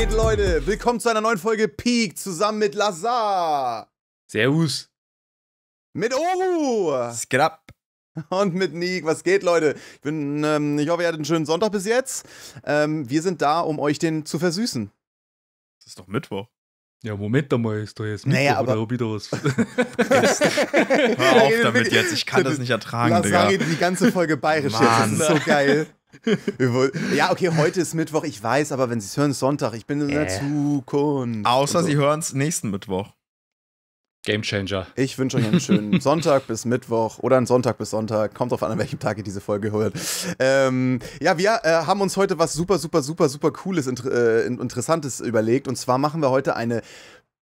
geht, Leute? Willkommen zu einer neuen Folge Peak zusammen mit Lazar. Servus. Mit Oru. Skrap. Und mit Nick. Was geht, Leute? Ich, bin, ähm, ich hoffe, ihr hattet einen schönen Sonntag bis jetzt. Ähm, wir sind da, um euch den zu versüßen. Das ist doch Mittwoch. Ja, Moment einmal, ist doch jetzt Mittwoch naja, aber oder ob was... Hör auf damit jetzt, ich kann das nicht ertragen, Lazar Digga. redet die ganze Folge bayerisch Mann. jetzt, das ist so geil. ja, okay, heute ist Mittwoch, ich weiß, aber wenn Sie es hören, ist Sonntag. Ich bin in der äh. Zukunft. Außer so. Also Sie hören es nächsten Mittwoch. Gamechanger. Ich wünsche euch einen schönen Sonntag bis Mittwoch oder einen Sonntag bis Sonntag. Kommt drauf an, an welchem Tag ihr diese Folge hört. Ähm, ja, wir äh, haben uns heute was super, super, super, super Cooles, inter äh, Interessantes überlegt. Und zwar machen wir heute eine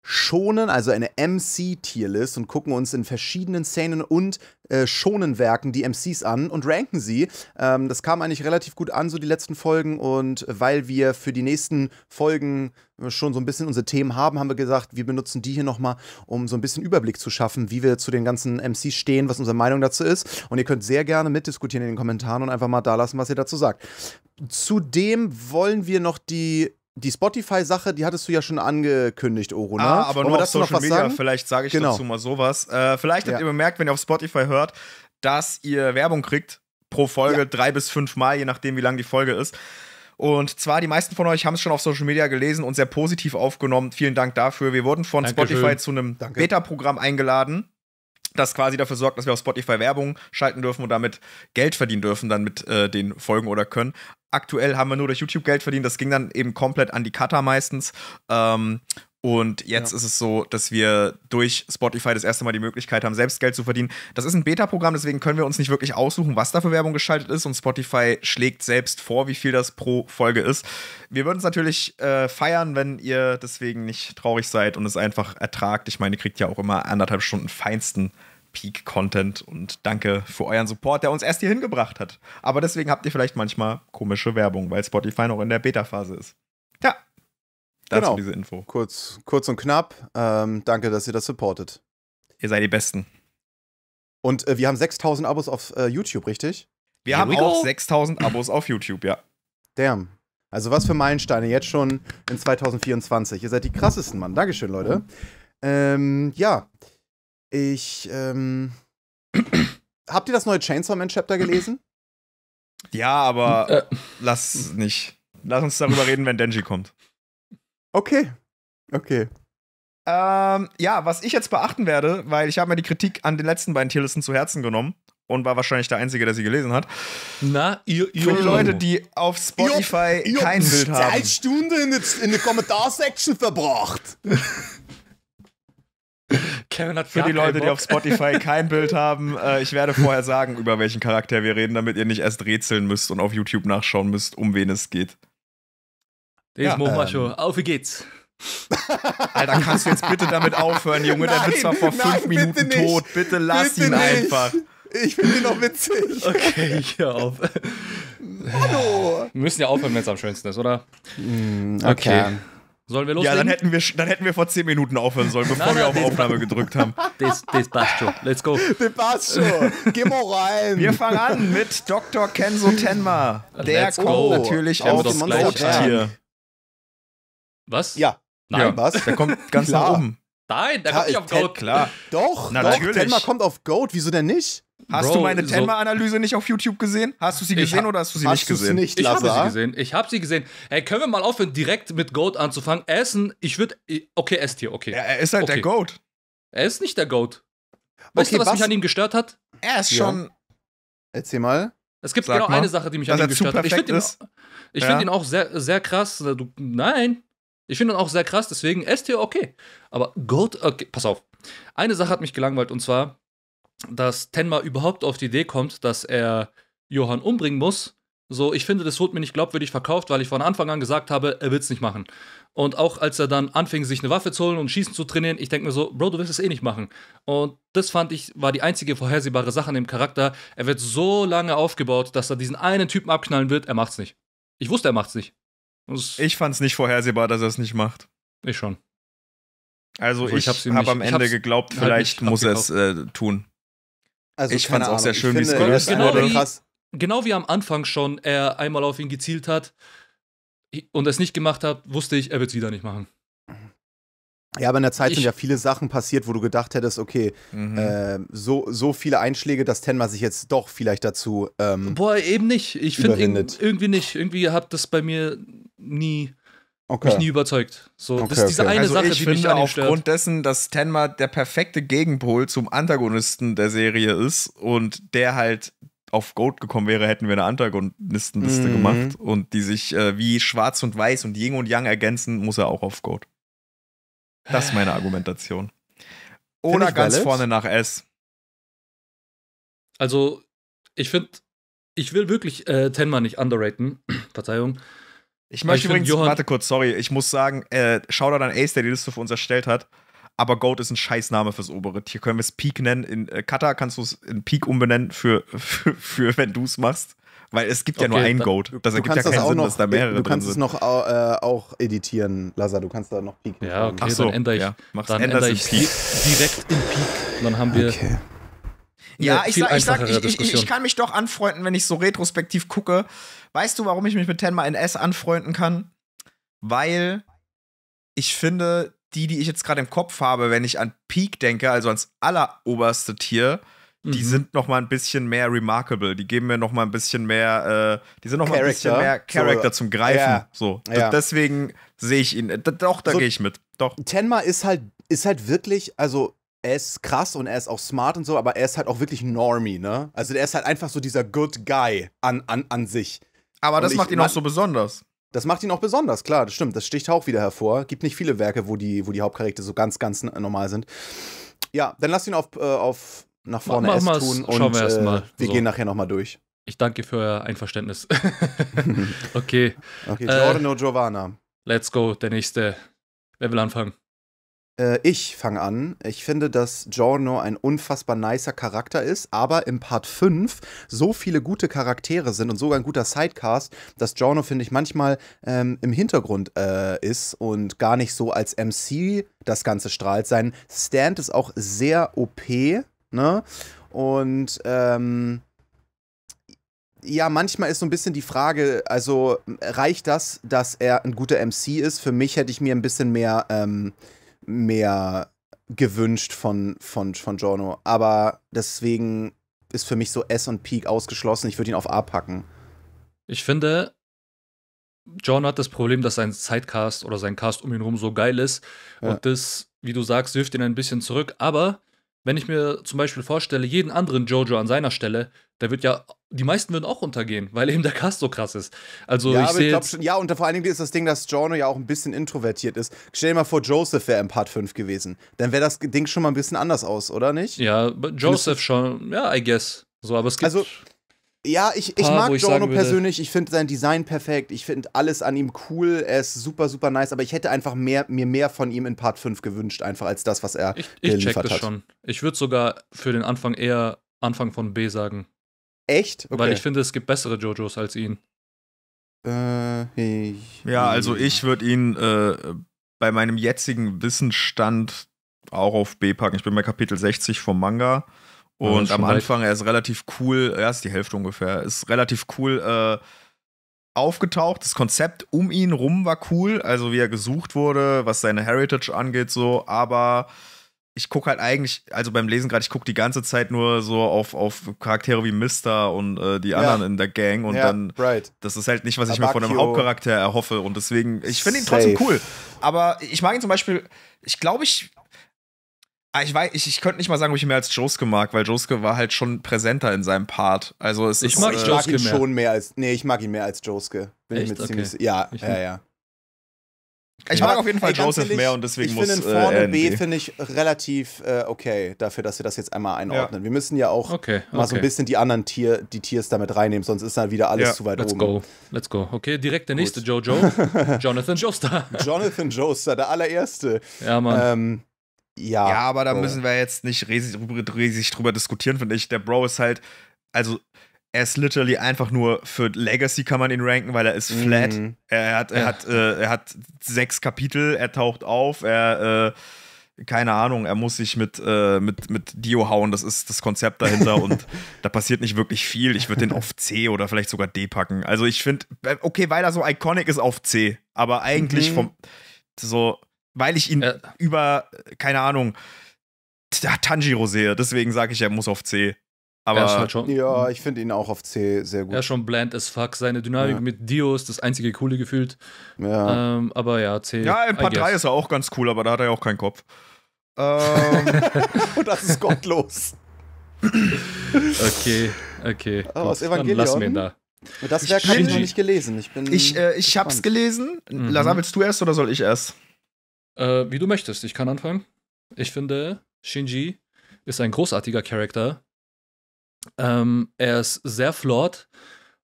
Schonen, also eine MC-Tierlist und gucken uns in verschiedenen Szenen und äh, Schonenwerken die MCs an und ranken sie. Ähm, das kam eigentlich relativ gut an, so die letzten Folgen. Und weil wir für die nächsten Folgen schon so ein bisschen unsere Themen haben, haben wir gesagt, wir benutzen die hier nochmal, um so ein bisschen Überblick zu schaffen, wie wir zu den ganzen MCs stehen, was unsere Meinung dazu ist. Und ihr könnt sehr gerne mitdiskutieren in den Kommentaren und einfach mal da lassen, was ihr dazu sagt. Zudem wollen wir noch die die Spotify-Sache, die hattest du ja schon angekündigt, Oruna. Ne? Ah, aber nur auf Social Media, vielleicht sage ich genau. dazu mal sowas. Äh, vielleicht habt ja. ihr bemerkt, wenn ihr auf Spotify hört, dass ihr Werbung kriegt pro Folge ja. drei bis fünf Mal, je nachdem, wie lang die Folge ist. Und zwar, die meisten von euch haben es schon auf Social Media gelesen und sehr positiv aufgenommen. Vielen Dank dafür. Wir wurden von Dankeschön. Spotify zu einem Beta-Programm eingeladen, das quasi dafür sorgt, dass wir auf Spotify Werbung schalten dürfen und damit Geld verdienen dürfen, dann mit äh, den Folgen oder können aktuell haben wir nur durch YouTube Geld verdient. Das ging dann eben komplett an die Cutter meistens. Ähm, und jetzt ja. ist es so, dass wir durch Spotify das erste Mal die Möglichkeit haben, selbst Geld zu verdienen. Das ist ein Beta-Programm, deswegen können wir uns nicht wirklich aussuchen, was da für Werbung geschaltet ist. Und Spotify schlägt selbst vor, wie viel das pro Folge ist. Wir würden es natürlich äh, feiern, wenn ihr deswegen nicht traurig seid und es einfach ertragt. Ich meine, ihr kriegt ja auch immer anderthalb Stunden feinsten Peak-Content und danke für euren Support, der uns erst hierhin gebracht hat. Aber deswegen habt ihr vielleicht manchmal komische Werbung, weil Spotify noch in der Beta-Phase ist. Ja, dazu genau. diese Info. Kurz, kurz und knapp. Ähm, danke, dass ihr das supportet. Ihr seid die Besten. Und äh, wir haben 6000 Abos auf äh, YouTube, richtig? Wir Here haben auch 6000 Abos auf YouTube, ja. Damn. Also was für Meilensteine jetzt schon in 2024. Ihr seid die krassesten, Mann. Dankeschön, Leute. Ähm, ja, ich, ähm, habt ihr das neue Chainsaw Man Chapter gelesen? Ja, aber hm, äh. lass nicht. Lass uns darüber reden, wenn Denji kommt. Okay. Okay. Ähm, ja, was ich jetzt beachten werde, weil ich habe mir die Kritik an den letzten beiden Tierlisten zu Herzen genommen und war wahrscheinlich der Einzige, der sie gelesen hat. Na, ihr, ihr Für die Leute, die auf Spotify ihr, ihr kein Bild haben. Ich Zeit Stunden in der Kommentarsection verbracht. Kevin hat für die Leute, die auf Spotify kein Bild haben, äh, ich werde vorher sagen, über welchen Charakter wir reden, damit ihr nicht erst rätseln müsst und auf YouTube nachschauen müsst, um wen es geht. Das ja, machen wir ähm. Auf geht's. Alter, kannst du jetzt bitte damit aufhören, Junge? Nein, der wird zwar vor nein, fünf Minuten bitte tot. Bitte lass bitte ihn nicht. einfach. Ich finde ihn noch witzig. Okay, ich hör auf. Hallo. Wir müssen ja aufhören, wenn es am schönsten ist, oder? Mm, okay. okay. Sollen wir loslegen? Ja, dann hätten wir, dann hätten wir vor 10 Minuten aufhören sollen, bevor nein, nein, wir auf Aufnahme gedrückt haben. Das, das passt schon. Let's go. Das passt schon. Geh mal rein. Wir fangen an mit Dr. Kenzo Tenma. Der Let's kommt go. natürlich auf das Monstertier. Was? Ja. Nein, ja, was? Der kommt ganz klar. nach oben. Nein, der ja, kommt nicht auf Goat. Klar. Doch, Na, doch, natürlich. Tenma kommt auf Goat. Wieso denn nicht? Hast Bro, du meine Tenma-Analyse so nicht auf YouTube gesehen? Hast du sie gesehen hab, oder hast du sie hast nicht gesehen? Nicht, ich habe sie gesehen. Ich habe sie gesehen. Hey, können wir mal aufhören, direkt mit Goat anzufangen? Essen, ich würde. Okay, esst hier, okay. Ja, er ist halt okay. der Goat. Er ist nicht der Goat. Weißt okay, du, was, was, mich an ihm gestört hat? Er ist ja. schon. Erzähl mal. Es gibt Sag genau mal, eine Sache, die mich an ihm gestört hat. Ich finde ihn, ja. find ihn auch sehr, sehr krass. Du, nein. Ich finde ihn auch sehr krass, deswegen esst hier okay. Aber Goat, okay, pass auf. Eine Sache hat mich gelangweilt und zwar dass Tenma überhaupt auf die Idee kommt, dass er Johann umbringen muss. So, ich finde, das wurde mir nicht glaubwürdig verkauft, weil ich von Anfang an gesagt habe, er will es nicht machen. Und auch als er dann anfing, sich eine Waffe zu holen und Schießen zu trainieren, ich denke mir so, Bro, du wirst es eh nicht machen. Und das fand ich, war die einzige vorhersehbare Sache an dem Charakter. Er wird so lange aufgebaut, dass er diesen einen Typen abknallen wird, er macht's nicht. Ich wusste, er macht's nicht. ich fand's nicht vorhersehbar, dass er es nicht macht. Ich schon. Also, also ich, ich habe am Ende geglaubt, halt vielleicht halt muss er es äh, tun. Also, ich fand es auch sehr schön, wie es gelöst genau wurde. Wie, genau wie am Anfang schon er einmal auf ihn gezielt hat und es nicht gemacht hat, wusste ich, er wird es wieder nicht machen. Ja, aber in der Zeit ich sind ja viele Sachen passiert, wo du gedacht hättest, okay, mhm. äh, so, so viele Einschläge, dass Tenma sich jetzt doch vielleicht dazu. Ähm, Boah, eben nicht. Ich finde irgendwie nicht. Irgendwie hat das bei mir nie Okay. Mich nie überzeugt. So, okay, das ist diese okay. eine also Sache, ich die finde, mich an ihm stört. Aufgrund dessen, dass Tenma der perfekte Gegenpol zum Antagonisten der Serie ist und der halt auf Gold gekommen wäre, hätten wir eine Antagonistenliste mhm. gemacht und die sich äh, wie Schwarz und Weiß und Yin und Yang ergänzen, muss er auch auf Gold. Das ist meine Argumentation. Oder ganz valid. vorne nach S. Also, ich finde, ich will wirklich äh, Tenma nicht underraten. Verzeihung. Ich möchte ich übrigens, Johann warte kurz, sorry, ich muss sagen, äh, Shoutout an Ace, der die Liste für uns erstellt hat. Aber Goat ist ein Scheißname fürs obere. Hier können wir es Peak nennen. In äh, Kata kannst du es in Peak umbenennen für, für, für wenn du es machst. Weil es gibt okay, ja nur ein Goat. Das ergibt ja keinen das Sinn, noch, dass da mehrere Du kannst es sind. noch äh, auch editieren, Lazar. Du kannst da noch Peak. Ja, okay, Ach so, dann ändere ich, ja, dann ändere ich direkt in Peak. Dann haben wir okay ja, ich, sag, ich, sag, ich, ich, ich, kann mich doch anfreunden, wenn ich so retrospektiv gucke. Weißt du, warum ich mich mit Tenma NS anfreunden kann? Weil ich finde, die, die ich jetzt gerade im Kopf habe, wenn ich an Peak denke, also ans alleroberste Tier, die mhm. sind noch mal ein bisschen mehr remarkable. Die geben mir noch mal ein bisschen mehr, äh, die sind noch Charakter. mal ein bisschen mehr Character so. zum Greifen. Ja. So, ja. deswegen sehe ich ihn. Doch, da so, gehe ich mit. Doch. Tenma ist halt, ist halt wirklich, also er ist krass und er ist auch smart und so, aber er ist halt auch wirklich normy, ne? Also er ist halt einfach so dieser Good Guy an, an, an sich. Aber und das ich, macht ihn auch so besonders. Das macht ihn auch besonders, klar, das stimmt. Das sticht auch wieder hervor. Gibt nicht viele Werke, wo die, wo die Hauptcharaktere so ganz, ganz normal sind. Ja, dann lass ihn auf, äh, auf nach vorne mach, mach S tun und Schauen wir, äh, mal. wir so. gehen nachher nochmal durch. Ich danke für euer Einverständnis. okay. Okay, Giordano äh, Giovanna. Let's go, der nächste. Wer will anfangen? Äh, ich fange an. Ich finde, dass Giorno ein unfassbar nicer Charakter ist, aber im Part 5 so viele gute Charaktere sind und sogar ein guter Sidecast, dass Giorno, finde ich, manchmal ähm, im Hintergrund äh, ist und gar nicht so als MC das Ganze strahlt. Sein Stand ist auch sehr OP, ne? Und ähm, ja, manchmal ist so ein bisschen die Frage, also reicht das, dass er ein guter MC ist? Für mich hätte ich mir ein bisschen mehr ähm, mehr gewünscht von, von, von Giorno. Aber deswegen ist für mich so S und Peak ausgeschlossen. Ich würde ihn auf A packen. Ich finde, Giorno hat das Problem, dass sein Sidecast oder sein Cast um ihn herum so geil ist. Ja. Und das, wie du sagst, wirft ihn ein bisschen zurück. Aber wenn ich mir zum Beispiel vorstelle, jeden anderen Jojo an seiner Stelle, der wird ja die meisten würden auch runtergehen, weil eben der Cast so krass ist. Also ja, ich, ich glaube schon, ja, und vor allen Dingen ist das Ding, dass Giorno ja auch ein bisschen introvertiert ist. Stell dir mal vor, Joseph wäre im Part 5 gewesen. Dann wäre das Ding schon mal ein bisschen anders aus, oder nicht? Ja, Joseph schon, ja, I guess. So, aber es gibt. Also, ja, ich, ich Paar, mag ich Giorno persönlich. Ich finde sein Design perfekt. Ich finde alles an ihm cool. Er ist super, super nice. Aber ich hätte einfach mehr, mir mehr von ihm in Part 5 gewünscht, einfach als das, was er ich, ich check das hat. Schon. Ich würde sogar für den Anfang eher Anfang von B sagen. Echt? Okay. Weil ich finde, es gibt bessere JoJos als ihn. Äh, hey, ja, also ich würde ihn äh, bei meinem jetzigen Wissensstand auch auf B packen. Ich bin bei Kapitel 60 vom Manga. Und ja, am Anfang, er ist relativ cool, er ja, ist die Hälfte ungefähr, ist relativ cool äh, aufgetaucht. Das Konzept um ihn rum war cool, also wie er gesucht wurde, was seine Heritage angeht, so, aber ich gucke halt eigentlich, also beim Lesen gerade, ich gucke die ganze Zeit nur so auf, auf Charaktere wie Mister und äh, die anderen ja. in der Gang und ja, dann, right. das ist halt nicht, was ich Abakio. mir von einem Hauptcharakter erhoffe und deswegen, ich finde ihn trotzdem cool. Aber ich mag ihn zum Beispiel, ich glaube, ich ah, ich weiß, ich, ich könnte nicht mal sagen, ob ich ihn mehr als Joske mag, weil Joske war halt schon präsenter in seinem Part. Also es ich ist, mag, äh, ich mag ihn mehr. schon mehr als. Nee, ich mag ihn mehr als Joske. Bin Echt? ich mir ziemlich. Ja, ich ja, ja. Ich mag auf jeden Fall Joseph ehrlich, mehr und deswegen ich muss Ich äh, vorne äh, B finde ich relativ äh, okay dafür, dass wir das jetzt einmal einordnen. Ja. Wir müssen ja auch okay, mal so ein bisschen die anderen Tier, die Tiers damit reinnehmen, sonst ist dann wieder alles ja, zu weit let's oben. Let's go, let's go. Okay, direkt der Gut. nächste Jojo, Jonathan Joestar. Jonathan Joestar, der allererste. Ja, Mann. Ähm, ja, ja, aber da Bro. Äh. müssen wir jetzt nicht riesig, riesig drüber diskutieren, finde ich. Der Bro ist halt, also er ist literally einfach nur für Legacy kann man ihn ranken, weil er ist flat. Mhm. Er hat, er, ja. hat, äh, er hat sechs Kapitel, er taucht auf, er, äh, keine Ahnung, er muss sich mit, äh, mit, mit Dio hauen. Das ist das Konzept dahinter und da passiert nicht wirklich viel. Ich würde den auf C oder vielleicht sogar D packen. Also ich finde, äh, okay, weil er so iconic ist auf C, aber eigentlich mhm. vom so, weil ich ihn über, keine Ahnung, Tanjiro sehe. Deswegen sage ich, er muss auf C. Aber er ist halt schon, ja, ich finde ihn auch auf C sehr gut. Er ist schon bland as fuck. Seine Dynamik ja. mit Dio ist das einzige coole gefühlt. Ja. Ähm, aber ja, C. Ja, in Part 3 ist er auch ganz cool, aber da hat er ja auch keinen Kopf. Ähm. Und das ist gottlos. okay, okay. Oh, aus Evangelium. Dann lassen wir ihn da. Das Werk habe ich noch nicht gelesen. Ich, bin ich, äh, ich hab's gelesen. Mhm. Lazar, willst du erst oder soll ich erst? Äh, wie du möchtest. Ich kann anfangen. Ich finde, Shinji ist ein großartiger Charakter, ähm, er ist sehr flawed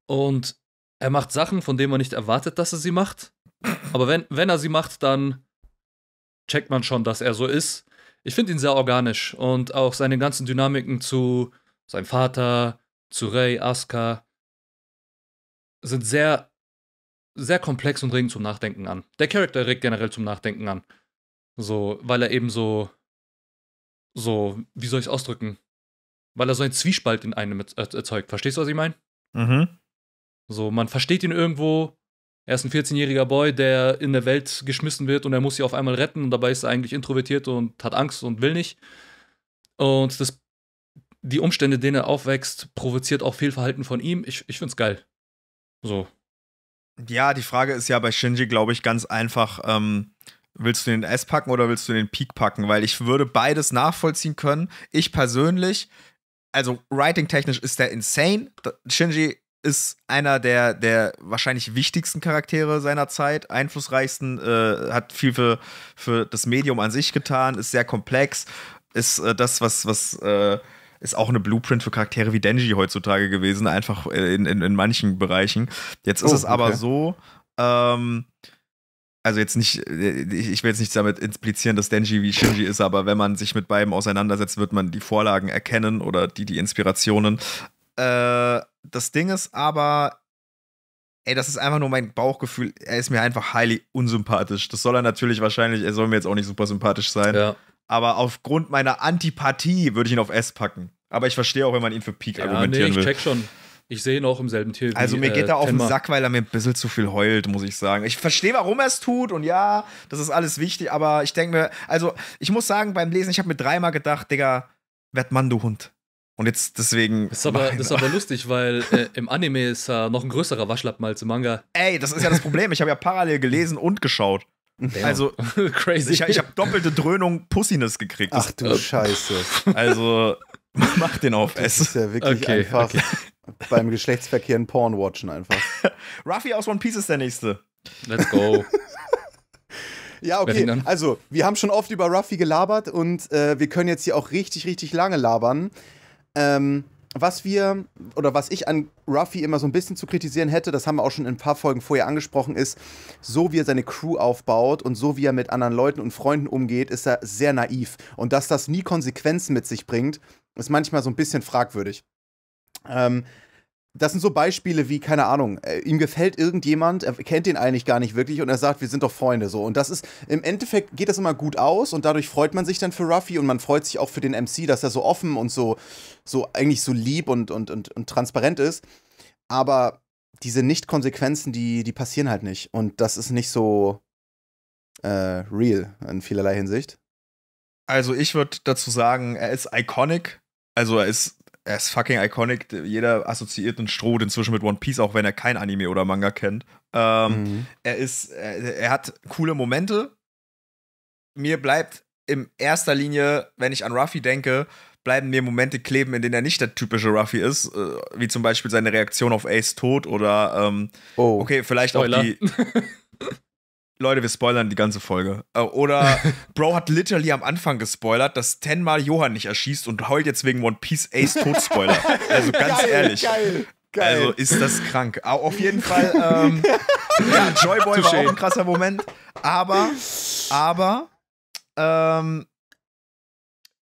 und er macht Sachen, von denen man nicht erwartet, dass er sie macht. Aber wenn, wenn er sie macht, dann checkt man schon, dass er so ist. Ich finde ihn sehr organisch und auch seine ganzen Dynamiken zu seinem Vater, zu Rey, Asuka sind sehr, sehr komplex und regen zum Nachdenken an. Der Charakter regt generell zum Nachdenken an. So, weil er eben so, so, wie soll ich es ausdrücken? weil er so einen Zwiespalt in einem erzeugt. Verstehst du, was ich meine? Mhm. So, man versteht ihn irgendwo. Er ist ein 14-jähriger Boy, der in der Welt geschmissen wird und er muss sie auf einmal retten und dabei ist er eigentlich introvertiert und hat Angst und will nicht. Und das, die Umstände, denen er aufwächst, provoziert auch Fehlverhalten von ihm. Ich, ich find's geil. So. Ja, die Frage ist ja bei Shinji, glaube ich, ganz einfach. Ähm Willst du den S packen oder willst du den Peak packen? Weil ich würde beides nachvollziehen können. Ich persönlich also writing-technisch ist der insane. Shinji ist einer der, der wahrscheinlich wichtigsten Charaktere seiner Zeit, einflussreichsten, äh, hat viel für, für das Medium an sich getan, ist sehr komplex, ist äh, das, was, was äh, ist auch eine Blueprint für Charaktere wie Denji heutzutage gewesen, einfach äh, in, in, in manchen Bereichen. Jetzt ist oh, es aber okay. so, ähm, also jetzt nicht, äh, ich will jetzt nicht damit implizieren, dass Denji wie Shinji ist, aber wenn man sich mit beiden auseinandersetzt, wird man die Vorlagen erkennen oder die, die Inspirationen. Äh, das Ding ist aber, ey, das ist einfach nur mein Bauchgefühl. Er ist mir einfach highly unsympathisch. Das soll er natürlich wahrscheinlich, er soll mir jetzt auch nicht super sympathisch sein. Ja. Aber aufgrund meiner Antipathie würde ich ihn auf S packen. Aber ich verstehe auch, wenn man ihn für Peak ja, argumentieren nee, ich will. Check schon. Ich sehe ihn auch im selben Tier. Also wie, mir geht äh, er auf Tenma. den Sack, weil er mir ein bisschen zu viel heult, muss ich sagen. Ich verstehe, warum er es tut und ja, das ist alles wichtig, aber ich denke mir, also ich muss sagen, beim Lesen, ich habe mir dreimal gedacht, Digga, werd Mann, du Hund. Und jetzt deswegen. Das ist aber, das ist aber lustig, weil äh, im Anime ist er äh, noch ein größerer Waschlappen als im Manga. Ey, das ist ja das Problem. Ich habe ja parallel gelesen und geschaut. Damn. Also, crazy. Ich, ich habe doppelte Dröhnung Pussiness gekriegt. Ach du Scheiße. Also, mach den auf S. Das ist ja wirklich okay, einfach. Okay. Beim Geschlechtsverkehr ein Porn watchen einfach. Ruffy aus One Piece ist der nächste. Let's go. ja, okay. Also, wir haben schon oft über Ruffy gelabert und äh, wir können jetzt hier auch richtig, richtig lange labern. Ähm, was wir oder was ich an Ruffy immer so ein bisschen zu kritisieren hätte, das haben wir auch schon in ein paar Folgen vorher angesprochen, ist, so wie er seine Crew aufbaut und so wie er mit anderen Leuten und Freunden umgeht, ist er sehr naiv. Und dass das nie Konsequenzen mit sich bringt, ist manchmal so ein bisschen fragwürdig. Ähm, das sind so Beispiele wie, keine Ahnung, äh, ihm gefällt irgendjemand, er kennt den eigentlich gar nicht wirklich und er sagt, wir sind doch Freunde so. Und das ist, im Endeffekt geht das immer gut aus und dadurch freut man sich dann für Ruffy und man freut sich auch für den MC, dass er so offen und so, so eigentlich so lieb und, und, und, und transparent ist. Aber diese Nicht-Konsequenzen, die, die passieren halt nicht. Und das ist nicht so äh, real in vielerlei Hinsicht. Also ich würde dazu sagen, er ist iconic. Also er ist er ist fucking iconic. Jeder assoziiert einen Stroh inzwischen mit One Piece, auch wenn er kein Anime oder Manga kennt. Ähm, mhm. Er ist, er, er, hat coole Momente. Mir bleibt in erster Linie, wenn ich an Ruffy denke, bleiben mir Momente kleben, in denen er nicht der typische Ruffy ist, äh, wie zum Beispiel seine Reaktion auf Ace Tod oder ähm, oh. okay, vielleicht Spoiler. auch die Leute, wir spoilern die ganze Folge. Äh, oder Bro hat literally am Anfang gespoilert, dass Tenmal Johann nicht erschießt und heult jetzt wegen One Piece Ace Spoiler. Also ganz geil, ehrlich. Geil, geil. Also ist das krank. auf jeden Fall, ähm, ja, Joyboy war auch ein krasser Moment. Aber, aber, ähm,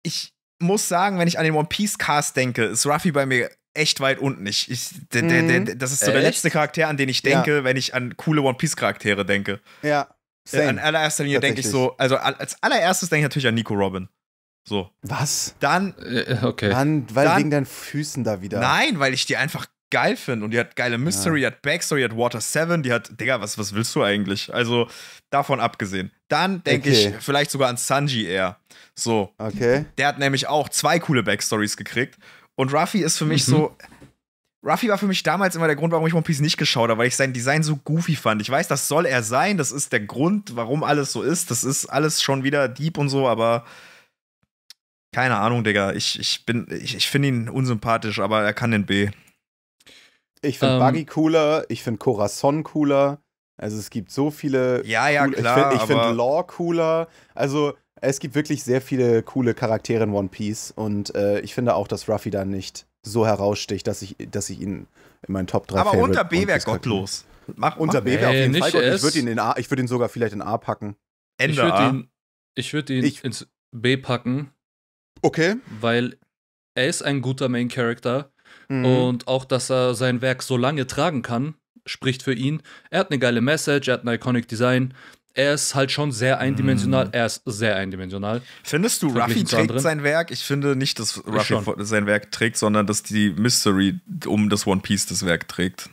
ich muss sagen, wenn ich an den One Piece Cast denke, ist Ruffy bei mir echt weit unten. Ich, ich der, der, der, mhm. das ist so echt? der letzte Charakter, an den ich denke, ja. wenn ich an coole One Piece Charaktere denke. Ja. Äh, same. An allererster Linie denke ich so, also als allererstes denke ich natürlich an Nico Robin. So. Was? Dann. Äh, okay. Dann, weil dann, wegen deinen Füßen da wieder. Nein, weil ich die einfach geil finde. Und die hat geile Mystery, ja. die hat Backstory, die hat Water 7, die hat. Digga, was, was willst du eigentlich? Also, davon abgesehen. Dann denke okay. ich vielleicht sogar an Sanji eher. So. Okay. Der hat nämlich auch zwei coole Backstories gekriegt. Und Ruffy ist für mich mhm. so. Ruffy war für mich damals immer der Grund, warum ich One Piece nicht geschaut habe, weil ich sein Design so goofy fand. Ich weiß, das soll er sein. Das ist der Grund, warum alles so ist. Das ist alles schon wieder deep und so, aber keine Ahnung, Digga. Ich, ich, ich, ich finde ihn unsympathisch, aber er kann den B. Ich finde ähm. Buggy cooler, ich finde Corazon cooler. Also es gibt so viele. Ja, ja, cool, klar. Ich finde find Law cooler. Also es gibt wirklich sehr viele coole Charaktere in One Piece und äh, ich finde auch, dass Ruffy da nicht so heraussticht, dass ich, dass ich ihn in meinen Top 3 Aber Favorite unter B wäre gottlos. Mach, unter mach. B wäre auf jeden Fall gottlos. Ich würde ihn, würd ihn sogar vielleicht in A packen. Ende ich würd A. Ihn, ich würde ihn ich, ins B packen. Okay. Weil er ist ein guter Main Character mhm. und auch, dass er sein Werk so lange tragen kann, spricht für ihn. Er hat eine geile Message, er hat ein iconic Design er ist halt schon sehr eindimensional. Mm. Er ist sehr eindimensional. Findest du, Ruffy trägt sein Werk? Ich finde nicht, dass Ruffy sein Werk trägt, sondern dass die Mystery um das One Piece das Werk trägt.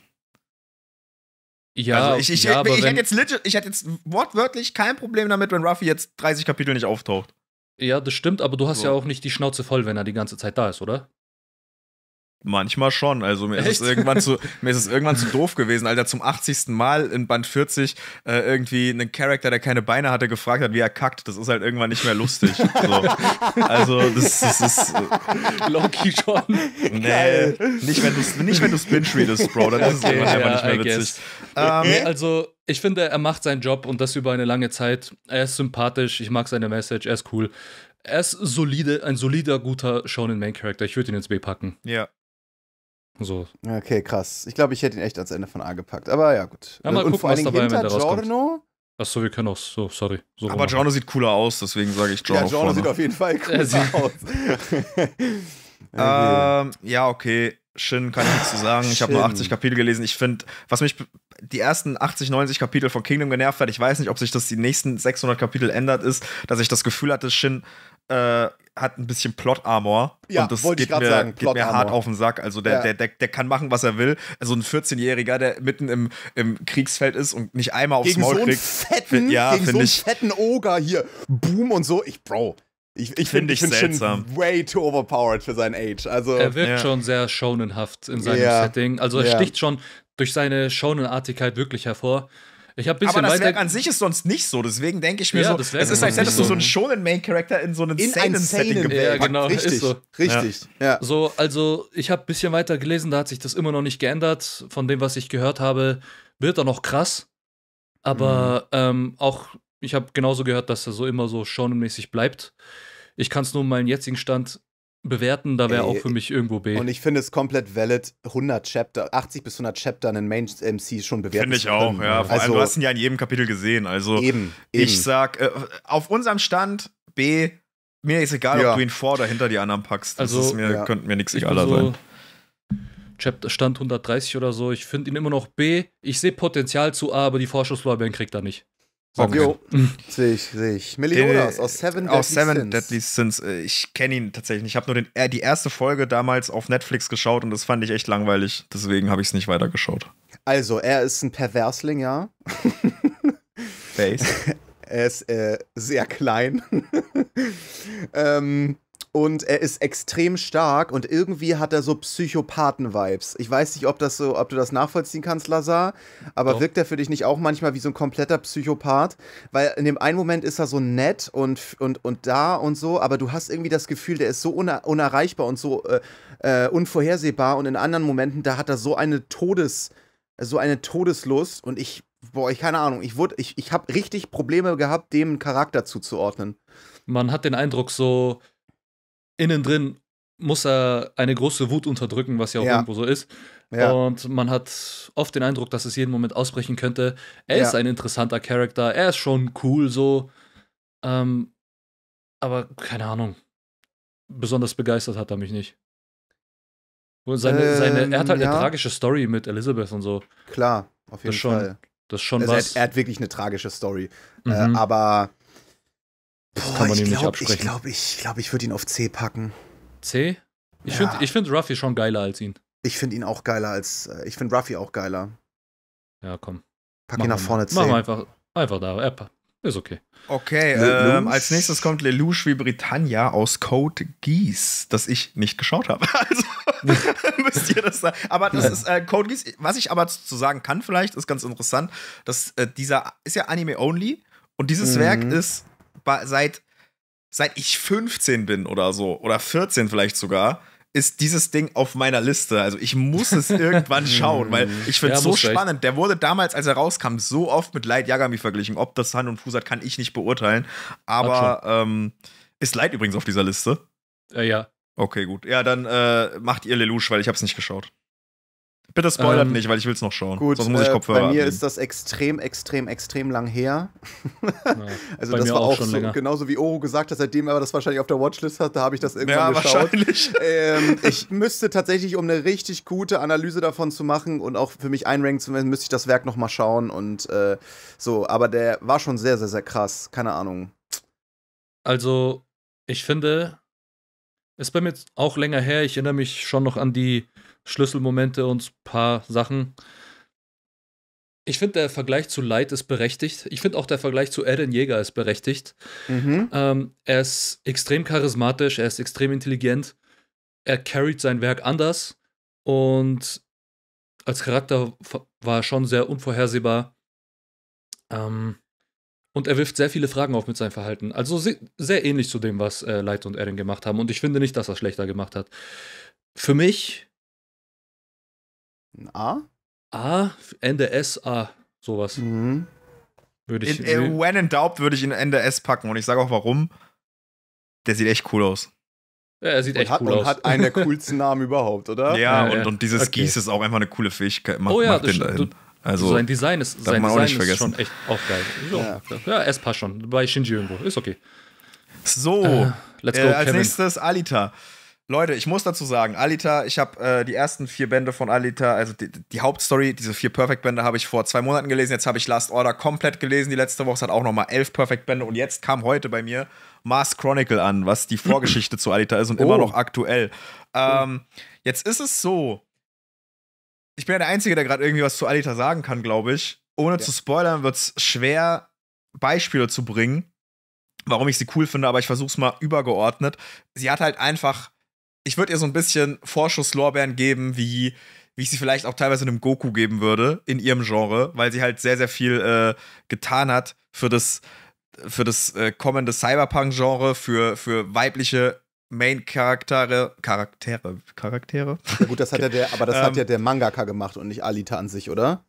Ja, also ich, ich, ja, ich, ich, ich hätte jetzt legit, jetzt wortwörtlich kein Problem damit, wenn Ruffy jetzt 30 Kapitel nicht auftaucht. Ja, das stimmt, aber du hast so. ja auch nicht die Schnauze voll, wenn er die ganze Zeit da ist, oder? Manchmal schon. Also mir Echt? ist, es irgendwann zu, mir ist es irgendwann zu doof gewesen, Alter, zum 80. Mal in Band 40 äh, irgendwie einen Charakter, der keine Beine hatte, gefragt hat, wie er kackt. Das ist halt irgendwann nicht mehr lustig. So. Also das, das ist... Äh, Loki schon. Nee, nicht wenn du nicht wenn du binge-readest, Bro, dann ist es irgendwann ja, einfach nicht mehr witzig. Äh, ähm, nee, also ich finde, er macht seinen Job und das über eine lange Zeit. Er ist sympathisch, ich mag seine Message, er ist cool. Er ist solide, ein solider, guter Shonen-Main-Character. Ich würde ihn ins B packen. Ja, so. Okay, krass. Ich glaube, ich hätte ihn echt ans Ende von A gepackt. Aber ja, gut. Ja, mal und gucken, vor was dabei hinter Giorno. Achso, wir können auch so, sorry. So aber Giorno sieht cooler aus, deswegen sage ich Giorno. Ja, Giorno vorne. sieht auf jeden Fall cooler aus. ähm, ja, okay. Shin kann ich nichts zu sagen. Ich habe nur 80 Kapitel gelesen. Ich finde, was mich die ersten 80, 90 Kapitel von Kingdom genervt hat, ich weiß nicht, ob sich das die nächsten 600 Kapitel ändert, ist, dass ich das Gefühl hatte, Shin äh, hat ein bisschen Plot-Armor. Ja, und das geht, mir, sagen, geht mir hart auf den Sack. Also der, ja. der, der, der kann machen, was er will. Also ein 14-Jähriger, der mitten im, im Kriegsfeld ist und nicht einmal aufs gegen Maul so kriegt. Fetten, ja, gegen so einen fetten Oger hier. Boom und so. Ich, Bro. Ich, ich finde ich find seltsam. Shin way too overpowered für sein Age. Also, er wirkt ja. schon sehr shonenhaft in seinem ja. Setting. Also er sticht schon durch seine Shonen-Artigkeit wirklich hervor. Ich habe bisschen Aber das Werk an sich ist sonst nicht so, deswegen denke ich mir ja, so, es ist, als hättest du so einen schonen Main Character in so einen in seinen Setting gewählt. Ja, genau, richtig, so. richtig. Ja. ja. So, also ich habe ein bisschen weiter gelesen, da hat sich das immer noch nicht geändert. Von dem, was ich gehört habe, wird er noch krass. Aber mhm. ähm, auch, ich habe genauso gehört, dass er so immer so schonenmäßig bleibt. Ich kann es nur meinen jetzigen Stand bewerten, da wäre auch für mich irgendwo B. Und ich finde es komplett valid, 100 Chapter, 80 bis 100 Chapter einen Main MC schon bewerten Finde ich auch, ja. Vor also, allem, du hast ihn ja in jedem Kapitel gesehen. Also eben, eben. ich sag, äh, auf unserem Stand B, mir ist egal, ja. ob du ihn vor oder hinter die anderen packst. Das also, mir, ja. könnte mir nichts egaler so sein. Chapter Stand 130 oder so. Ich finde ihn immer noch B. Ich sehe Potenzial zu A, aber die Vorschusslorbeeren kriegt er nicht. Sagen jo, sehe ich, sehe ich. Meliodas aus Seven Deadly aus Seven Sins. Deadly Sins. Äh, ich kenne ihn tatsächlich nicht. Ich habe nur den, äh, die erste Folge damals auf Netflix geschaut und das fand ich echt langweilig. Deswegen habe ich es nicht weitergeschaut. Also, er ist ein Perversling, ja. Face. er ist äh, sehr klein. ähm, und er ist extrem stark und irgendwie hat er so Psychopathen-Vibes. Ich weiß nicht, ob das so, ob du das nachvollziehen kannst, Lazar, aber Doch. wirkt er für dich nicht auch manchmal wie so ein kompletter Psychopath? Weil in dem einen Moment ist er so nett und, und, und da und so, aber du hast irgendwie das Gefühl, der ist so uner unerreichbar und so äh, äh, unvorhersehbar und in anderen Momenten, da hat er so eine Todes, so eine Todeslust und ich, boah, ich keine Ahnung, ich wurde, ich, ich habe richtig Probleme gehabt, dem einen Charakter zuzuordnen. Man hat den Eindruck, so, innen drin muss er eine große Wut unterdrücken, was ja auch ja. irgendwo so ist. Ja. Und man hat oft den Eindruck, dass es jeden Moment ausbrechen könnte. Er ja. ist ein interessanter Charakter, er ist schon cool so. Ähm, aber keine Ahnung. Besonders begeistert hat er mich nicht. Seine, ähm, seine, er hat halt eine tragische Story mit Elizabeth und so. Klar, auf jeden das Fall. das ist schon also was. Er hat, er hat, wirklich eine tragische Story. Äh, mhm. Äh, aber Boah, kann man ihm glaub, nicht absprechen. Ich glaube, ich, glaub, ich würde ihn auf C packen. C? Ich ja. finde find Ruffy schon geiler als ihn. Ich finde ihn auch geiler als. Äh, ich finde Ruffy auch geiler. Ja, komm. Pack Mach ihn nach vorne mal. 10. Machen einfach, einfach da. App. Ist okay. Okay, ähm, als nächstes kommt Lelouch wie Britannia aus Code Geass, das ich nicht geschaut habe. Also müsst ihr das sagen. Aber das ist äh, Code Geass. Was ich aber zu sagen kann, vielleicht, ist ganz interessant, dass äh, dieser ist ja Anime-only und dieses mhm. Werk ist seit, seit ich 15 bin oder so, oder 14 vielleicht sogar, ist dieses Ding auf meiner Liste. Also ich muss es irgendwann schauen, weil ich finde es ja, so spannend. Recht. Der wurde damals, als er rauskam, so oft mit Light Yagami verglichen. Ob das Hand und Fuß hat, kann ich nicht beurteilen. Aber ähm, ist Light übrigens auf dieser Liste? Äh, ja. Okay, gut. Ja, dann äh, macht ihr Lelouch, weil ich habe es nicht geschaut. Bitte spoilert ähm, nicht, weil ich will es noch schauen. Gut, Sonst muss ich äh, Kopfhörer. Äh, bei mir abnehmen. ist das extrem, extrem, extrem lang her. ja, also das war auch, auch so, genauso wie Oro gesagt hat, seitdem er das wahrscheinlich auf der Watchlist hat, da habe ich das irgendwann ja, geschaut. Wahrscheinlich. Ähm, ich müsste tatsächlich, um eine richtig gute Analyse davon zu machen und auch für mich einranken zu müssen, müsste ich das Werk nochmal schauen und äh, so. Aber der war schon sehr, sehr, sehr krass. Keine Ahnung. Also, ich finde, ist bei mir auch länger her. Ich erinnere mich schon noch an die Schlüsselmomente und ein paar Sachen. Ich finde, der Vergleich zu Light ist berechtigt. Ich finde auch, der Vergleich zu Eren Jäger ist berechtigt. Mhm. Ähm, er ist extrem charismatisch, er ist extrem intelligent. Er carried sein Werk anders und als Charakter war er schon sehr unvorhersehbar. Ähm, und er wirft sehr viele Fragen auf mit seinem Verhalten. Also sehr ähnlich zu dem, was äh, Light und Eren gemacht haben. Und ich finde nicht, dass er es schlechter gemacht hat. Für mich ein A? A, Ende S, A, sowas. Mhm. Würde ich. In, in, äh, when in doubt würde ich ihn Ende S packen und ich sage auch warum. Der sieht echt cool aus. Ja, er sieht und echt hat, cool und aus. hat einen der coolsten Namen überhaupt, oder? Ja, ja und, ja. und dieses okay. Gieß ist auch einfach eine coole Fähigkeit. Mach, oh ja, den dahin. Also, sein Design ist, sein Design ist schon echt auch geil. So, ja. ja. es passt schon. Bei Shinji irgendwo. Ist okay. So, äh, let's äh, go, äh, als Kevin. nächstes Alita. Leute, ich muss dazu sagen, Alita, ich habe äh, die ersten vier Bände von Alita, also die, die Hauptstory, diese vier Perfect-Bände habe ich vor zwei Monaten gelesen. Jetzt habe ich Last Order komplett gelesen. Die letzte Woche es hat auch nochmal elf Perfect-Bände. Und jetzt kam heute bei mir Mars Chronicle an, was die Vorgeschichte zu Alita ist und oh. immer noch aktuell. Ähm, jetzt ist es so, ich bin ja der Einzige, der gerade irgendwie was zu Alita sagen kann, glaube ich. Ohne ja. zu spoilern, wird es schwer, Beispiele zu bringen, warum ich sie cool finde, aber ich versuche es mal übergeordnet. Sie hat halt einfach ich würde ihr so ein bisschen Vorschusslorbeeren geben, wie, wie ich sie vielleicht auch teilweise einem Goku geben würde in ihrem Genre, weil sie halt sehr, sehr viel äh, getan hat für das, für das äh, kommende Cyberpunk-Genre, für, für weibliche Main-Charaktere, Charaktere, Charaktere. Ja gut, das hat ja der, aber das ähm, hat ja der Mangaka gemacht und nicht Alita an sich, oder?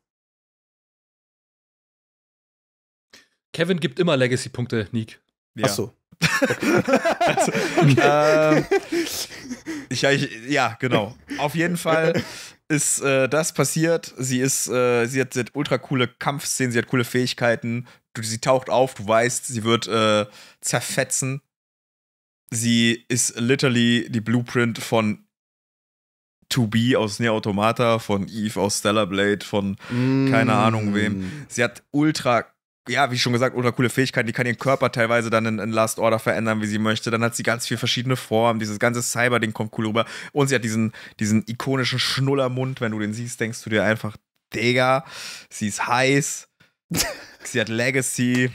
Kevin gibt immer Legacy-Punkte, Nick. Ja. Ach so. also, okay. Ähm, ich, ich, ja, genau. Auf jeden Fall ist äh, das passiert. Sie ist, äh, sie, hat, sie, hat, ultra coole Kampfszenen, sie hat coole Fähigkeiten. Du, sie taucht auf, du weißt, sie wird äh, zerfetzen. Sie ist literally die Blueprint von 2B aus Nier Automata, von Eve aus Stellar Blade, von mm. keine Ahnung wem. Sie hat ultra ja, wie schon gesagt, oder coole Fähigkeiten. Die kann ihren Körper teilweise dann in, in, Last Order verändern, wie sie möchte. Dann hat sie ganz viele verschiedene Formen. Dieses ganze Cyber-Ding kommt cool rüber. Und sie hat diesen, diesen ikonischen Schnullermund. Wenn du den siehst, denkst du dir einfach, Digga, sie ist heiß. sie hat Legacy.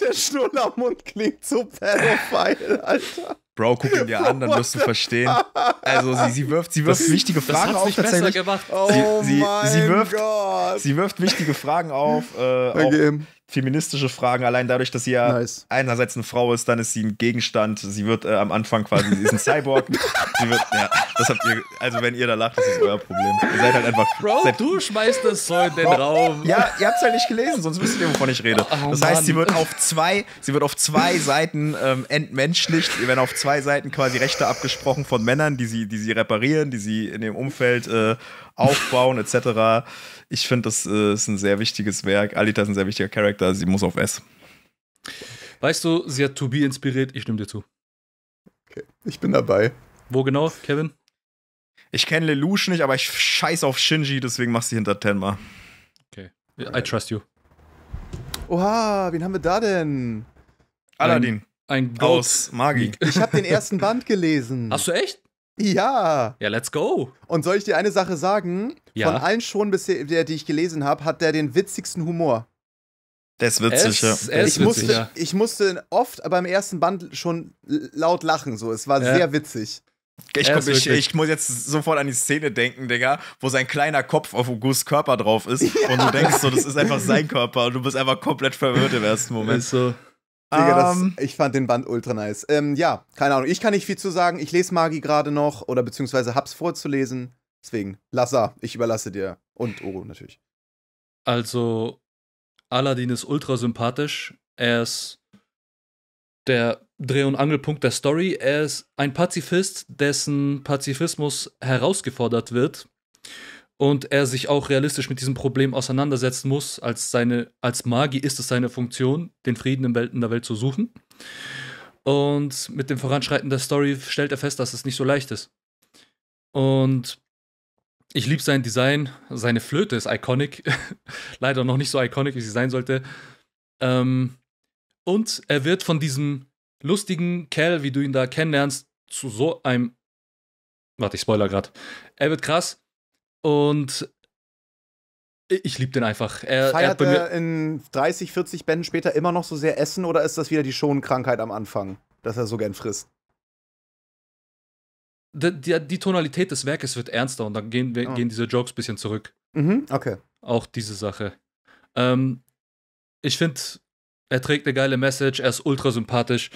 Der Schnullermund klingt so pädophil, Alter. Bro, guck ihn dir an, dann wirst du verstehen. Also sie, sie wirft, sie wirft das, wichtige Fragen auf. tatsächlich. Oh sie, sie, sie, wirft, Gott. sie wirft wichtige Fragen auf. Äh, auch, feministische Fragen, allein dadurch, dass sie ja nice. einerseits eine Frau ist, dann ist sie ein Gegenstand. Sie wird äh, am Anfang quasi, sie ist ein Cyborg. sie wird, ja, das habt ihr, also wenn ihr da lacht, das ist euer Problem. Ihr seid halt einfach. Bro, seid, du schmeißt das so in den Bro, Raum. Ja, ihr habt es halt nicht gelesen, sonst wisst ihr, wovon ich rede. Oh, das heißt, Mann. sie wird auf zwei, sie wird auf zwei Seiten ähm, entmenschlicht. Ihr werden auf zwei Seiten quasi Rechte abgesprochen von Männern, die sie, die sie reparieren, die sie in dem Umfeld äh, aufbauen, etc ich finde, das äh, ist ein sehr wichtiges Werk. Alita ist ein sehr wichtiger Charakter, sie muss auf S. Weißt du, sie hat To Be inspiriert, ich stimme dir zu. Okay, ich bin dabei. Wo genau, Kevin? Ich kenne Lelouch nicht, aber ich scheiß auf Shinji, deswegen machst du hinter Tenma. Okay, I trust you. Oha, wen haben wir da denn? Aladdin. Ein, ein Goat. Aus Magi. Ich habe den ersten Band gelesen. Hast du echt? Ja. Ja, let's go. Und soll ich dir eine Sache sagen? Ja. Von allen schon bisher, die ich gelesen habe, hat der den witzigsten Humor. Der ist witzig, es, ja. Ich, witzig, musste, ja. ich musste oft beim ersten Band schon laut lachen, so. Es war ja. sehr witzig. Ich, komm, ich, ich, muss jetzt sofort an die Szene denken, Digga, wo sein kleiner Kopf auf Augusts Körper drauf ist ja. und du denkst so, das ist einfach sein Körper und du bist einfach komplett verwirrt im ersten Moment. Ist so. Digga, um, das, ähm. ich fand den Band ultra nice. Ähm, ja, keine Ahnung. Ich kann nicht viel zu sagen. Ich lese Magi gerade noch oder beziehungsweise hab's vorzulesen. Deswegen, Lassa, ich überlasse dir. Und Oro natürlich. Also, Aladdin ist ultra sympathisch. Er ist der Dreh- und Angelpunkt der Story. Er ist ein Pazifist, dessen Pazifismus herausgefordert wird und er sich auch realistisch mit diesem Problem auseinandersetzen muss. Als, seine, als Magi ist es seine Funktion, den Frieden in, Welt, in der Welt zu suchen. Und mit dem Voranschreiten der Story stellt er fest, dass es nicht so leicht ist. Und ich liebe sein Design. Seine Flöte ist iconic. Leider noch nicht so iconic, wie sie sein sollte. Ähm, und er wird von diesem lustigen Kerl, wie du ihn da kennenlernst, zu so einem. Warte, ich spoiler gerade. Er wird krass. Und ich liebe den einfach. Er, Feiert er, er in 30, 40 Bänden später immer noch so sehr Essen oder ist das wieder die Schonkrankheit am Anfang, dass er so gern frisst? Die, die, die Tonalität des Werkes wird ernster und dann gehen, wir, oh. gehen diese Jokes ein bisschen zurück. Mhm, okay. Auch diese Sache. Ähm, ich finde, er trägt eine geile Message, er ist ultra sympathisch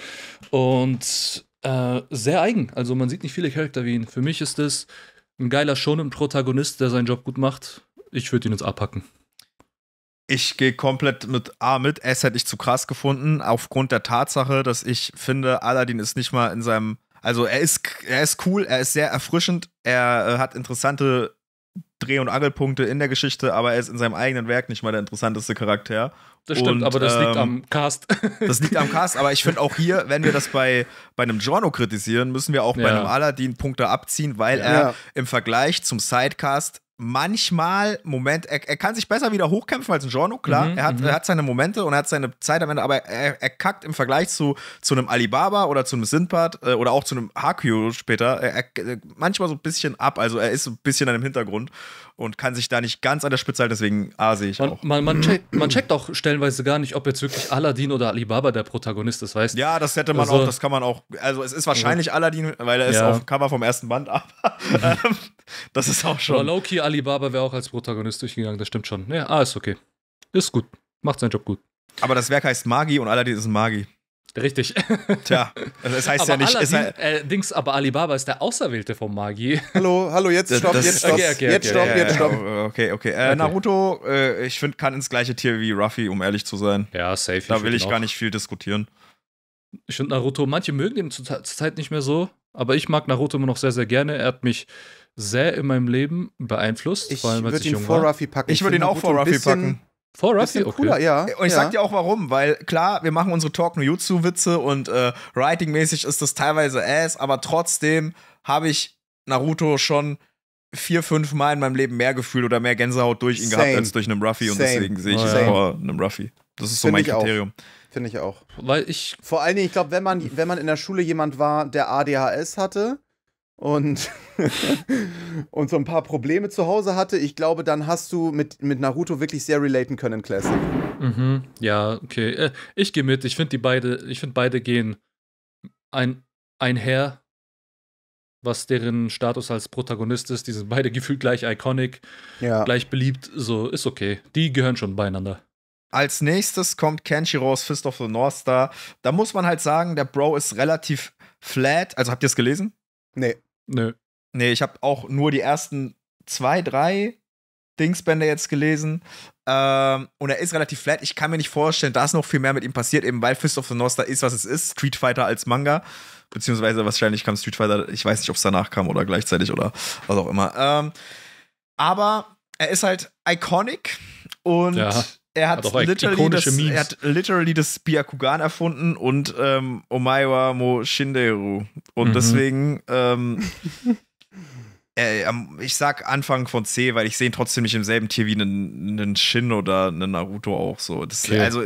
und äh, sehr eigen. Also man sieht nicht viele Charakter wie ihn. Für mich ist es. Das ein geiler Shonen-Protagonist, der seinen Job gut macht. Ich würde ihn jetzt abpacken. Ich gehe komplett mit A mit. S hätte halt ich zu krass gefunden, aufgrund der Tatsache, dass ich finde, Aladdin ist nicht mal in seinem. Also er ist, er ist cool, er ist sehr erfrischend, er äh, hat interessante Dreh- und Angelpunkte in der Geschichte, aber er ist in seinem eigenen Werk nicht mal der interessanteste Charakter. Das stimmt, und, aber das ähm, liegt am Cast. Das liegt am Cast, aber ich finde auch hier, wenn wir das bei, bei einem Giorno kritisieren, müssen wir auch ja. bei einem Aladdin Punkte abziehen, weil ja. er im Vergleich zum Sidecast manchmal, Moment, er, er, kann sich besser wieder hochkämpfen als ein Giorno, klar. Mhm, er, hat, mhm. er, hat, seine Momente und er hat seine Zeit am Ende, aber er, er kackt im Vergleich zu, zu einem Alibaba oder zu einem Sinbad äh, oder auch zu einem Hakyu später er, äh, manchmal so ein bisschen ab. Also er ist so ein bisschen an dem Hintergrund und kann sich da nicht ganz an der Spitze halten, deswegen A ah, sehe ich man, auch. Man, man, check, man, checkt auch stellenweise gar nicht, ob jetzt wirklich Aladdin oder Alibaba der Protagonist ist, weißt du? Ja, das hätte man also, auch, das kann man auch, also es ist also wahrscheinlich ja. Aladdin, weil er ist ja. auf dem Cover vom ersten Band, aber ähm, das ist auch schon. Oder Loki Alibaba wäre auch als Protagonist durchgegangen, das stimmt schon. Ja, ah, ist okay. Ist gut. Macht seinen Job gut. Aber das Werk heißt Magi und Aladdin ist ein Magi. Richtig. Tja, also es heißt aber ja nicht. Aladdin, äh, Dings, aber Alibaba ist der Auserwählte vom Magi. Hallo, hallo, jetzt stopp, das, jetzt stopp, okay, okay, jetzt stopp, okay, jetzt stopp. Okay, okay. Äh, Naruto, äh, ich finde, kann ins gleiche Tier wie Ruffy, um ehrlich zu sein. Ja, safe. Da ich will ich gar nicht viel diskutieren. Ich finde Naruto, manche mögen ihn zur Zeit nicht mehr so, aber ich mag Naruto immer noch sehr, sehr gerne. Er hat mich sehr in meinem Leben beeinflusst. Ich würde ihn vor Ruffy packen. Ich würde ihn auch vor Ruffy packen. Vor Ruffy, okay. cooler, ja. Und ich ja. sag dir auch warum, weil klar, wir machen unsere Talk no Jutsu Witze und äh, Writing-mäßig ist das teilweise ass, aber trotzdem habe ich Naruto schon vier, fünf Mal in meinem Leben mehr Gefühl oder mehr Gänsehaut durch ihn Same. gehabt als durch einen Ruffy und deswegen sehe ich ihn oh, vor einem Ruffy. Das ist so Find mein Kriterium. Auch. Finde ich auch. Weil ich. Vor allen Dingen, ich glaube, wenn man, wenn man in der Schule jemand war, der ADHS hatte, und, und so ein paar Probleme zu Hause hatte, ich glaube, dann hast du mit, mit Naruto wirklich sehr relaten können, Classic. Mhm, ja, okay. Äh, ich gehe mit. Ich finde die beide, ich finde beide gehen ein, einher, was deren Status als Protagonist ist. Die sind beide gefühlt gleich iconic, ja. gleich beliebt. So, ist okay. Die gehören schon beieinander. Als nächstes kommt Kenshiro's Fist of the North Star. Da muss man halt sagen, der Bro ist relativ flat. Also habt ihr es gelesen? Nee. Nö. Nee, ich habe auch nur die ersten zwei, drei Dingsbände jetzt gelesen. Ähm, und er ist relativ flat. Ich kann mir nicht vorstellen, dass noch viel mehr mit ihm passiert, eben weil Fist of the North Star ist, was es ist. Street Fighter als Manga. Beziehungsweise wahrscheinlich kam Street Fighter, ich weiß nicht, ob es danach kam oder gleichzeitig oder was auch immer. Ähm, aber er ist halt iconic und ja er hat, hat literally das, Memes. er hat literally das Byakugan erfunden und ähm, Omaiwa Mo Shinderu. Und mhm. deswegen, ähm, äh, ich sag Anfang von C, weil ich sehe ihn trotzdem nicht im selben Tier wie einen, Shin oder einen Naruto auch so. Das, okay. Also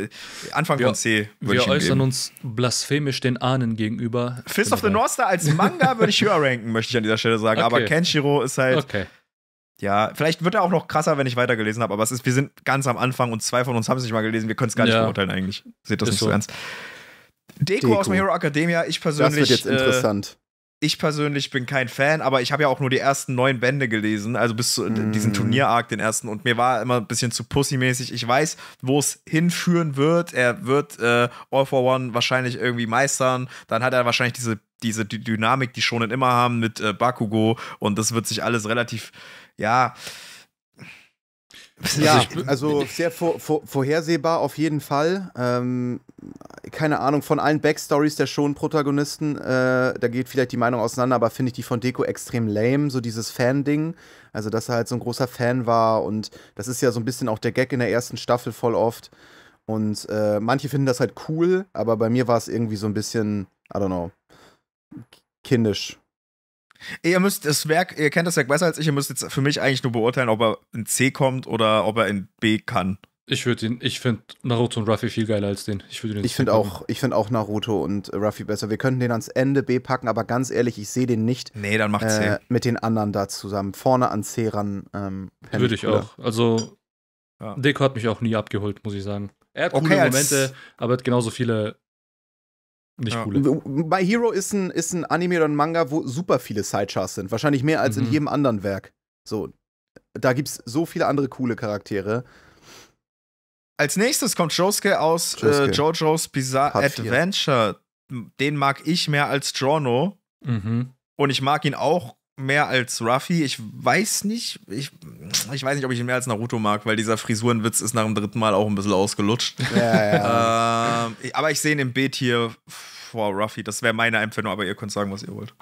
Anfang wir, von C. Wir äußern uns blasphemisch den Ahnen gegenüber. Fist of the North Star als Manga würde ich höher ranken, möchte ich an dieser Stelle sagen. Okay. Aber Kenshiro ist halt. Okay ja, vielleicht wird er auch noch krasser, wenn ich weitergelesen habe, aber es ist, wir sind ganz am Anfang und zwei von uns haben es nicht mal gelesen, wir können es gar nicht ja. beurteilen eigentlich. Seht das ist nicht so ernst. Deko, Deko, aus My Hero Academia, ich persönlich. Das wird jetzt äh, interessant. ich persönlich bin kein Fan, aber ich habe ja auch nur die ersten neun Bände gelesen, also bis zu mm. diesem Turnier-Arc, den ersten, und mir war immer ein bisschen zu pussymäßig. Ich weiß, wo es hinführen wird. Er wird äh, All for One wahrscheinlich irgendwie meistern. Dann hat er wahrscheinlich diese, diese Dynamik, die Schonen immer haben mit äh, Bakugo, und das wird sich alles relativ ja. Also ja, also sehr vor, vor, vorhersehbar auf jeden Fall. Ähm, keine Ahnung, von allen Backstories der Schon-Protagonisten, äh, da geht vielleicht die Meinung auseinander, aber finde ich die von Deko extrem lame, so dieses Fan-Ding. Also, dass er halt so ein großer Fan war und das ist ja so ein bisschen auch der Gag in der ersten Staffel voll oft. Und äh, manche finden das halt cool, aber bei mir war es irgendwie so ein bisschen, I don't know, kindisch. Ihr müsst das Werk, ihr kennt das Werk besser als ich, ihr müsst jetzt für mich eigentlich nur beurteilen, ob er in C kommt oder ob er in B kann. Ich würde ihn, ich finde Naruto und Ruffy viel geiler als den. Ich Ich finde auch, ich finde auch Naruto und Ruffy besser. Wir könnten den ans Ende B packen, aber ganz ehrlich, ich sehe den nicht. Nee, dann macht äh, C. mit den anderen da zusammen. Vorne an C ran. Ähm, würde ich auch. Also ja. Deko hat mich auch nie abgeholt, muss ich sagen. Er hat okay, coole Momente, aber hat genauso viele nicht ja. coole. My Hero ist ein, ist ein Anime oder ein Manga, wo super viele Sidechars sind. Wahrscheinlich mehr als mhm. in jedem anderen Werk. So, da es so viele andere coole Charaktere. Als nächstes kommt Josuke aus Äh, JoJo's Bizarre Part Adventure. 4. Den mag ich mehr als Jorno. Mhm. Und ich mag ihn auch mehr als Ruffy. Ich weiß nicht, ich, ich weiß nicht, ob ich ihn mehr als Naruto mag, weil dieser Frisurenwitz ist nach dem dritten Mal auch ein bisschen ausgelutscht. Ja, ja. ähm, aber ich sehe ihn im Beet hier vor Ruffy. Das wäre meine Empfindung, aber ihr könnt sagen, was ihr wollt.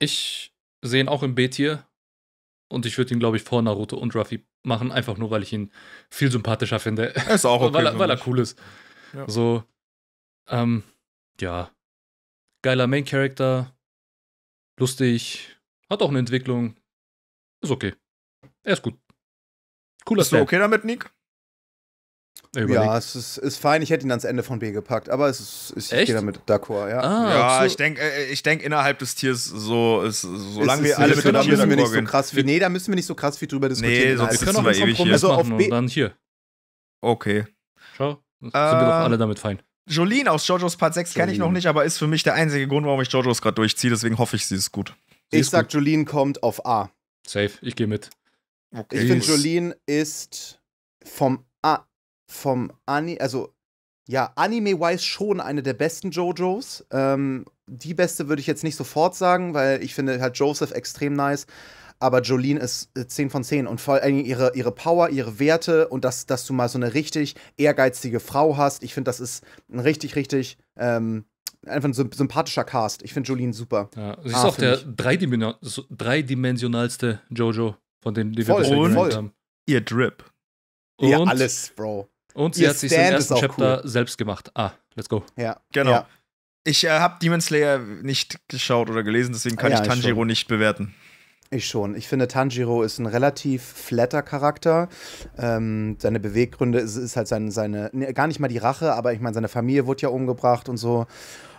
Ich sehe ihn auch im Beet hier. Und ich würde ihn, glaube ich, vor Naruto und Ruffy machen, einfach nur, weil ich ihn viel sympathischer finde. Ist auch okay. weil, er, weil er cool ist. Ja. So, ähm, ja. Geiler Main-Character, lustig, hat auch eine Entwicklung. Ist okay. Er ist gut. Cooler Bist Stand. du okay damit, Nick? Ja, es ist, ist fein. Ich hätte ihn ans Ende von B gepackt, aber es ist, ich Echt? gehe damit d'accord. Ja, ah, ja ich denke, äh, äh, ich denk, innerhalb des Tiers so, ist, solange wir alle mit dem Tier müssen wir nicht so krass viel, Nee, da müssen wir nicht so krass viel drüber diskutieren. Nee, sonst wir also können wir ewig hier. Also auf B dann hier. Okay. Schau, sind äh, wir doch ähm, alle damit fein. Jolene aus JoJo's Part 6 kenne ich noch nicht, aber ist für mich der einzige Grund, warum ich JoJo's gerade durchziehe. Deswegen hoffe ich, sie ist gut. Sie ich sag, gut. Jolene kommt auf A. Safe, ich gehe mit. Okay. Ich finde, Jolene ist vom, A vom Ani, also ja, Anime-wise schon eine der besten JoJos. Ähm, die beste würde ich jetzt nicht sofort sagen, weil ich finde halt Joseph extrem nice. Aber Jolene ist 10 äh, von 10 und vor allem ihre, ihre Power, ihre Werte und dass, dass du mal so eine richtig ehrgeizige Frau hast. Ich finde, das ist ein richtig, richtig ähm, einfach ein sympathischer Cast. Ich finde Jolene super. Ja, sie ist ah, auch der dreidimensional, dreidimensionalste Jojo, von dem die voll, wir bisher voll. haben. Ihr Drip. Und, alles, Bro. Und sie Ihr hat sich den ersten Chapter cool. selbst gemacht. Ah, let's go. Ja. Genau. Ja. Ich äh, habe Demon Slayer nicht geschaut oder gelesen, deswegen kann ja, ich Tanjiro ich nicht bewerten. Ich schon. Ich finde, Tanjiro ist ein relativ flatter Charakter. Ähm, seine Beweggründe ist, ist halt sein, seine, ne, gar nicht mal die Rache, aber ich meine, seine Familie wurde ja umgebracht und so.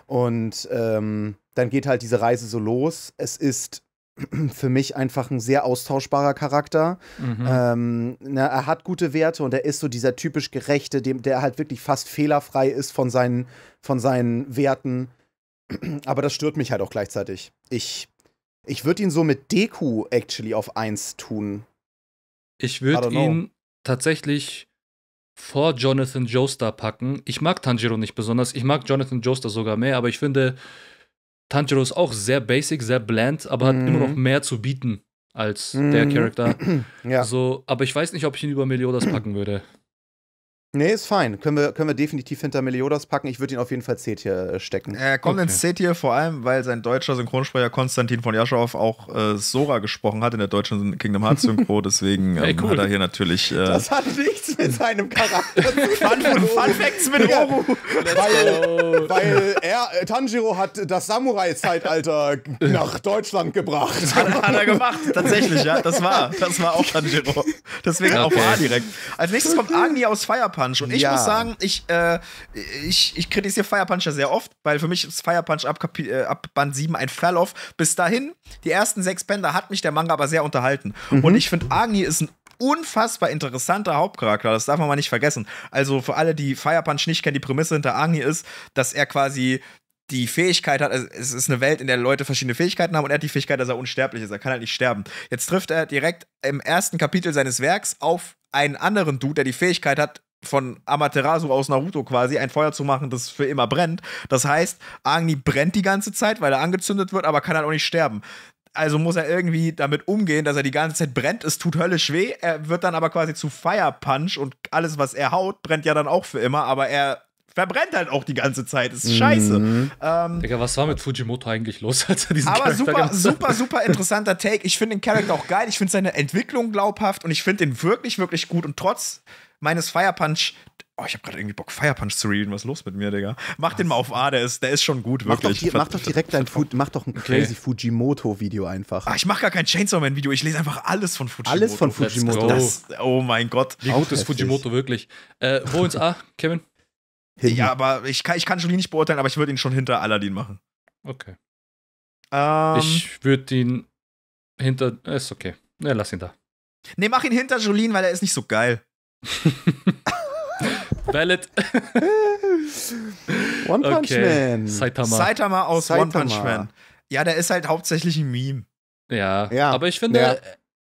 Und ähm, dann geht halt diese Reise so los. Es ist für mich einfach ein sehr austauschbarer Charakter. Mhm. Ähm, na, ne, er hat gute Werte und er ist so dieser typisch Gerechte, dem, der halt wirklich fast fehlerfrei ist von seinen, von seinen Werten. Aber das stört mich halt auch gleichzeitig. Ich, ich würde ihn so mit Deku actually auf 1 tun. Ich würde ihn tatsächlich vor Jonathan Joestar packen. Ich mag Tanjiro nicht besonders. Ich mag Jonathan Joestar sogar mehr, aber ich finde, Tanjiro ist auch sehr basic, sehr bland, aber mhm. hat immer noch mhm. mehr zu bieten als mhm. der Charakter. Ja. So, aber ich weiß nicht, ob ich ihn über Meliodas packen würde. Nee, ist fein. Können wir, können wir definitiv hinter Meliodas packen. Ich würde ihn auf jeden Fall C-Tier äh, stecken. Er äh, kommt okay. ins C-Tier vor allem, weil sein deutscher Synchronsprecher Konstantin von Jaschow auch äh, Sora gesprochen hat in der deutschen Kingdom Hearts Synchro. Deswegen ähm, hey, cool. hat er hier natürlich. Äh, das hat nichts mit seinem Charakter Fun Facts mit Oru. weil, weil er, äh, Tanjiro hat das Samurai-Zeitalter nach Deutschland gebracht. Hat, hat, er gemacht, tatsächlich, ja. Das war, das war auch Tanjiro. Deswegen okay. auch A direkt. Als nächstes kommt Agni aus Firepower. Punch. Und ich ja. muss sagen, ich, äh, ich, ich kritisiere Fire Punch ja sehr oft, weil für mich ist Fire Punch ab, Kapi äh, ab Band 7 ein Fall-Off. Bis dahin, die ersten sechs Bänder hat mich der Manga aber sehr unterhalten. Mhm. Und ich finde, Agni ist ein unfassbar interessanter Hauptcharakter. Das darf man mal nicht vergessen. Also für alle, die Fire Punch nicht kennen, die Prämisse hinter Agni ist, dass er quasi die Fähigkeit hat, also es ist eine Welt, in der Leute verschiedene Fähigkeiten haben und er hat die Fähigkeit, dass er unsterblich ist. Er kann halt nicht sterben. Jetzt trifft er direkt im ersten Kapitel seines Werks auf einen anderen Dude, der die Fähigkeit hat, von Amaterasu aus Naruto quasi ein Feuer zu machen, das für immer brennt. Das heißt, Agni brennt die ganze Zeit, weil er angezündet wird, aber kann halt auch nicht sterben. Also muss er irgendwie damit umgehen, dass er die ganze Zeit brennt. Es tut höllisch weh. Er wird dann aber quasi zu Fire Punch und alles, was er haut, brennt ja dann auch für immer. Aber er verbrennt halt auch die ganze Zeit. Das ist scheiße. Mhm. Ähm, Digga, was war mit Fujimoto eigentlich los, als er diesen Aber Charakter super, super, super interessanter Take. Ich finde den Charakter auch geil. Ich finde seine Entwicklung glaubhaft und ich finde den wirklich, wirklich gut. Und trotz meines Fire Punch. Oh, ich habe gerade irgendwie Bock, Fire Punch zu reden. Was ist los mit mir, Digga? Mach Was? den mal auf A, der ist, der ist schon gut, mach wirklich. Doch, mach doch, direkt ein, Fu mach doch ein okay. Crazy Fujimoto-Video einfach. Ach, ich mache gar kein Chainsaw Man-Video, ich lese einfach alles von Fujimoto. Alles von Fujimoto. Das, oh mein Gott. Wie gut ist Fujimoto wirklich? Äh, wo ins A, Kevin? Ja, aber ich kann, ich kann Jolie nicht beurteilen, aber ich würde ihn schon hinter Aladdin machen. Okay. Ähm, ich würde ihn hinter. Ist okay. Ne, lass ihn da. Nee, mach ihn hinter Jolien, weil er ist nicht so geil. Valid. One Punch okay. Man. Saitama. Saitama aus Saitama. One Punch Man. Ja, der ist halt hauptsächlich ein Meme. Ja, ja. aber ich finde, ja.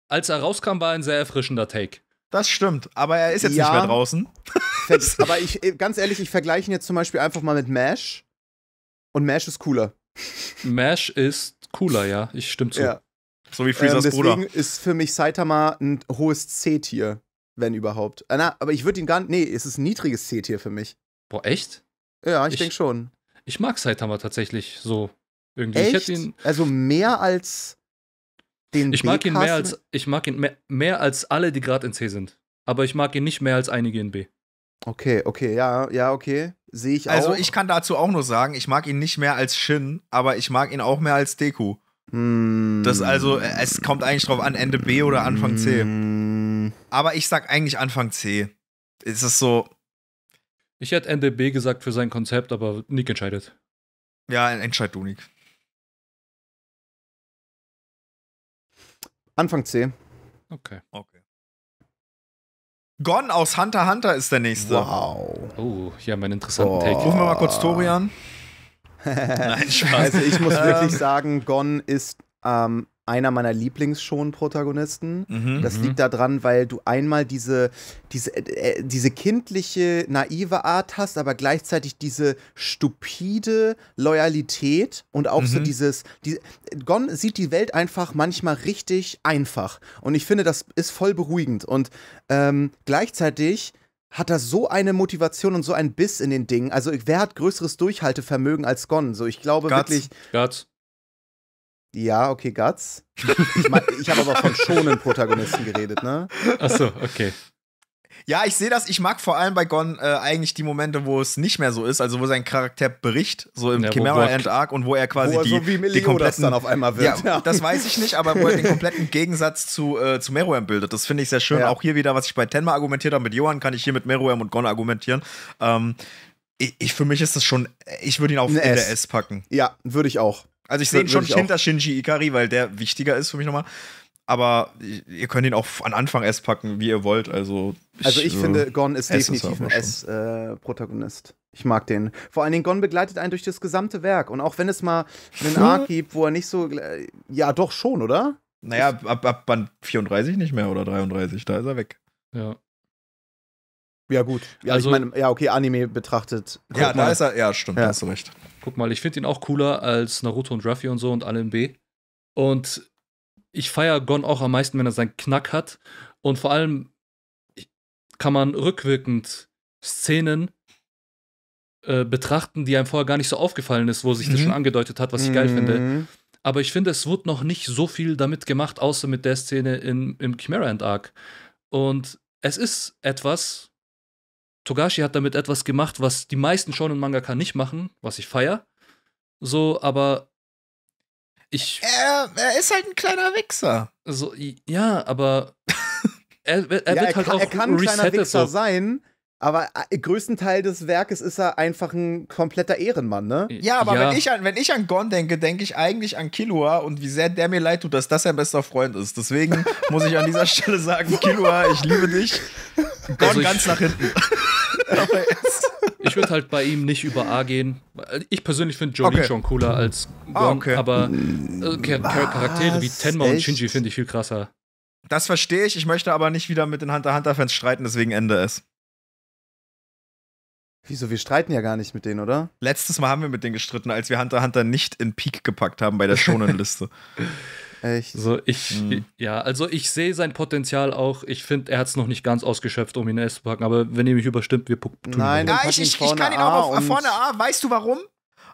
als er rauskam, war er ein sehr erfrischender Take. Das stimmt, aber er ist jetzt ja. nicht mehr draußen. aber ich, äh, ganz ehrlich, ich vergleiche ihn jetzt zum Beispiel einfach mal mit Mash. Und Mash ist cooler. Mash ist cooler, ja. Ich stimme zu. Ja. So wie Freezers ähm, deswegen Bruder. Deswegen ist für mich Saitama ein hohes C-Tier wenn überhaupt. Ah, na, aber ich würde ihn gar nicht. Nee, es ist ein niedriges C-Tier für mich. Boah, echt? Ja, ich, ich denke schon. Ich mag Saitama tatsächlich so. Irgendwie. Echt? Ihn, also mehr als den ich mag ihn mehr als Ich mag ihn mehr, mehr als alle, die gerade in C sind. Aber ich mag ihn nicht mehr als einige in B. Okay, okay, ja, ja, okay. Sehe ich also auch. Also ich kann dazu auch nur sagen, ich mag ihn nicht mehr als Shin, aber ich mag ihn auch mehr als Deku. Hm. Das also, äh, es kommt eigentlich drauf an, Ende B oder Anfang C. Mm. Aber ich sag eigentlich Anfang C. Ist es so. Ich hätte Ende B gesagt für sein Konzept, aber Nick entscheidet. Ja, entscheid du, Nick. Anfang C. Okay. Okay. Gon aus Hunter Hunter ist der nächste. Wow. Oh, hier haben wir einen interessanten oh. Take. Rufen wir mal kurz Torian. Nein, Spaß. Also ich muss ähm. wirklich sagen, Gon ist ähm, einer meiner Lieblingsshonen-Protagonisten. Mhm, das mhm. liegt daran, weil du einmal diese, diese, äh, äh, diese kindliche, naive Art hast, aber gleichzeitig diese stupide Loyalität und auch mhm. so dieses. Die, Gon sieht die Welt einfach manchmal richtig einfach. Und ich finde, das ist voll beruhigend. Und ähm, gleichzeitig hat er so eine Motivation und so einen Biss in den Dingen. Also, wer hat größeres Durchhaltevermögen als Gon? So, ich glaube Guts. wirklich. Guts. Ja, okay, Guts. Ich, mein, ich habe aber von schonen Protagonisten geredet, ne? Ach so, okay. Ja, ich sehe das. Ich mag vor allem bei Gon äh, eigentlich die Momente, wo es nicht mehr so ist, also wo sein Charakter bricht, so im ja, Chimera End Arc und wo er quasi wo er die, so wie Melio die kompletten dann auf einmal wird. Ja, ja, das weiß ich nicht, aber wo er den kompletten Gegensatz zu, äh, zu Meruem bildet. Das finde ich sehr schön. Ja. Auch hier wieder, was ich bei Tenma argumentiert habe mit Johann, kann ich hier mit Meruem und Gon argumentieren. Ähm, ich, ich, für mich ist das schon, ich würde ihn auf S. E S packen. Ja, würde ich auch. Also ich sehe ihn schon hinter Shinji Ikari, weil der wichtiger ist für mich nochmal. Aber ihr könnt ihn auch an Anfang S packen, wie ihr wollt. Also ich, also ich äh, finde, Gon ist definitiv ein S-Protagonist. Äh, ich mag den. Vor allen Dingen, Gon begleitet einen durch das gesamte Werk. Und auch wenn es mal einen Arc gibt, wo er nicht so. Äh, ja, doch schon, oder? Naja, ab, ab Band 34 nicht mehr oder 33, da ist er weg. Ja. Ja, gut. Ja, also, ich meine, ja, okay, Anime betrachtet. Guck ja, da ist er, ja, stimmt, ja. da hast du recht. Guck mal, ich finde ihn auch cooler als Naruto und Ruffy und so und allen B. Und ich feiere Gon auch am meisten, wenn er seinen Knack hat. Und vor allem kann man rückwirkend Szenen äh, betrachten, die einem vorher gar nicht so aufgefallen ist, wo sich das mhm. schon angedeutet hat, was ich mhm. geil finde. Mhm. Aber ich finde, es wurde noch nicht so viel damit gemacht, außer mit der Szene in, im Chimera End Arc. Und es ist etwas, Togashi hat damit etwas gemacht, was die meisten Shonen Mangaka nicht machen, was ich feier. So, aber ich. Er, er ist halt ein kleiner Wichser. So, ja, aber er, er ja, wird er halt kann, auch er kann ein kleiner Wichser so. sein, aber äh, größten Teil des Werkes ist er einfach ein kompletter Ehrenmann, ne? Äh, ja, aber ja. Wenn, ich an, wenn ich an Gon denke, denke ich eigentlich an Killua und wie sehr der mir leid tut, dass das sein bester Freund ist. Deswegen muss ich an dieser Stelle sagen, Killua, ich liebe dich. Gon also ganz nach hinten. ich würde halt bei ihm nicht über A gehen. Ich persönlich finde Jolie okay. schon cooler als ah, Gon, ah, okay. aber äh, Charaktere wie Tenma Echt? und Shinji finde ich viel krasser. Das verstehe ich, ich möchte aber nicht wieder mit den Hunter-Hunter-Fans streiten, deswegen ende es. Wieso? Wir streiten ja gar nicht mit denen, oder? Letztes Mal haben wir mit denen gestritten, als wir Hunter Hunter nicht in Peak gepackt haben bei der Shonen-Liste. Echt? So, ich, mhm. ja, also ich sehe sein Potenzial auch. Ich finde, er hat es noch nicht ganz ausgeschöpft, um ihn S zu packen. Aber wenn ihr mich überstimmt, wir tun Nein, wir. ja, ich, ich, ich kann ihn auch auf, vorne A. Weißt du warum?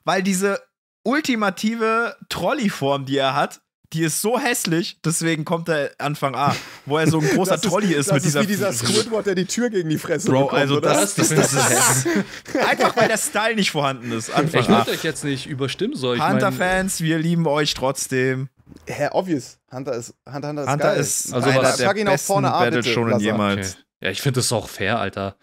Weil diese ultimative Trolley-Form, die er hat, die ist so hässlich, deswegen kommt der Anfang A, wo er so ein großer ist, Trolley ist, mit ist dieser. Wie dieser Squidward, der die Tür gegen die Fresse Bro, bekommt, also oder? das, das, das ist Einfach weil der Style nicht vorhanden ist. Anfang ich möchte euch jetzt nicht überstimmen, soll Hunter-Fans, wir lieben euch trotzdem. Hä, ja, obvious. Hunter ist, Hunter, Hunter ist Hunter geil. ist also Alter, der ihn auch vorne A, bitte, schon jemals. Okay. Ja, ich finde das auch fair, Alter.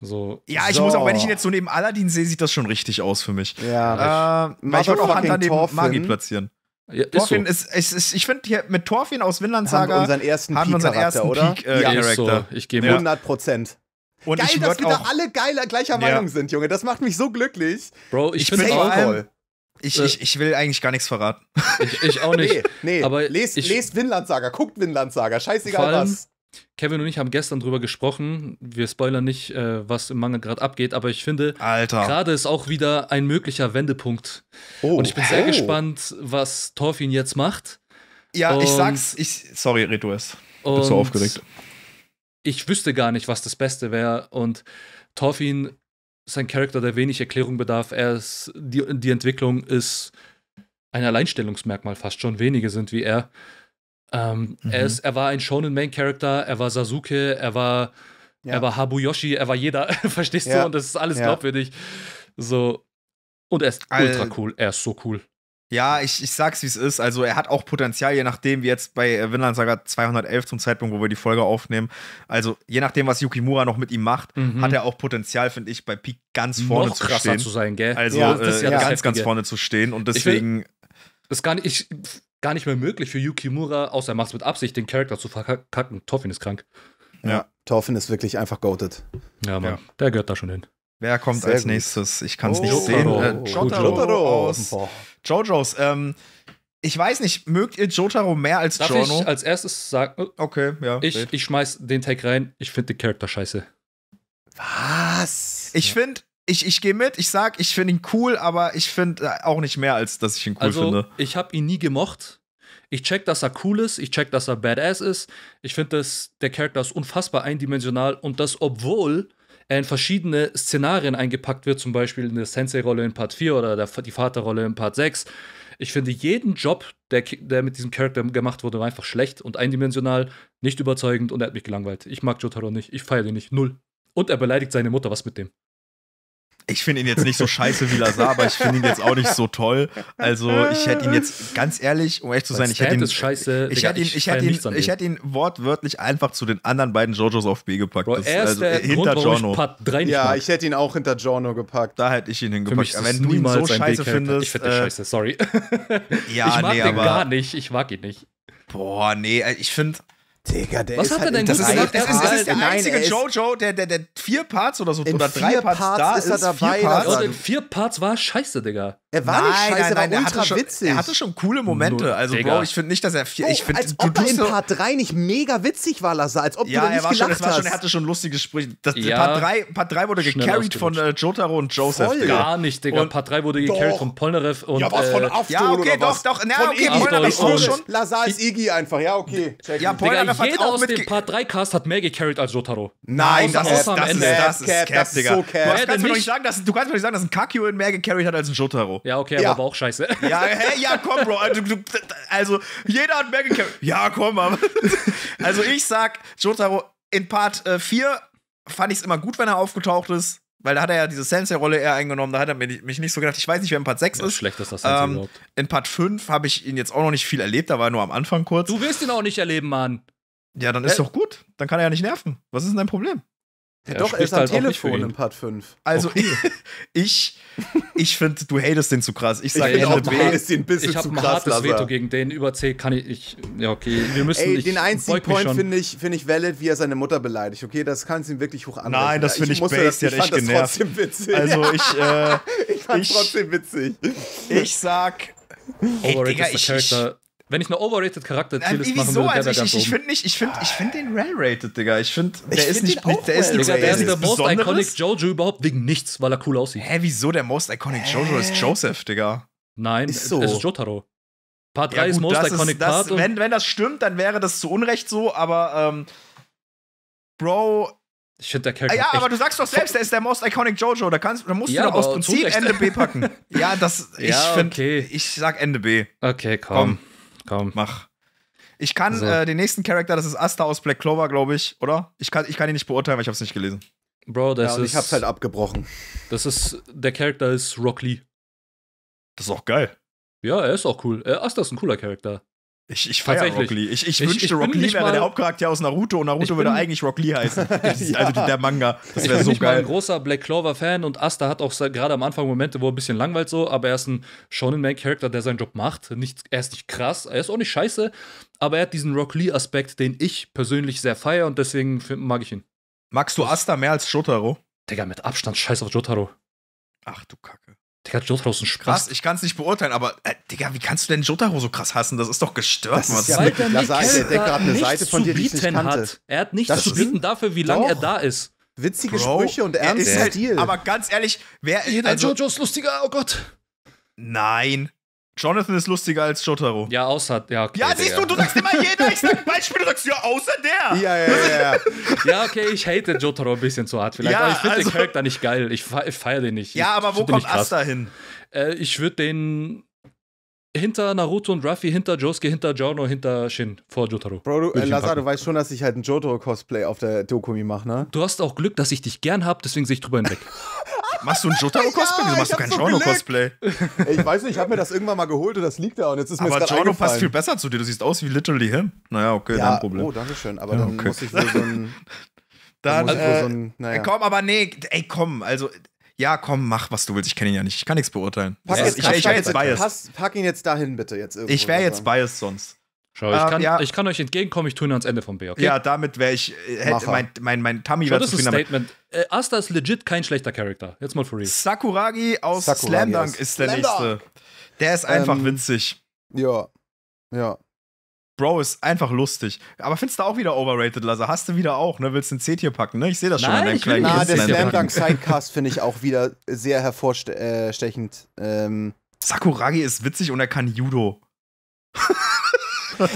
So. Ja, ich so. muss auch, wenn ich ihn jetzt so neben Aladdin sehe, sieht das schon richtig aus für mich. Ja. Äh, ich würde auch Hunter neben Magi platzieren. Ja, Torfin so. ist, ist, ich finde hier mit Thorfinn aus Vinland Saga haben wir unseren ersten haben unseren ersten oder? Peak, äh, ja, ist so. Ich gebe 100 Prozent. Und Geil, dass wir da alle geiler, gleicher ja. Meinung sind, Junge. Das macht mich so glücklich. Bro, ich, ich finde auch toll. Ich, äh, ich, ich will eigentlich gar nichts verraten. Ich, ich auch nicht. nee, nee. Aber lest, ich, lest Vinland Saga, guckt Vinland Saga, scheißegal was. Kevin und ich haben gestern drüber gesprochen. Wir spoilern nicht, äh, was im Manga gerade abgeht, aber ich finde, gerade ist auch wieder ein möglicher Wendepunkt. Oh, und ich bin sehr oh. gespannt, was Thorfinn jetzt macht. Ja, und, ich sag's. Ich, sorry, red du Ich bin so aufgeregt. Ich wüsste gar nicht, was das Beste wäre. Und Thorfinn ist ein Charakter, der wenig Erklärung bedarf. Er ist, die, die Entwicklung ist ein Alleinstellungsmerkmal fast schon. Wenige sind wie er. Ähm, mhm. er, ist, er war ein Shonen Main Character, er war Sasuke, er war, ja. er war Habuyoshi, er war jeder, verstehst ja. du? Und das ist alles ja. glaubwürdig. So. Und er ist All ultra cool, er ist so cool. Ja, ich, ich sag's wie es ist. Also er hat auch Potenzial, je nachdem, wie jetzt bei äh, Vinland Saga 211 zum Zeitpunkt, wo wir die Folge aufnehmen. Also je nachdem, was Yukimura noch mit ihm macht, mhm. hat er auch Potenzial, finde ich, bei Peak ganz vorne noch zu krasser stehen. zu sein, gell? Also ja, äh, ja ganz, Heftige. ganz vorne zu stehen und deswegen. Will, das gar nicht. Ich, gar nicht mehr möglich für Yukimura, außer er macht es mit Absicht, den Charakter zu verkacken. Toffin ist krank. Ja, Torfin ist wirklich einfach goated. Ja, Mann, ja. der gehört da schon hin. Wer kommt Sehr als gut. nächstes? Ich kann es oh, nicht Jotaro. sehen. Äh, Jotaro, Jotaro aus JoJo's. Ähm, ich weiß nicht, mögt ihr Jotaro mehr als Darf Giorno? ich als erstes sagen? Oh, okay, ja. Ich, ich schmeiß den Tag rein. Ich finde den Charakter scheiße. Was? Ich finde, ich, ich gehe mit, ich sag, ich finde ihn cool, aber ich finde äh, auch nicht mehr, als dass ich ihn cool also, finde. Ich habe ihn nie gemocht. Ich check, dass er cool ist, ich check, dass er badass ist. Ich finde, der Charakter ist unfassbar eindimensional und das, obwohl er in verschiedene Szenarien eingepackt wird, zum Beispiel in der Sensei-Rolle in Part 4 oder der, die Vaterrolle in Part 6. Ich finde jeden Job, der, der mit diesem Charakter gemacht wurde, war einfach schlecht und eindimensional, nicht überzeugend und er hat mich gelangweilt. Ich mag Jotaro nicht, ich feiere den nicht, null. Und er beleidigt seine Mutter, was mit dem? Ich finde ihn jetzt nicht so scheiße wie Lazar, aber ich finde ihn jetzt auch nicht so toll. Also ich hätte ihn jetzt, ganz ehrlich, um echt zu sein, ich hätte ihn, scheiße, ich hätte ihn, ich hätte ihn, ich hätte ihn wortwörtlich einfach zu den anderen beiden Jojos auf B gepackt. Bro, er ist also, äh, der hinter Grund, Giorno. Ich 3 nicht ja, mag. ich hätte ihn auch hinter Giorno gepackt. Da hätte ich ihn hingepackt. Wenn du ihn so scheiße findest. Ich finde äh, scheiße, sorry. ja, ich mag nee, den aber, gar nicht, ich mag ihn nicht. Boah, nee, äh, ich finde Digga, der Was ist hat halt er denn das ist, gesagt? Das ist, das ist der Nein, einzige Jojo, der, der, der vier Parts oder so in oder drei Parts, Parts da ist. Er dabei, vier Parts. Ja, in vier Parts war scheiße, Digga. Er war nein, nicht scheiße, nein, nein, er war ultra schon, witzig. Er hatte schon coole Momente. also, Digga. Bro, ich finde nicht, dass er vier. Oh, ich find, als ob du, in Part 3 nicht mega witzig war, Lasse. Als ob ja, du nicht gelacht schon, hast. Schon, er hatte schon lustige Sprüche. Das, ja, Part 3 Part wurde gecarried von äh, Jotaro und Joseph. Voll. Gar nicht, Digga. Und Part 3 wurde gecarried von Polnareff und. Ja, was von Aftol Ja, okay, doch, doch. Na, okay, Polnareff war schon. Lazar ist Iggy einfach. Ja, okay. Ja, Polnareff Olaf Jeder auch aus dem Part 3 Cast hat mehr gecarried als Jotaro. Nein, das, ist, das, ist, das ist Cap, das ist so Cap. Du kannst mir nicht sagen, dass, du kannst mir nicht sagen, dass ein Kakyoin mehr gecarried hat als ein Jotaro. Ja, okay, aber auch scheiße. Ja, hey, ja, komm, Bro. Also, also jeder hat mehr gecarried. Ja, komm, aber. Also ich sag, Jotaro in Part 4 äh, fand ich es immer gut, wenn er aufgetaucht ist, weil da hat er ja diese Sensei-Rolle eher eingenommen, da hat er mich, nicht so gedacht. Ich weiß nicht, wer in Part 6 ja, ist. Schlecht ist das Sensei ähm, In Part 5 habe ich ihn jetzt auch noch nicht viel erlebt, da war er nur am Anfang kurz. Du wirst ihn auch nicht erleben, Mann. Ja, dann ist Hä? Äh. doch gut. Dann kann er ja nicht nerven. Was ist denn dein Problem? Ja, doch, er ist am halt Telefon in Part 5. Also okay. ich, ich finde, du hatest den zu krass. Ich sage, ich du hatest den ein bisschen ich zu krass. Ich habe ein Veto gegen den. Über C kann ich, ich ja okay, wir müssen Ey, ich, den einzigen Point finde ich, find ich valid, wie er seine Mutter beleidigt. Okay, das kann es ihm wirklich hoch anrechnen. Nein, das finde ich, ich base, Das, hat echt genervt. Also ich, äh, ich fand ich, trotzdem witzig. Ich sag, Ey, Digga, ich, ich, wenn ich eine overrated charakter Charakterzielliste machen würde, so? also ich, ich, finde nicht, ich finde ich find den railrated, Digga. Ich finde, der, find nicht, der, der ist nicht der, ist der most iconic Jojo überhaupt wegen nichts, weil er cool aussieht. Hä, wieso der most iconic Jojo ist Joseph, Digga? Nein, ist so. es ist Jotaro. Part 3 ja, gut, ist most iconic ist, das, Wenn, wenn das stimmt, dann wäre das zu Unrecht so, aber ähm, Bro, ich finde der Charakter. Ah, ja, aber du sagst doch selbst, der ist der most iconic Jojo. Da, kannst, da musst ja, du doch aus Prinzip Ende B packen. ja, das. Ich ja, find, okay. Ich sag Ende B. Okay, komm. komm. Komm. Mach. Ich kann also. äh, den nächsten Charakter, das ist Asta aus Black Clover, glaube ich, oder? Ich kann, ich kann ihn nicht beurteilen, weil ich habe es nicht gelesen. Bro, das ja, ist. Ich hab's halt abgebrochen. Das ist. Der Charakter ist Rock Lee. Das ist auch geil. Ja, er ist auch cool. Äh, Asta ist ein cooler Charakter. Ich, ich ah feiere Rock Lee. Ich, ich, ich wünschte, Rock Lee wäre der Hauptcharakter aus Naruto und Naruto würde eigentlich Rock Lee heißen. ja. Also der Manga. Das wäre so geil. Ich bin ein großer Black Clover-Fan und Asta hat auch gerade am Anfang Momente, wo er ein bisschen langweilt so, aber er ist ein Shonen-Man-Charakter, der seinen Job macht. Nicht, er ist nicht krass, er ist auch nicht scheiße, aber er hat diesen Rock Lee-Aspekt, den ich persönlich sehr feiere und deswegen mag ich ihn. Magst du Asta mehr als Jotaro? Digga, mit Abstand scheiß auf Jotaro. Ach du Kacke. Digga, Jotaro ist ein Spaß. Krass, ich kann es nicht beurteilen, aber äh, Digga, wie kannst du denn Jotaro so krass hassen? Das ist doch gestört, das Mann. Ist ja Alter, eine, Seite, der gerade eine Seite von dir, die ich nicht Hat. Er hat nichts das zu bieten dafür, wie lange er da ist. Witzige Bro, Sprüche und ernster halt, Stil. aber ganz ehrlich, wer. Jeder also, Jojo ist lustiger, oh Gott. Nein, Jonathan ist lustiger als Jotaro. Ja, außer. Ja, okay, ja siehst du, du sagst immer jeder, ich sag ein Beispiel, du sagst ja, außer der. Ja, ja, ja. Ja, ja okay, ich hate Jotaro ein bisschen zu hart vielleicht, ja, aber ich finde also, den Charakter nicht geil. Ich, ich feiere den nicht. Ja, aber wo kommt Asta hin? Äh, ich würde den hinter Naruto und Ruffy, hinter Josuke, hinter Jono, hinter Shin, vor Jotaro. Bro, du, äh, Lazar, du weißt schon, dass ich halt ein Jotaro-Cosplay auf der Dokumi mache, ne? Du hast auch Glück, dass ich dich gern hab, deswegen sehe ich drüber hinweg. Machst du ein Jotaro-Cosplay? Wieso ja, machst du kein jorno Giorno-Cosplay? Ich weiß nicht, ich habe mir das irgendwann mal geholt und das liegt da und jetzt ist mir Aber Jorno passt viel besser zu dir. Du siehst aus wie Literally Him. Naja, okay, ja, dein Problem. Oh, danke schön. Aber ja, okay. dann muss ich wohl so ein. Dann, dann äh, so ein, naja. Äh, komm, aber nee, ey, komm, also ja, komm, mach, was du willst. Ich kenne ihn ja nicht. Ich kann nichts beurteilen. Pack ist, jetzt, ich, ich, ich wäre jetzt biased. Pass, pack ihn jetzt dahin, bitte. Jetzt irgendwo, ich wäre jetzt biased sonst. Schau, ich, ähm, kann, ja. ich kann euch entgegenkommen, ich tue ihn ans Ende vom B, okay? Ja, damit wäre ich, äh, hätte mein, mein, mein Tami wäre zu viel Statement. Äh, Asta ist legit kein schlechter Charakter. Jetzt mal for real. Sakuragi aus Sakuragi Slam Dunk aus. ist der Slam nächste. Der ist einfach ähm, winzig. Ja, ja. Bro ist einfach lustig. Aber findest du auch wieder overrated, Lasse? Hast du wieder auch, ne? Willst du den c hier packen, ne? Ich sehe das schon in deinem kleinen Na, der Slam Dunk Sidecast finde ich auch wieder sehr hervorstechend. Äh, ähm. Sakuragi ist witzig und er kann Judo.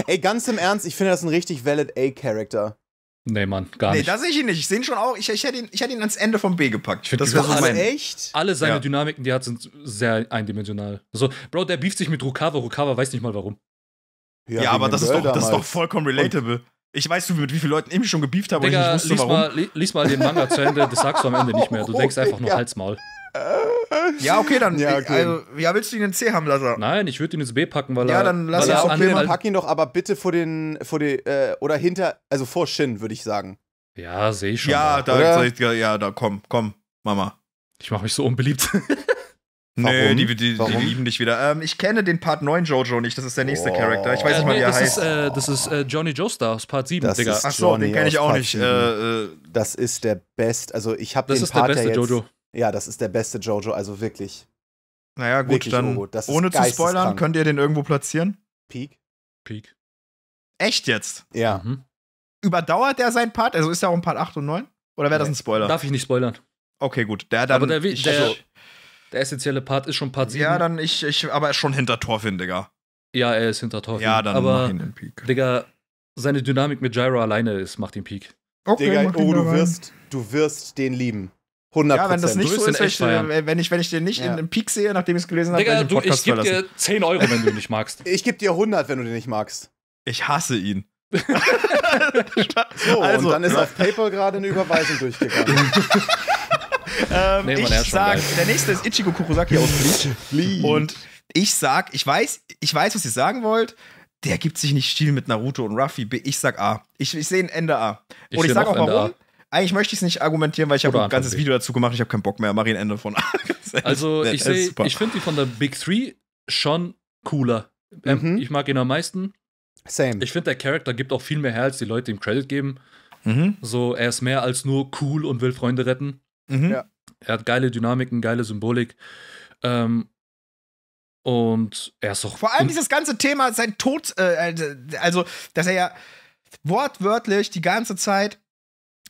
Ey, ganz im Ernst, ich finde das ein richtig valid A-Character. Nee, Mann, gar nee, nicht. Nee, da sehe ich ihn nicht. Ich sehe ihn schon auch. Ich, ich, hätte ihn, ich hätte ihn ans Ende vom B gepackt. Ich das wäre so mein. Echt? Alle seine ja. Dynamiken, die er hat, sind sehr eindimensional. Also, Bro, der beeft sich mit Rukawa. Rukawa weiß nicht mal warum. Ja, ja aber das ist, doch, das ist doch vollkommen relatable. Und ich weiß, mit wie vielen Leuten ich schon gebieft habe, Digga, ich nicht wusste, lies warum. Mal, li, lies mal den Manga zu Ende, das sagst du am Ende nicht mehr. Du denkst einfach nur Halsmaul. Ja, okay, dann. Ja, okay. Also, ja, willst du ihn in C haben, Lazar? Nein, ich würde ihn ins B packen, weil ja, er. Ja, dann lass ihn auch B. Pack ihn doch aber bitte vor den. Vor den äh, oder hinter. Also vor Shin, würde ich sagen. Ja, sehe ich schon. Ja, da, ich, ja, da komm, komm, Mama. Ich mache mich so unbeliebt. Nee, die, die, Warum? die, lieben dich wieder. Ähm, ich kenne den Part 9 Jojo nicht, das ist der nächste oh. Charakter. Ich weiß nicht äh, mal, wie er heißt. Ist, äh, das ist äh, Johnny Joestar aus Part 7, das Digga. Achso, den kenne ich auch nicht. Äh, äh, das ist der Best, also ich habe den Part der beste ja jetzt, Jojo. Ja, das ist der beste Jojo, also wirklich. Naja, gut, wirklich dann ohne zu spoilern, könnt ihr den irgendwo platzieren? Peak. Peak. Echt jetzt? Ja. Mhm. Überdauert er sein Part? Also ist er auch ein Part 8 und 9? Oder wäre nee. das ein Spoiler? Darf ich nicht spoilern. Okay, gut. Der dann, Aber der, ich, der, also, der essentielle Part ist schon Part 7. Ja, dann ich, ich aber er ist schon hinter Torfin, Digga. Ja, er ist hinter Torfin. Ja, dann aber, mach ihn den Peak. Digga, seine Dynamik mit Gyro alleine ist, macht ihn Peak. Okay, Digga, oh, du wirst, du wirst den lieben. 100%. Ja, wenn das nicht so ist, ich, äh, wenn, ich, wenn ich den nicht ja. in den Peak sehe, nachdem ich es gelesen habe, dann du, Podcast ich gebe dir 10 Euro, wenn du ihn nicht magst. ich gebe dir 100, wenn du den nicht magst. Ich hasse ihn. so, also, und dann ist auf PayPal gerade eine Überweisung durchgegangen. ähm, nee, ich sag, geil. der nächste ist Ichigo Kurosaki aus Bleach. Und ich sag, ich weiß, ich weiß, was ihr sagen wollt. Der gibt sich nicht Stil mit Naruto und Ruffy. Ich sag A. Ich, ich sehe ein Ende A. Und ich, sag auch, auch warum. A eigentlich möchte ich es nicht argumentieren, weil ich habe ein ganzes Video dazu gemacht. Ich habe keinen Bock mehr. Mach ich ein Ende von. also ich sehe, ich finde die von der Big Three schon cooler. Ähm, mhm. Ich mag ihn am meisten. Same. Ich finde, der Charakter gibt auch viel mehr her, als die Leute ihm Credit geben. Mhm. So, er ist mehr als nur cool und will Freunde retten. Mhm. Ja. Er hat geile Dynamiken, geile Symbolik. Ähm, und er ist auch. Vor allem dieses ganze Thema, sein Tod, äh, äh, also, dass er ja wortwörtlich die ganze Zeit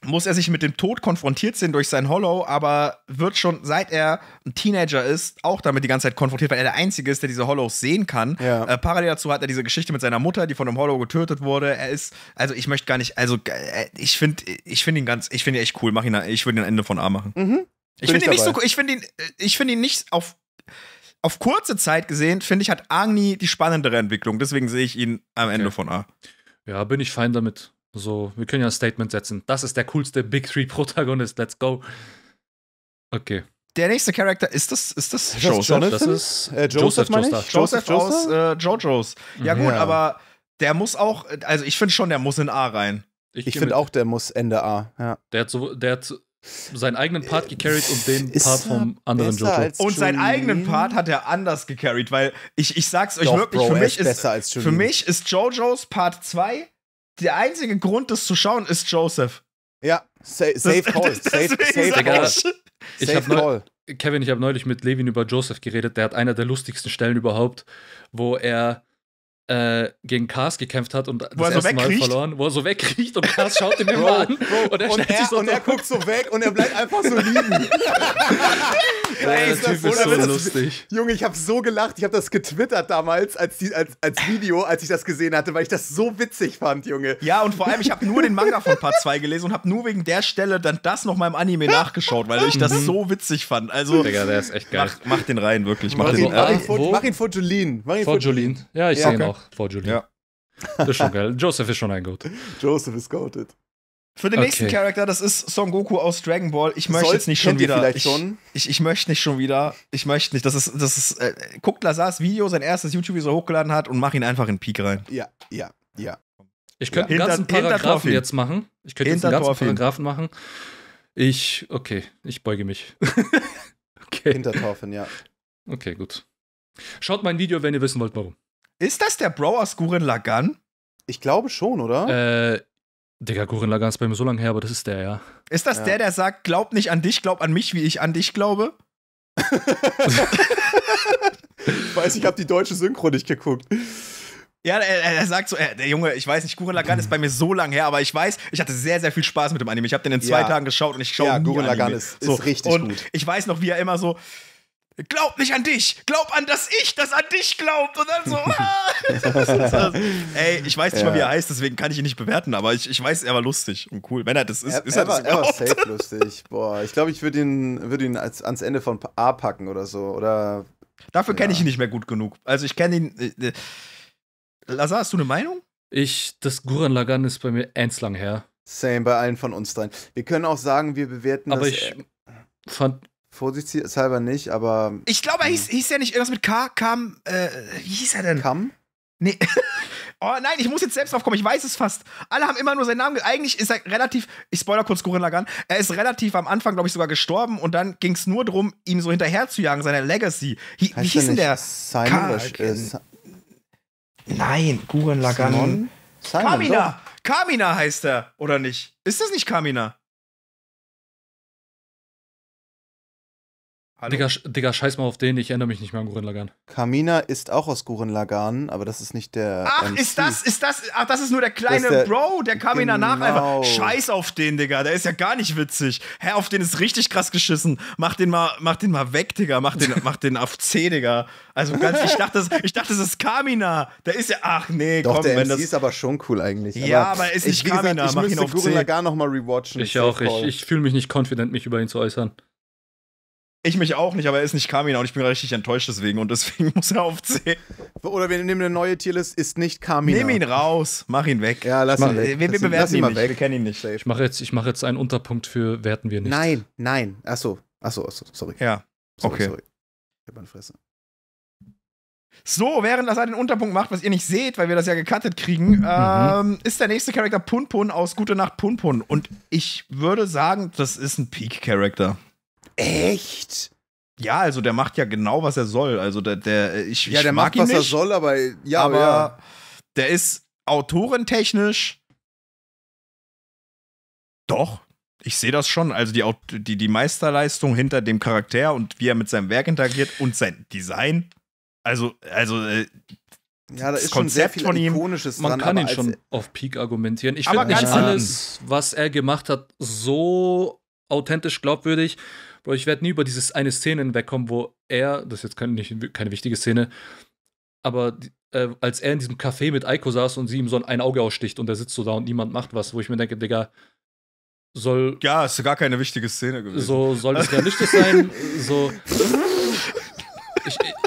muss er sich mit dem Tod konfrontiert sehen durch sein Hollow, aber wird schon seit er ein Teenager ist, auch damit die ganze Zeit konfrontiert, weil er der Einzige ist, der diese Hollows sehen kann. Ja. Äh, parallel dazu hat er diese Geschichte mit seiner Mutter, die von einem Hollow getötet wurde. Er ist, also ich möchte gar nicht, also äh, ich finde ich find ihn ganz, ich finde ihn echt cool. Mach ihn, ich würde ihn am Ende von A machen. Mhm. Ich finde ihn nicht so cool, ihn, äh, ich ihn nicht auf, auf kurze Zeit gesehen, finde ich, hat Agni die spannendere Entwicklung. Deswegen sehe ich ihn am Ende okay. von A. Ja, bin ich fein damit. So, wir können ja ein Statement setzen. Das ist der coolste Big Three Protagonist. Let's go. Okay. Der nächste Charakter ist das ist das Joseph? Jonathan? Das ist äh, Joseph, Joseph, meine ich? Joseph, Joseph, aus äh, JoJo's. Ja gut, ja. aber der muss auch, also ich finde schon, der muss in A rein. Ich, ich finde auch, der muss Ende A. Ja. Der hat so, der hat seinen eigenen Part äh, gecarried und den Part vom anderen Jojo. Und seinen eigenen Part hat er anders gecarried, weil ich, ich sag's euch Doch, wirklich, Bro, für, mich ist, für mich ist Jojos Part 2 der einzige Grund, das zu schauen, ist Joseph. Ja, safe, safe das, Call. Safe, safe Call. Ich safe Call. Kevin, ich habe neulich mit Levin über Joseph geredet. Der hat einer der lustigsten Stellen überhaupt, wo er äh, gegen Kars gekämpft hat und wo das erste so Mal verloren, wo er so wegkriecht und Kars schaut ihn immer an und er, und er, so und er guckt so weg und er bleibt einfach so liegen. Ey, der Typ ist so das, lustig. Junge, ich habe so gelacht, ich habe das getwittert damals als, die, als, als Video, als ich das gesehen hatte, weil ich das so witzig fand, Junge. Ja, und vor allem, ich habe nur den Manga von Part 2 gelesen und habe nur wegen der Stelle dann das noch mal im Anime nachgeschaut, weil ich das mhm. so witzig fand. Also, Digga, der ist echt geil. Mach, mach den rein, wirklich. Mach, mach ihn, den, äh, mach ihn, vor Jolene. vor Jolene. Ja, ich ja, sehe ihn auch vor Julie. Ja. Das ist schon geil. Joseph ist schon ein Goat. Joseph ist goated. Für den okay. nächsten Charakter, das ist Son Goku aus Dragon Ball. Ich möchte Soll, jetzt nicht schon wieder. Vielleicht ich, schon? Ich, ich möchte nicht schon wieder. Ich möchte nicht. Das ist, das ist. Äh, guckt Lazars Video, sein erstes YouTube-Video hochgeladen hat und mach ihn einfach in Peak rein. Ja, ja, ja. Ich könnte ja. einen ganzen hinter, Paragraphen hinter jetzt machen. Ich könnte jetzt einen ganzen Paragraphen machen. Ich, okay, ich beuge mich. okay. Hinter Torfin, ja. Okay, gut. Schaut mein Video, wenn ihr wissen wollt, warum. Ist das der Bro aus Guren Lagan? Ich glaube schon, oder? Äh, Digga, Guren Lagan ist bei mir so lange her, aber das ist der, ja. Ist das ja. der, der sagt, glaub nicht an dich, glaub an mich, wie ich an dich glaube? ich weiß, ich habe die deutsche Synchro nicht geguckt. Ja, er, er, sagt so, er, äh, der Junge, ich weiß nicht, Gurren Lagan ist bei mir so lang her, aber ich weiß, ich hatte sehr, sehr viel Spaß mit dem Anime. Ich habe den in zwei ja. Tagen geschaut und ich schaue Ja, Gurren Lagan ist, ist richtig und gut. Ich weiß noch, wie er immer so, glaub nicht an dich, glaub an, dass ich das an dich glaubt. Und dann so, ah. Ey, ich weiß nicht ja. mal, wie er heißt, deswegen kann ich ihn nicht bewerten, aber ich, ich weiß, er war lustig und cool. Wenn er das ist, er, ist er, er war, das überhaupt? Er war safe lustig. Boah, ich glaube, ich würde ihn, würd ihn als, ans Ende von A packen oder so. Oder, Dafür ja. kenne ich ihn nicht mehr gut genug. Also ich kenne ihn. Äh, äh. Lazar, hast du eine Meinung? Ich, das Guran Lagan ist bei mir eins lang her. Same bei allen von uns dreien. Wir können auch sagen, wir bewerten aber das. Aber ich äh, fand Vorsichtshalber nicht, aber. Ich glaube, er hm. hieß, hieß ja nicht irgendwas mit K, Kam, äh, wie hieß er denn? Kam? Nee. oh nein, ich muss jetzt selbst aufkommen, ich weiß es fast. Alle haben immer nur seinen Namen. Eigentlich ist er relativ, ich spoiler kurz Gurren Lagan, er ist relativ am Anfang, glaube ich, sogar gestorben und dann ging es nur darum, ihm so hinterher zu jagen, seine Legacy. Hi, wie hieß denn der? Simon Ka äh, Nein, Gurren Lagan. Simon? Simon Kamina! Doch. Kamina heißt er, oder nicht? Ist das nicht Kamina? Hallo? Digga, Digga, scheiß mal auf den, ich erinnere mich nicht mehr an Gurren Lagan. Kamina ist auch aus Gurren Lagan, aber das ist nicht der. Ach, MC. Ähm, ist das, ist das, ach, das ist nur der kleine der, Bro, der Kamina genau. ihn einfach. Scheiß auf den, Digga, der ist ja gar nicht witzig. Hä, auf den ist richtig krass geschissen. Mach den mal, mach den mal weg, Digga, mach den, mach den auf C, Digga. Also ganz, ich dachte, ich dachte, das ist Kamina. Der ist ja, ach nee, Doch, komm, der wenn MC das. ist aber schon cool eigentlich. Ja, aber, er ist nicht ich, Kamina, gesagt, ich mach ihn auf Gurren C. Lagan nochmal rewatchen. Ich auch, ich, ich fühle mich nicht confident, mich über ihn zu äußern. Ich mich auch nicht, aber er ist nicht Kamina und ich bin richtig enttäuscht deswegen und deswegen muss er auf C. Oder wir nehmen eine neue Tierlist, ist nicht Kamina. Nimm ihn raus, mach ihn weg. Ja, lass ihn weg. Wir, bewerten ihn, nicht, wir kennen ihn nicht. Ich mache jetzt, mach jetzt einen Unterpunkt für werten wir nicht. Nein, nein, achso, achso, achso sorry. Ja, sorry, okay. Sorry. Ich hab Fresse. So, während das einen Unterpunkt macht, was ihr nicht seht, weil wir das ja gecuttet kriegen, mhm. ähm, ist der nächste Charakter Punpun aus Gute Nacht Punpun. Und ich würde sagen, das ist ein Peak-Charakter. Echt? Ja, also der macht ja genau, was er soll. Also der, der ich, ja, der mag macht, was nicht, er soll, aber ja, aber ja. der ist autorentechnisch doch. Ich sehe das schon. Also die, die, die Meisterleistung hinter dem Charakter und wie er mit seinem Werk interagiert und sein Design. Also, also äh, ja, da das ist Konzept schon sehr viel von ihm. Man dran, kann ihn schon auf Peak argumentieren. Ich finde nicht alles, was er gemacht hat, so authentisch glaubwürdig. Bro, ich werde nie über dieses eine Szene hinwegkommen, wo er, das ist jetzt keine, nicht, keine wichtige Szene, aber äh, als er in diesem Café mit Eiko saß und sie ihm so ein Auge aussticht und er sitzt so da und niemand macht was, wo ich mir denke, Digga, soll. Ja, ist gar keine wichtige Szene gewesen. So soll das ja nicht das sein. So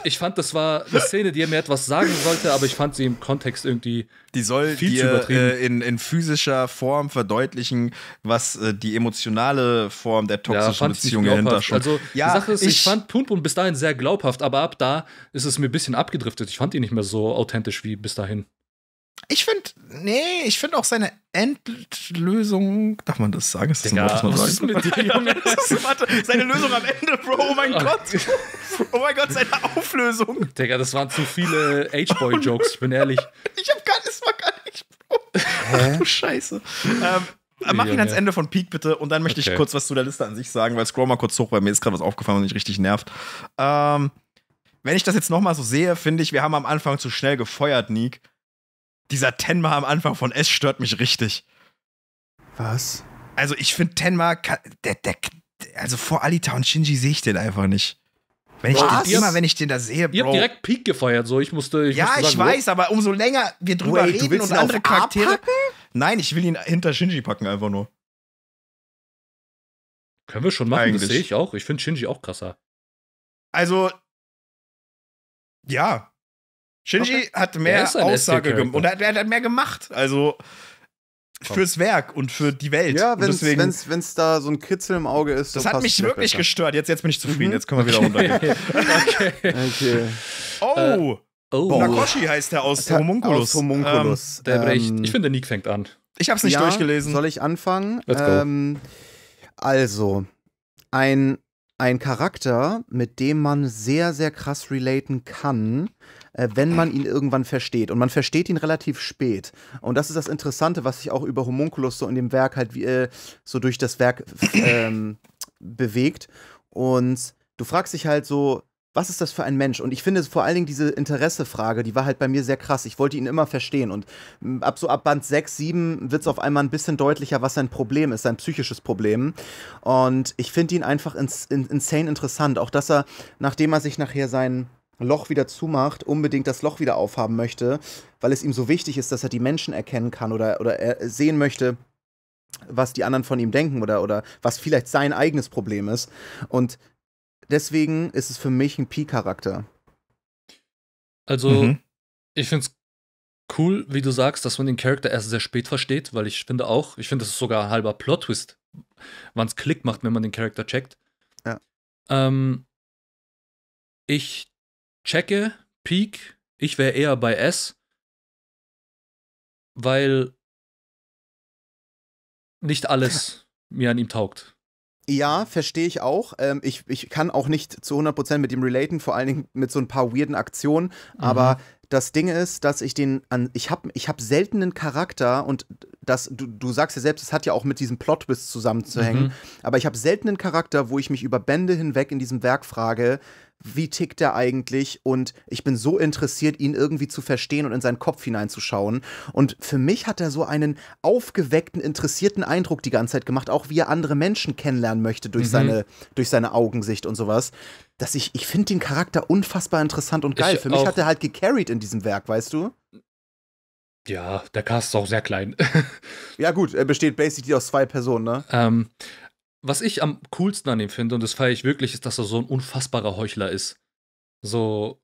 ich fand, das war eine Szene, die er mir etwas sagen sollte, aber ich fand sie im Kontext irgendwie die soll viel dir, übertrieben. Äh, in, in, physischer Form verdeutlichen, was äh, die emotionale Form der toxischen ja, Beziehung dahinter schon. Also ja, die Sache ist, ich, ich fand Punpun bis dahin sehr glaubhaft, aber ab da ist es mir ein bisschen abgedriftet. Ich fand ihn nicht mehr so authentisch wie bis dahin. Ich finde, nee, ich finde auch seine Endlösung, darf man das sagen? Ist das ein Wort, man sagen? Warte, seine Lösung am Ende, Bro, oh mein ah. Gott. Oh mein Gott, seine Auflösung. Digga, das waren zu viele H-Boy-Jokes, ich bin ehrlich. Ich hab gar nicht, war gar nicht, Bro. Hä? du Scheiße. Ähm, äh, mach ihn ans Ende von Peak bitte und dann möchte okay. ich kurz was zu der Liste an sich sagen, weil scroll mal kurz hoch, weil mir ist gerade was aufgefallen und mich richtig nervt. Ähm, wenn ich das jetzt nochmal so sehe, finde ich, wir haben am Anfang zu schnell gefeuert, Nick. Dieser Tenma am Anfang von S stört mich richtig. Was? Also ich finde Tenma, der, der, also vor Alita und Shinji sehe ich den einfach nicht. Wenn ich Was? den, immer wenn ich den da sehe, Bro. Ihr habt direkt Peak gefeiert, so ich musste. Ich ja, musste sagen, ich weiß, aber umso länger wir drüber Wait, reden und andere Charaktere. Abpacken? Nein, ich will ihn hinter Shinji packen einfach nur. Können wir schon machen, Eigentlich. das sehe ich auch. Ich finde Shinji auch krasser. Also, ja, Shinji okay. hat mehr Aussage gemacht und er, er hat mehr gemacht. Also fürs Werk und für die Welt. Ja, wenn es da so ein Kitzel im Auge ist. Das hat mich wirklich besser. gestört. Jetzt, jetzt bin ich zufrieden. Mhm. Jetzt können wir wieder runtergehen. okay. okay. Oh! Uh, oh. Nakoshi heißt der aus Homunculus. Aus Homunculus. Ähm, der Brecht. Ähm, ich finde, der Nick fängt an. Ich habe es nicht ja, durchgelesen. Soll ich anfangen? Let's go. Ähm, also, ein, ein Charakter, mit dem man sehr, sehr krass relaten kann, äh, wenn man ihn irgendwann versteht. Und man versteht ihn relativ spät. Und das ist das Interessante, was sich auch über Homunculus so in dem Werk halt wie, äh, so durch das Werk ähm, bewegt. Und du fragst dich halt so, was ist das für ein Mensch? Und ich finde vor allen Dingen diese Interessefrage, die war halt bei mir sehr krass. Ich wollte ihn immer verstehen. Und mm, ab so ab Band 6, 7 wird es auf einmal ein bisschen deutlicher, was sein Problem ist, sein psychisches Problem. Und ich finde ihn einfach ins, in, insane interessant. Auch dass er, nachdem er sich nachher seinen Loch wieder zumacht, unbedingt das Loch wieder aufhaben möchte, weil es ihm so wichtig ist, dass er die Menschen erkennen kann oder, oder er sehen möchte, was die anderen von ihm denken oder, oder was vielleicht sein eigenes Problem ist. Und deswegen ist es für mich ein Pi-Charakter. Also, mhm. ich finde es cool, wie du sagst, dass man den Charakter erst sehr spät versteht, weil ich finde auch, ich finde, das ist sogar ein halber Plot-Twist, wann es Klick macht, wenn man den Charakter checkt. Ja. Ähm, ich checke, Peak, ich wäre eher bei S, weil nicht alles mir an ihm taugt. Ja, verstehe ich auch. Ähm, ich, ich kann auch nicht zu 100% mit ihm relaten, vor allen Dingen mit so ein paar weirden Aktionen. Mhm. Aber das Ding ist, dass ich den an ich habe ich habe seltenen Charakter und das du, du sagst ja selbst, es hat ja auch mit diesem Plot bis zusammenzuhängen, mhm. aber ich habe seltenen Charakter, wo ich mich über Bände hinweg in diesem Werk frage, wie tickt er eigentlich und ich bin so interessiert, ihn irgendwie zu verstehen und in seinen Kopf hineinzuschauen. Und für mich hat er so einen aufgeweckten, interessierten Eindruck die ganze Zeit gemacht, auch wie er andere Menschen kennenlernen möchte durch, mhm. seine, durch seine Augensicht und sowas dass ich, ich finde den Charakter unfassbar interessant und geil. Ich Für mich hat er halt gecarried in diesem Werk, weißt du? Ja, der Cast ist auch sehr klein. ja, gut, er besteht basically aus zwei Personen, ne? Ähm, was ich am coolsten an ihm finde, und das feiere ich wirklich, ist, dass er so ein unfassbarer Heuchler ist. So,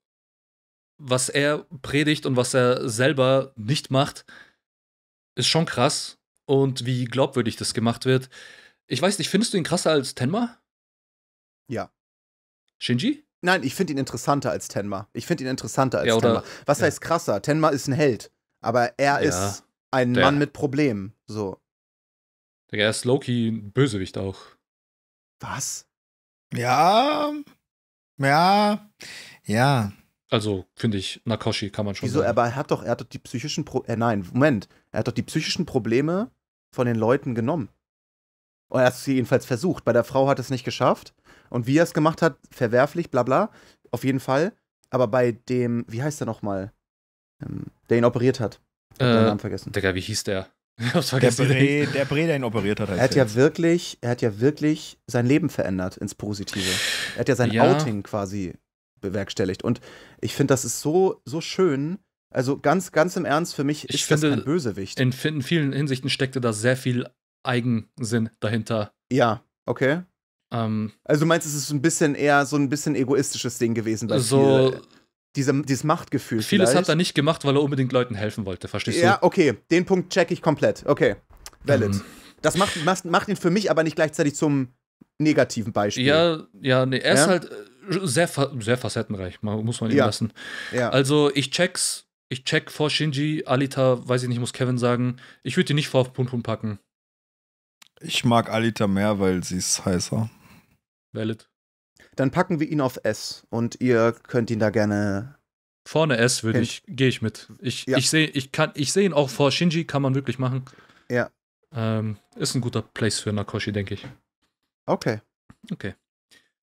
was er predigt und was er selber nicht macht, ist schon krass. Und wie glaubwürdig das gemacht wird. Ich weiß nicht, findest du ihn krasser als Tenma? Ja. Shinji? Nein, ich finde ihn interessanter als Tenma. Ich finde ihn interessanter als ja, Tenma. Was ja. heißt krasser? Tenma ist ein Held, aber er ja. ist ein der, Mann mit Problemen. So. Digga, er ist Loki ein Bösewicht auch. Was? Ja. Ja. Ja. Also, finde ich, Nakoshi kann man schon. Wieso? Sagen. Aber er hat doch, er hat doch die psychischen Pro äh, Nein, Moment. Er hat doch die psychischen Probleme von den Leuten genommen. er hat sie jedenfalls versucht. Bei der Frau hat es nicht geschafft. Und wie er es gemacht hat, verwerflich, bla bla, auf jeden Fall. Aber bei dem, wie heißt der nochmal, ähm, der ihn operiert hat? Ich äh, den Namen vergessen. Digga, wie hieß der? Ich hab's vergessen. Der Bre, der Bre, der ihn operiert hat. Er hat, ja wirklich, er hat ja wirklich sein Leben verändert ins Positive. Er hat ja sein ja. Outing quasi bewerkstelligt. Und ich finde, das ist so, so schön, also ganz, ganz im Ernst, für mich ich ist finde, das ein Bösewicht. In, vielen Hinsichten steckte da sehr viel Eigensinn dahinter. Ja, okay. Ähm, also du meinst, es ist ein bisschen eher so ein bisschen egoistisches Ding gewesen bei so diese, dieses Machtgefühl. Vieles vielleicht. hat er nicht gemacht, weil er unbedingt Leuten helfen wollte, verstehst ja, du? Ja, okay, den Punkt check ich komplett. Okay, valid. Mhm. Das macht, macht, macht ihn für mich aber nicht gleichzeitig zum negativen Beispiel. Ja, ja, nee, er ja? ist halt äh, sehr, sehr facettenreich, muss man ihm ja. lassen. Ja. Also ich check's, ich check vor Shinji, Alita, weiß ich nicht, muss Kevin sagen, ich würde die nicht vor Punpun packen. Ich mag Alita mehr, weil sie ist heißer. Valid. Dann packen wir ihn auf S und ihr könnt ihn da gerne. Vorne S würde ich, gehe ich mit. Ich, ja. ich sehe ich ich seh ihn auch vor Shinji, kann man wirklich machen. Ja. Ähm, ist ein guter Place für Nakoshi, denke ich. Okay. Okay.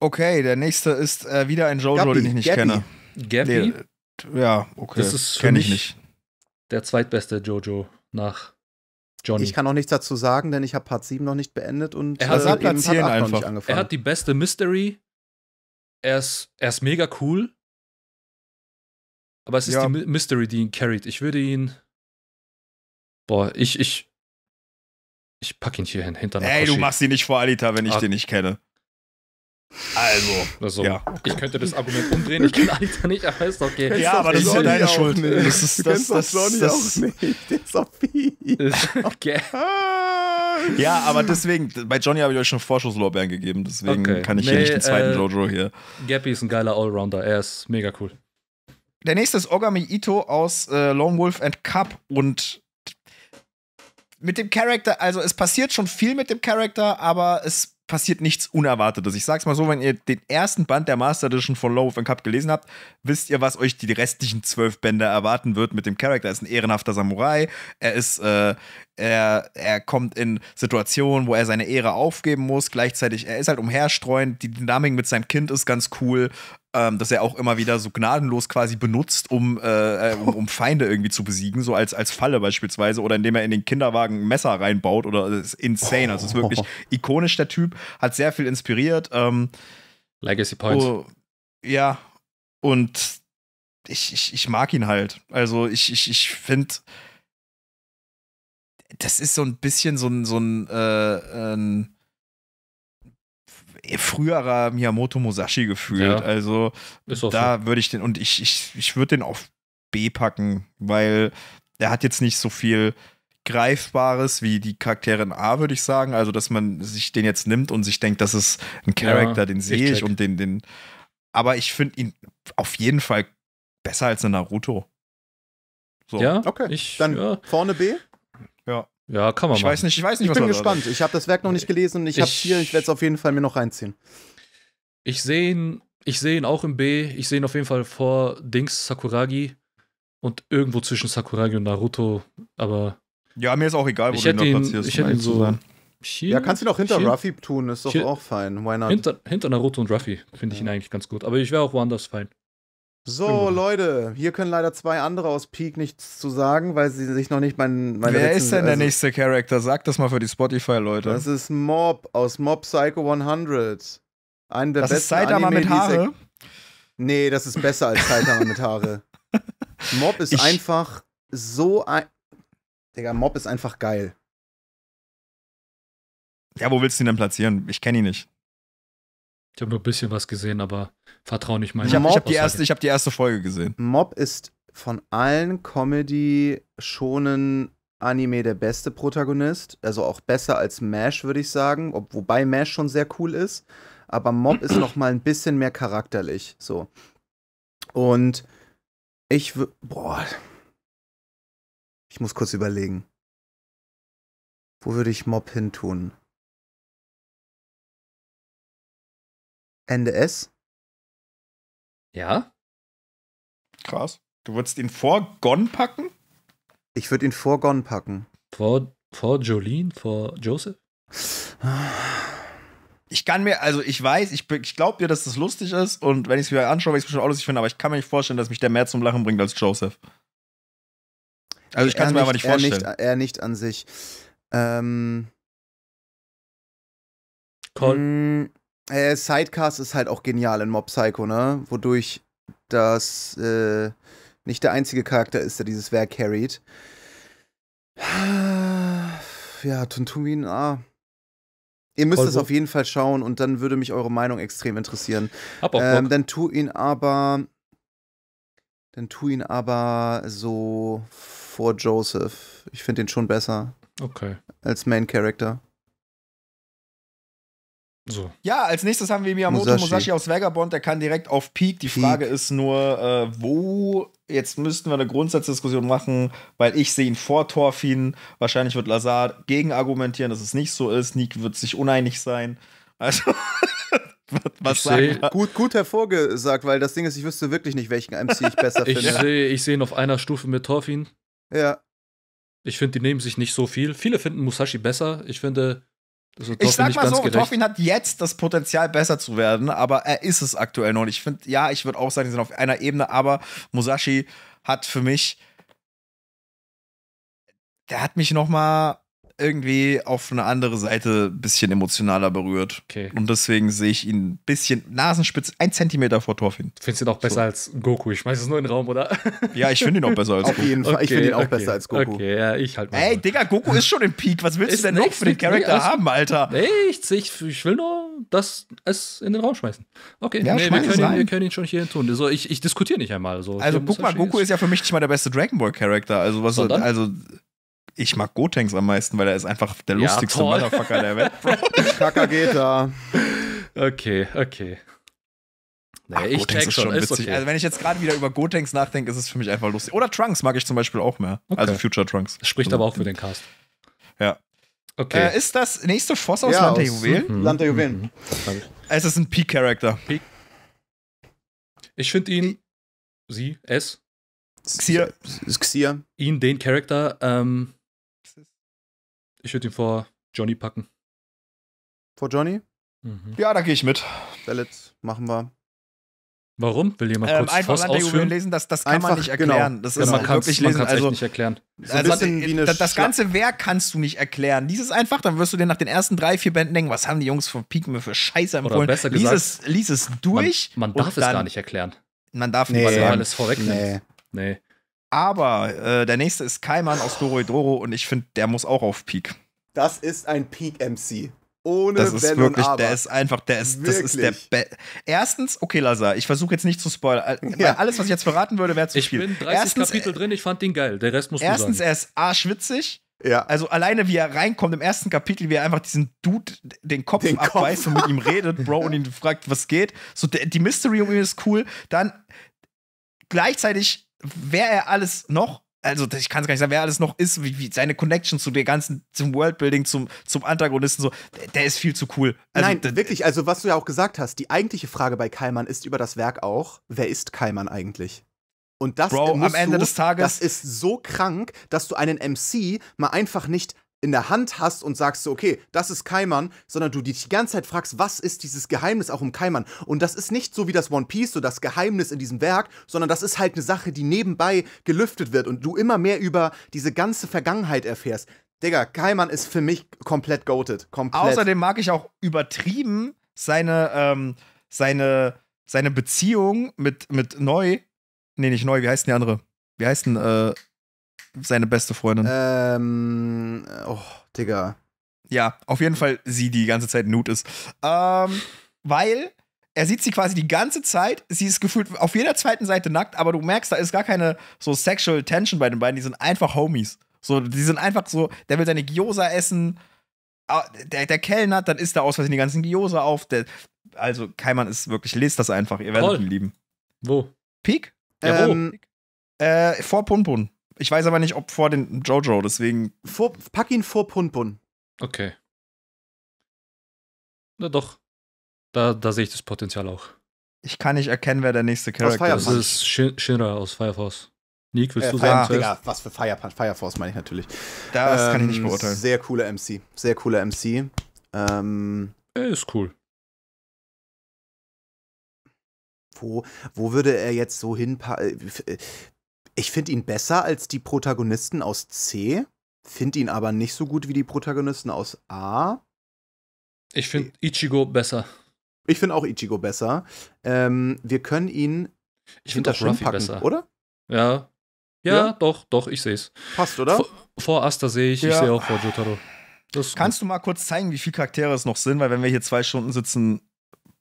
Okay, der nächste ist äh, wieder ein Jojo, Gabi, den ich nicht Gabi. kenne. Gabby? Nee, äh, ja, okay. Das ist für kenn mich nicht. der zweitbeste Jojo nach Johnny. Ich kann auch nichts dazu sagen, denn ich habe Part 7 noch nicht beendet und er hat, äh, Part 8 einfach. noch nicht angefangen. Er hat die beste Mystery. Er ist, er ist mega cool. Aber es ist ja. die Mystery, die ihn carried. Ich würde ihn. Boah, ich, ich. Ich pack ihn hier hin, hinter Ey, du machst ihn nicht vor Alita, wenn ich ah, den nicht kenne. Also, also ja. ich könnte das Argument umdrehen, ich kenne Alita nicht, aber ist okay. Ja, aber das ist ja deine Schuld. Nicht. Das ist das, das, das, das, auch nicht. Der Sophie. okay. Ja, aber deswegen, bei Johnny habe ich euch schon Vorschusslorbeeren gegeben, deswegen okay. kann ich nee, hier nicht den zweiten äh, Jojo hier. Gappy ist ein geiler Allrounder, er ist mega cool. Der nächste ist Ogami Ito aus äh, Lone Wolf and Cup und mit dem Charakter, also es passiert schon viel mit dem Charakter, aber es passiert nichts Unerwartetes. Ich sag's mal so, wenn ihr den ersten Band der Master Edition von Low and Cup gelesen habt, wisst ihr, was euch die restlichen zwölf Bände erwarten wird mit dem Charakter. Er ist ein ehrenhafter Samurai, er ist äh, er, er kommt in Situationen, wo er seine Ehre aufgeben muss. Gleichzeitig, er ist halt umherstreuend. Die Dynamik mit seinem Kind ist ganz cool, ähm, dass er auch immer wieder so gnadenlos quasi benutzt, um, äh, äh um, um, Feinde irgendwie zu besiegen, so als, als Falle beispielsweise, oder indem er in den Kinderwagen ein Messer reinbaut. Oder das ist insane. Also ist wirklich ikonisch, der Typ, hat sehr viel inspiriert. Ähm, Legacy Points. Oh, ja, und ich, ich, ich mag ihn halt. Also ich, ich, ich finde das ist so ein bisschen so ein, so ein, äh, ein früherer Miyamoto Musashi gefühlt. Ja. Also da so. würde ich den, und ich, ich, ich würde den auf B packen, weil er hat jetzt nicht so viel Greifbares wie die Charaktere in A, würde ich sagen. Also, dass man sich den jetzt nimmt und sich denkt, das ist ein Charakter, ja, den sehe ich, ich und den, den. Aber ich finde ihn auf jeden Fall besser als eine Naruto. So. Ja, okay. Ich, dann ja. vorne B? Ja. Ja, kann man ich machen. Weiß nicht, ich weiß nicht, ich bin gespannt. Ich habe das Werk noch nicht äh, gelesen ich, ich habe hier, ich werde es auf jeden Fall mir noch reinziehen. Ich sehe ihn, ich sehe ihn auch im B. Ich sehe ihn auf jeden Fall vor Dings Sakuragi und irgendwo zwischen Sakuragi und Naruto, aber ja, mir ist auch egal, wo ich du ihn, ihn platzierst. Ich hätte ihn so Shin? Ja, kannst du ihn auch hinter Shin? Ruffy tun, ist doch Shin? auch fein. Why not? Hinter, hinter Naruto und Ruffy finde ich ja. ihn eigentlich ganz gut, aber ich wäre auch woanders fein. So, Leute, hier können leider zwei andere aus Peak nichts zu sagen, weil sie sich noch nicht mein. Meine Wer ist denn der also nächste Charakter? Sag das mal für die Spotify-Leute. Das ist Mob aus Mob Psycho 100. Einen der das besten ist Saitama Anime, mit Haare? Nee, das ist besser als Saitama mit Haare. Mob ist ich einfach so ein. Digga, Mob ist einfach geil. Ja, wo willst du ihn denn platzieren? Ich kenne ihn nicht. Ich habe nur ein bisschen was gesehen, aber Vertrau nicht meiner. Ich habe hab die, erste, hab die erste Folge gesehen. Mob ist von allen Comedy-schonen Anime der beste Protagonist. Also auch besser als Mash, würde ich sagen. Ob, wobei Mash schon sehr cool ist. Aber Mob ist noch mal ein bisschen mehr charakterlich. So. Und ich. Boah. Ich muss kurz überlegen. Wo würde ich Mob hintun? NDS? Ja? Krass. Du würdest ihn vor Gon packen? Ich würde ihn vor Gon packen. Vor, vor Jolene, vor Joseph? Ich kann mir, also ich weiß, ich, ich glaube dir, dass das lustig ist und wenn ich es mir anschaue, werde ich es bestimmt auch lustig finden, aber ich kann mir nicht vorstellen, dass mich der mehr zum Lachen bringt als Joseph. Also ich kann es mir aber nicht vorstellen. Er nicht, er nicht an sich. Ähm. Call. Mm, äh, Sidecast ist halt auch genial in Mob Psycho, ne? Wodurch das äh, nicht der einzige Charakter ist, der dieses Werk carried. Ja, Tuntumin, ah. Ihr müsst Voll es gut. auf jeden Fall schauen und dann würde mich eure Meinung extrem interessieren. Hab auch ähm, dann tu ihn aber. Dann tu ihn aber so vor Joseph. Ich finde ihn schon besser. Okay. Als Main Character. So. Ja, als nächstes haben wir Miyamoto Musashi. Musashi, aus Vagabond, der kann direkt auf Peak. Die Frage ist nur, äh, wo, jetzt müssten wir eine Grundsatzdiskussion machen, weil ich sehe ihn vor Torfin. Wahrscheinlich wird Lazar gegen argumentieren, dass es nicht so ist. Nick wird sich uneinig sein. Also. Was sagen gut, gut hervorgesagt, weil das Ding ist, ich wüsste wirklich nicht, welchen MC ich besser ich finde. Seh, ich sehe ihn auf einer Stufe mit Torfin. Ja. Ich finde, die nehmen sich nicht so viel. Viele finden Musashi besser. Ich finde, also ich sag mal so, Torfin hat jetzt das Potenzial, besser zu werden, aber er ist es aktuell noch. Und ich finde, ja, ich würde auch sagen, die sind auf einer Ebene, aber Musashi hat für mich, der hat mich noch mal irgendwie auf eine andere Seite ein bisschen emotionaler berührt. Okay. Und deswegen sehe ich ihn ein bisschen Nasenspitz, ein Zentimeter vor Torfin. Findest du ihn auch besser so. als Goku? Ich schmeiß es nur in den Raum, oder? Ja, ich finde ihn auch besser als auf Goku. Auf jeden Fall. Okay, ich finde ihn okay. auch besser als Goku. Okay, ja, ich halt mal. Ey, Digga, Goku ist schon im Peak. Was willst ist du denn noch für den Charakter nee, haben, Alter? Nichts. Ich, ich will nur das es in den Raum schmeißen. Okay, ja, nee, wir, können ihn, wir, können ihn, schon hier tun. Also, ich, ich diskutiere nicht einmal. So. Also, guck mal, Goku ist. ja für mich nicht mal der beste Dragon Ball-Charakter. Also, was, Sondern? also ich mag Gotenks am meisten, weil er ist einfach der ja, lustigste toll. Motherfucker der Welt, geht Kakageta. Okay, okay. Naja, Ach, ich Gotenks ist schon witzig. Okay. Also wenn ich jetzt gerade wieder über Gotenks nachdenke, ist es für mich einfach lustig. Oder Trunks mag ich zum Beispiel auch mehr. Okay. Also Future Trunks. Spricht also, aber auch für den Cast. Ja. Okay. Äh, ist das nächste Foss aus ja, Land der Juwelen? Land der Juwelen. Mhm. Es ist ein Peak-Character. Peak. Ich finde ihn, sie, es. Xia. Xia. Ihn, den Charakter, ähm, ich würde ihn vor Johnny packen. Vor Johnny? Mhm. Ja, da gehe ich mit. Let's machen wir. Warum? Will jemand ähm, kurz einfach Voss ausführen? lesen, das, das kann einfach, man nicht genau. erklären. Genau. Das ist ja, genau, halt man wirklich lesen. Also, nicht erklären. So also, das, das, ganze Werk kannst du nicht erklären. Dieses einfach, dann wirst du dir nach den ersten drei, vier Bänden denken, was haben die Jungs von Peak mir für Scheiße empfohlen. Oder besser gesagt, lies es, lies es durch. Man, man darf es gar nicht erklären. Man darf nee, nicht, weil er alles vorwegnimmt. Nee. nee. Aber äh, der nächste ist Kaiman aus Doro Doro und ich finde, der muss auch auf Peak. Das ist ein Peak-MC. Ohne das ist Wenn wirklich, der ist einfach, der ist, wirklich? das ist der Be Erstens, okay, Lazar, ich versuche jetzt nicht zu spoilern. Äh, ja. Alles, was ich jetzt verraten würde, wäre zu ich viel. Ich bin 30 erstens, Kapitel äh, drin, ich fand den geil. Der Rest muss Erstens, er ist arschwitzig. Ja. Also alleine wie er reinkommt im ersten Kapitel, wie er einfach diesen Dude den Kopf den abweist Kopf. und mit ihm redet, Bro, und ihn fragt, was geht. So, die Mystery um ihn ist cool. Dann gleichzeitig wer er alles noch, also ich kann es gar nicht sagen, wer alles noch ist, wie, wie seine Connection zu der ganzen, zum Worldbuilding, zum, zum Antagonisten, so, der, der ist viel zu cool. Also, Nein, wirklich, also was du ja auch gesagt hast, die eigentliche Frage bei Keimann ist über das Werk auch, wer ist Keimann eigentlich? Und das Bro, am Ende du, des Tages. Das ist so krank, dass du einen MC mal einfach nicht in der Hand hast und sagst so, okay, das ist Kaiman, sondern du dich die ganze Zeit fragst, was ist dieses Geheimnis auch um Kaiman? Und das ist nicht so wie das One Piece, so das Geheimnis in diesem Werk, sondern das ist halt eine Sache, die nebenbei gelüftet wird und du immer mehr über diese ganze Vergangenheit erfährst. Digga, Kaiman ist für mich komplett goated. Komplett. Außerdem mag ich auch übertrieben seine, ähm, seine, seine Beziehung mit, mit Neu. Nee, nicht Neu, wie heißt denn die andere? Wie heißt denn, äh, seine beste Freundin. Ähm, oh, Digga. Ja, auf jeden Fall sie, die die ganze Zeit nude ist. Ähm, weil er sieht sie quasi die ganze Zeit. Sie ist gefühlt auf jeder zweiten Seite nackt, aber du merkst, da ist gar keine so sexual tension bei den beiden. Die sind einfach Homies. So, die sind einfach so, der will seine Gyoza essen. Ah, der, der Kellner, dann isst er aus Versehen die ganzen Gyoza auf. Der, also, Keimann ist wirklich, lest das einfach. Ihr werdet Toll. ihn lieben. Wo? Peak? Ja, wo? Ähm, äh, vor Punpun. Ich weiß aber nicht, ob vor den Jojo, deswegen. Vor, pack ihn vor Punpun. Okay. Na doch. Da, da sehe ich das Potenzial auch. Ich kann nicht erkennen, wer der nächste Charakter ist. Das ist Shin Shinra aus Fire Force. Nick, willst äh, du sagen? Digga, was für Fire, Fire Force meine ich natürlich. Das ähm, kann ich nicht ähm, beurteilen. Sehr cooler MC. Sehr cooler MC. Ähm, er ist cool. Wo, wo würde er jetzt so hinpacken? Äh, äh, ich finde ihn besser als die Protagonisten aus C, finde ihn aber nicht so gut wie die Protagonisten aus A. Ich finde äh. Ichigo besser. Ich finde auch Ichigo besser. Ähm, wir können ihn. Ich finde das Ruffy packen, besser, oder? Ja. ja. ja. doch, doch, ich sehe es. Passt, oder? Vor, vor Asta sehe ich, ja. ich sehe auch vor Jotaro. Kannst gut. du mal kurz zeigen, wie viele Charaktere es noch sind? Weil wenn wir hier zwei Stunden sitzen,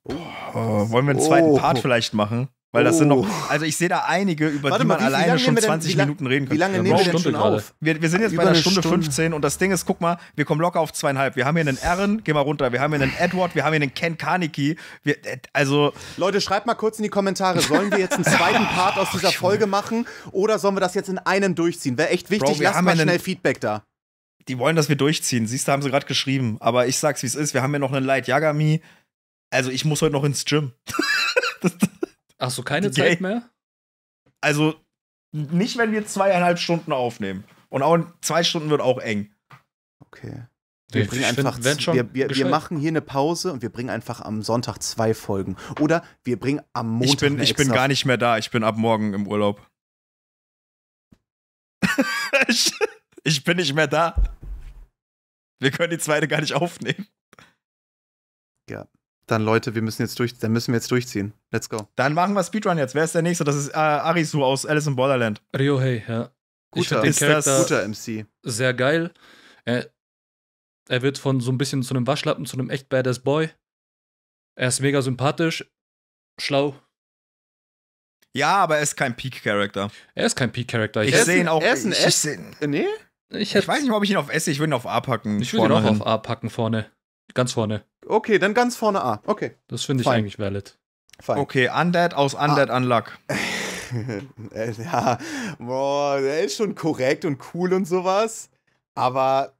boah, äh, wollen wir einen zweiten oh. Part vielleicht machen? Weil das oh. sind noch, oh. also ich sehe da einige, über Warte die man mal, alleine schon 20 denn, Minuten reden kann. Wie lange ja, nehmen wir denn schon gerade. auf? Wir, wir, sind jetzt über bei einer Stunde, Stunde 15 und das Ding ist, guck mal, wir kommen locker auf zweieinhalb. Wir haben hier einen Aaron, geh mal runter, wir haben hier einen Edward, wir haben hier einen Ken Carnegie. Wir, äh, also Leute, schreibt mal kurz in die Kommentare, sollen wir jetzt einen zweiten Part aus dieser Folge machen oder sollen wir das jetzt in einem durchziehen? Wäre echt wichtig, Bro, wir lasst mal einen, schnell Feedback da. Die wollen, dass wir durchziehen. Siehst du, haben sie gerade geschrieben. Aber ich sag's, wie es ist. Wir haben hier noch einen Light Yagami. Also ich muss heute noch ins Gym. das, Hast du keine Day Zeit mehr? Also, nicht, wenn wir zweieinhalb Stunden aufnehmen. Und auch zwei Stunden wird auch eng. Okay. Wir, bringen einfach, wir, wir, wir, machen hier eine Pause und wir bringen einfach am Sonntag zwei Folgen. Oder wir bringen am Montag. Ich bin, ich bin gar nicht mehr da. Ich bin ab morgen im Urlaub. ich, ich bin nicht mehr da. Wir können die zweite gar nicht aufnehmen. Ja dann Leute, wir müssen jetzt durch, dann müssen wir jetzt durchziehen. Let's go. Dann machen wir Speedrun jetzt. Wer ist der nächste? Das ist äh, Arisu aus Alice in Borderland. Ryohei, ja. Guter, ich den ist das guter MC. Sehr geil. Er, er wird von so ein bisschen zu einem Waschlappen, zu einem echt badass Boy. Er ist mega sympathisch, schlau, ja, aber er ist kein Peak-Character. Er ist kein Peak-Character. Ich, ich sehe ihn auch. Er ist ein S. Ich, nee? Ich, ich, weiß nicht, ob ich ihn auf S, ich würde ihn auf A packen. Ich würde ihn auch auf A packen vorne. Ganz vorne. Okay, dann ganz vorne A. Okay. Das finde ich Fine. eigentlich valid. Fine. Okay, Undead aus Undead ah. Unluck. ja, boah, der ist schon korrekt und cool und sowas. Aber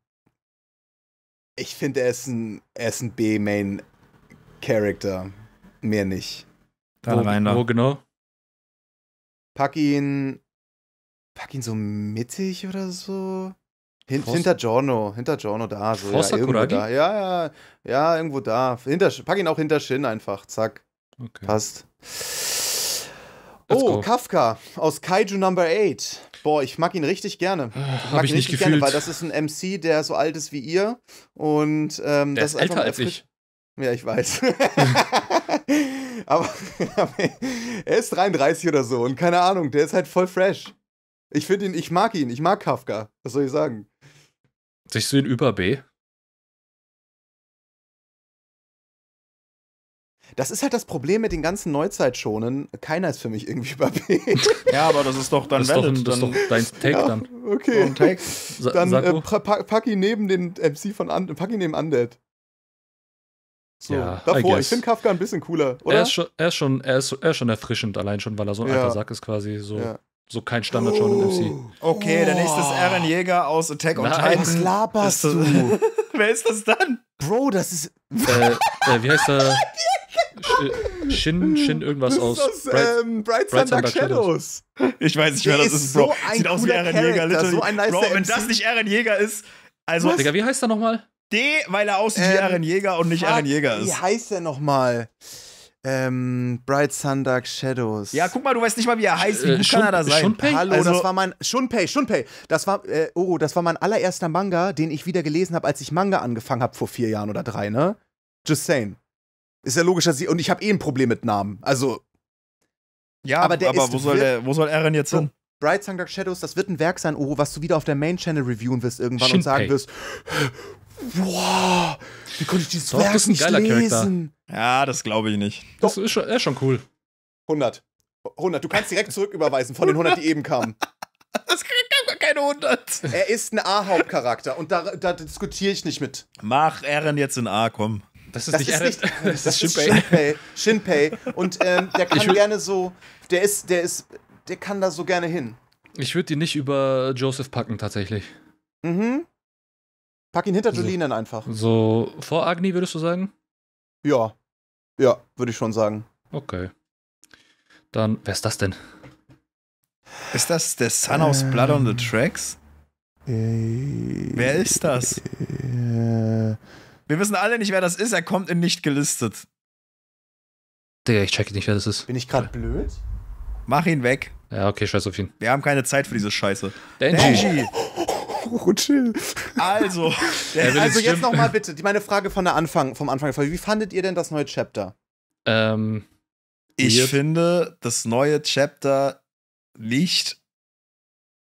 ich finde, er ist ein, ein B-Main-Character. Mehr nicht. Da wo, rein da. wo genau? Pack ihn. Pack ihn so mittig oder so. Hin, hinter Giorno, hinter Giorno da. So, ja, irgendwo da. Ja, ja, ja, irgendwo da. Hinter, pack ihn auch hinter Shin einfach. Zack. Okay. Passt. oh, Kafka aus Kaiju Number 8. Boah, ich mag ihn richtig gerne. Habe ah, ich nicht gefühlt. Gerne, weil das ist ein MC, der so alt ist wie ihr. Und ähm, der das ist älter als ich. Ja, ich weiß. aber, aber er ist 33 oder so und keine Ahnung, der ist halt voll fresh. Ich finde ihn, ich mag ihn, ich mag Kafka. Was soll ich sagen? du sehen über B. Das ist halt das Problem mit den ganzen Neuzeitschonen. Keiner ist für mich irgendwie über B. Ja, aber das ist doch dann das valid. Doch, das ist doch dein Take ja, dann. Okay. Und Take. Sa dann äh, pack, pack ihn neben den MC von Und pack ihn neben Undead. So, ja, davor. Ich finde Kafka ein bisschen cooler, oder? Er ist schon, er ist schon, er ist, er ist schon erfrischend, allein schon, weil er so ein ja. alter Sack ist quasi so. Ja so kein Standard Shonen MC. Oh. Okay, oh. dann ist das Eren Jäger aus Attack on Titan. Was laberst du? Wer ist das dann? Bro, das ist. Äh, äh, wie heißt der? Shin, Shin irgendwas das aus. Ist aus Bright, ähm, Bright, Bright Thunder, Shadows. Shadows. Ich weiß nicht, wer das ist, Bro. So Sieht aus wie Eren Jäger, literally. So ein nice Bro, wenn MC. das nicht Eren Jäger ist. Also, Was? Digga, wie heißt er nochmal? D, weil er aussieht ähm, wie Eren Jäger und nicht Eren Jäger ist. Wie heißt er nochmal? Ähm, Bright Sun Dark Shadows. Ja, guck mal, du weißt nicht mal, wie er heißt. Wie äh, Shun kann er da sein? Shunpei? Hallo, also, das war mein Shunpei, Shunpei. Das war äh, oh, das war mein allererster Manga, den ich wieder gelesen habe, als ich Manga angefangen habe vor vier Jahren oder drei, ne? Just saying. Ist ja logisch, dass ich und ich habe eh ein Problem mit Namen. Also ja, aber, der aber ist wo soll der, wo soll er jetzt so, hin? Bright Sun Dark Shadows, das wird ein Werk sein, Oro, was du wieder auf der Main Channel reviewen wirst irgendwann Shinpei. und sagen wirst, wow, wie konnte ich dieses Doch, Werk das ist ein nicht geiler lesen? Charakter. Ja, das glaube ich nicht. Das Doch. ist schon, ist schon cool. 100. 100. Du kannst direkt zurücküberweisen von den 100, die eben kamen. Das kriegt keine 100. Er ist ein A-Hauptcharakter und da, da diskutiere ich nicht mit. Mach Eren jetzt in A, komm. Das ist das nicht ist Nicht, das, das ist Shinpei. Shinpei. Shinpei. Und ähm, der kann gerne so, der ist, der ist, der kann da so gerne hin. Ich würde die nicht über Joseph packen, tatsächlich. Mhm. Pack ihn hinter Jolene so, einfach. So vor Agni, würdest du sagen? Ja. Ja, würde ich schon sagen. Okay. Dann, wer ist das denn? Ist das der Son aus ähm. Blood on the Tracks? Äh, wer ist das? Äh, äh, Wir wissen alle nicht, wer das ist. Er kommt in nicht gelistet. Digga, ich check nicht, wer das ist. Bin ich gerade blöd? Mach ihn weg. Ja, okay, scheiß auf ihn. Wir haben keine Zeit für diese Scheiße. Denji. Denji. Oh hoch und chill. Also, also jetzt, nochmal bitte, meine Frage von der Anfang, vom Anfang der Folge. Wie fandet ihr denn das neue Chapter? Ähm, ich finde das neue Chapter liegt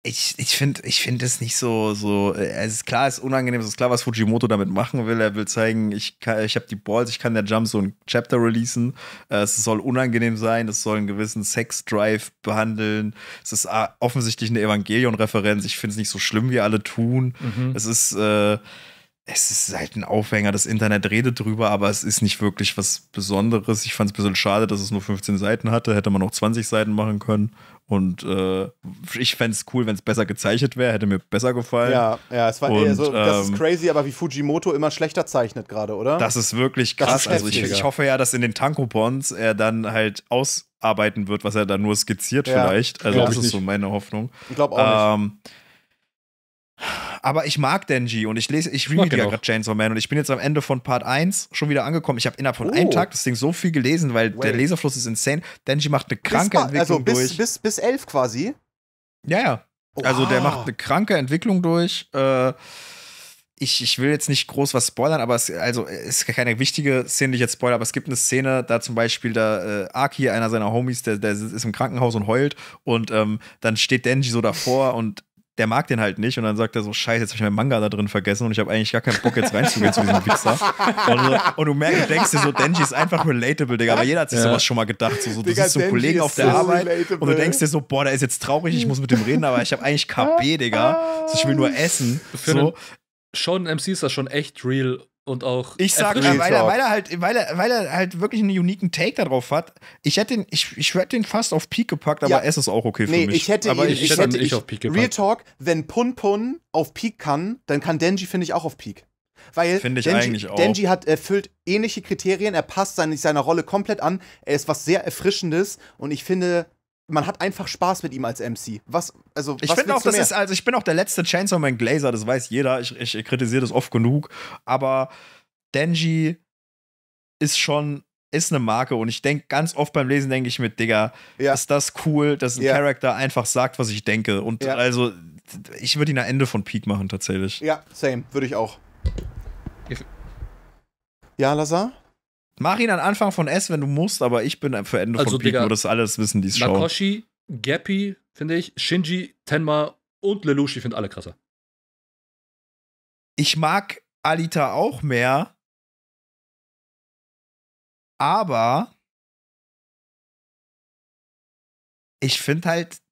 ich, ich finde ich find es nicht so, so, äh, es ist klar, es ist unangenehm, es ist klar, was Fujimoto damit machen will. Er will zeigen, ich, ich habe die Balls, ich kann der Jump so ein Chapter releasen. Äh, es soll unangenehm sein, es soll einen gewissen Sex-Drive behandeln. Es ist ah, offensichtlich eine Evangelion-Referenz. Ich finde es nicht so schlimm, wie alle tun. Mhm. Es ist, äh, es ist halt ein Aufhänger, das Internet redet drüber, aber es ist nicht wirklich was Besonderes. Ich fand es ein bisschen schade, dass es nur 15 Seiten hatte. Hätte man noch 20 Seiten machen können und äh, ich fände es cool, wenn es besser gezeichnet wäre, hätte mir besser gefallen. Ja, ja, es war und, so, das ähm, ist crazy, aber wie Fujimoto immer schlechter zeichnet gerade, oder? Das ist wirklich krass. Ist also ich, ich, hoffe ja, dass in den Tankobons er dann halt ausarbeiten wird, was er da nur skizziert ja. vielleicht. Also ja, das ist so meine Hoffnung. Ich glaube auch ähm, aber ich mag Denji und ich lese, ich read ja gerade Chainsaw Man und ich bin jetzt am Ende von Part 1 schon wieder angekommen. Ich habe innerhalb von oh. einem Tag das Ding so viel gelesen, weil Wait. der Leserfluss ist insane. Denji macht eine kranke bis, Entwicklung also bis, durch. Bis, bis elf quasi? Ja, ja. Wow. Oh, also der ah. macht eine kranke Entwicklung durch. Äh, ich, ich will jetzt nicht groß was spoilern, aber es also, es ist keine wichtige Szene, die ich jetzt spoilere, aber es gibt eine Szene, da zum Beispiel der äh, Aki, einer seiner Homies, der, der ist im Krankenhaus und heult und ähm, dann steht Denji so davor und der mag den halt nicht und dann sagt er so, scheiße, jetzt habe ich meinen Manga da drin vergessen und ich habe eigentlich gar keinen Bock, jetzt reinzugehen zu diesem Wichser. Und, und du merkst, du denkst dir so, Denji ist einfach relatable, Digga, aber jeder hat sich ja. sowas schon mal gedacht. So, so, du Digga, siehst so Denji Kollegen auf der so Arbeit relatable. und du denkst dir so, boah, der ist jetzt traurig, ich muss mit dem reden, aber ich habe eigentlich KB, Digga, so, ich will nur essen. Für so. Schon MC ist das schon echt real und auch. Ich sage weil, weil, er, weil er halt, weil er, weil er halt wirklich einen uniken Take darauf hat. Ich hätte ihn, ich, ich hätte ihn fast auf Peak gepackt, aber ja. es ist auch okay für nee, mich. Ich hätte aber ihn, ich, ich hätte, hätte auf Peak gepackt. Real Talk, wenn Pun Pun auf Peak kann, dann kann Denji finde ich auch auf Peak. Weil Denji, Denji, hat erfüllt ähnliche Kriterien, er passt seine, seiner Rolle komplett an, er ist was sehr Erfrischendes und ich finde, man hat einfach Spaß mit ihm als MC. Was, also, ich finde auch, das mehr? ist, also ich bin auch der letzte Chainsaw Man Glazer, das weiß jeder. Ich, ich, ich kritisiere das oft genug. Aber Denji ist schon, ist eine Marke und ich denke ganz oft beim Lesen, denke ich mit, Digga, ja. ist das cool, dass ein ja. Charakter einfach sagt, was ich denke. Und ja. also, ich würde ihn am Ende von Peak machen, tatsächlich. Ja, same, würde ich auch. Ja, Lazar? Mach ihn an Anfang von S, wenn du musst, aber ich bin für Ende also, von Peak, wo das alles wissen, die es schauen. Nakoshi, Gappy, finde ich, Shinji, Tenma und Lelouchi finde alle krasser. Ich mag Alita auch mehr, aber ich finde halt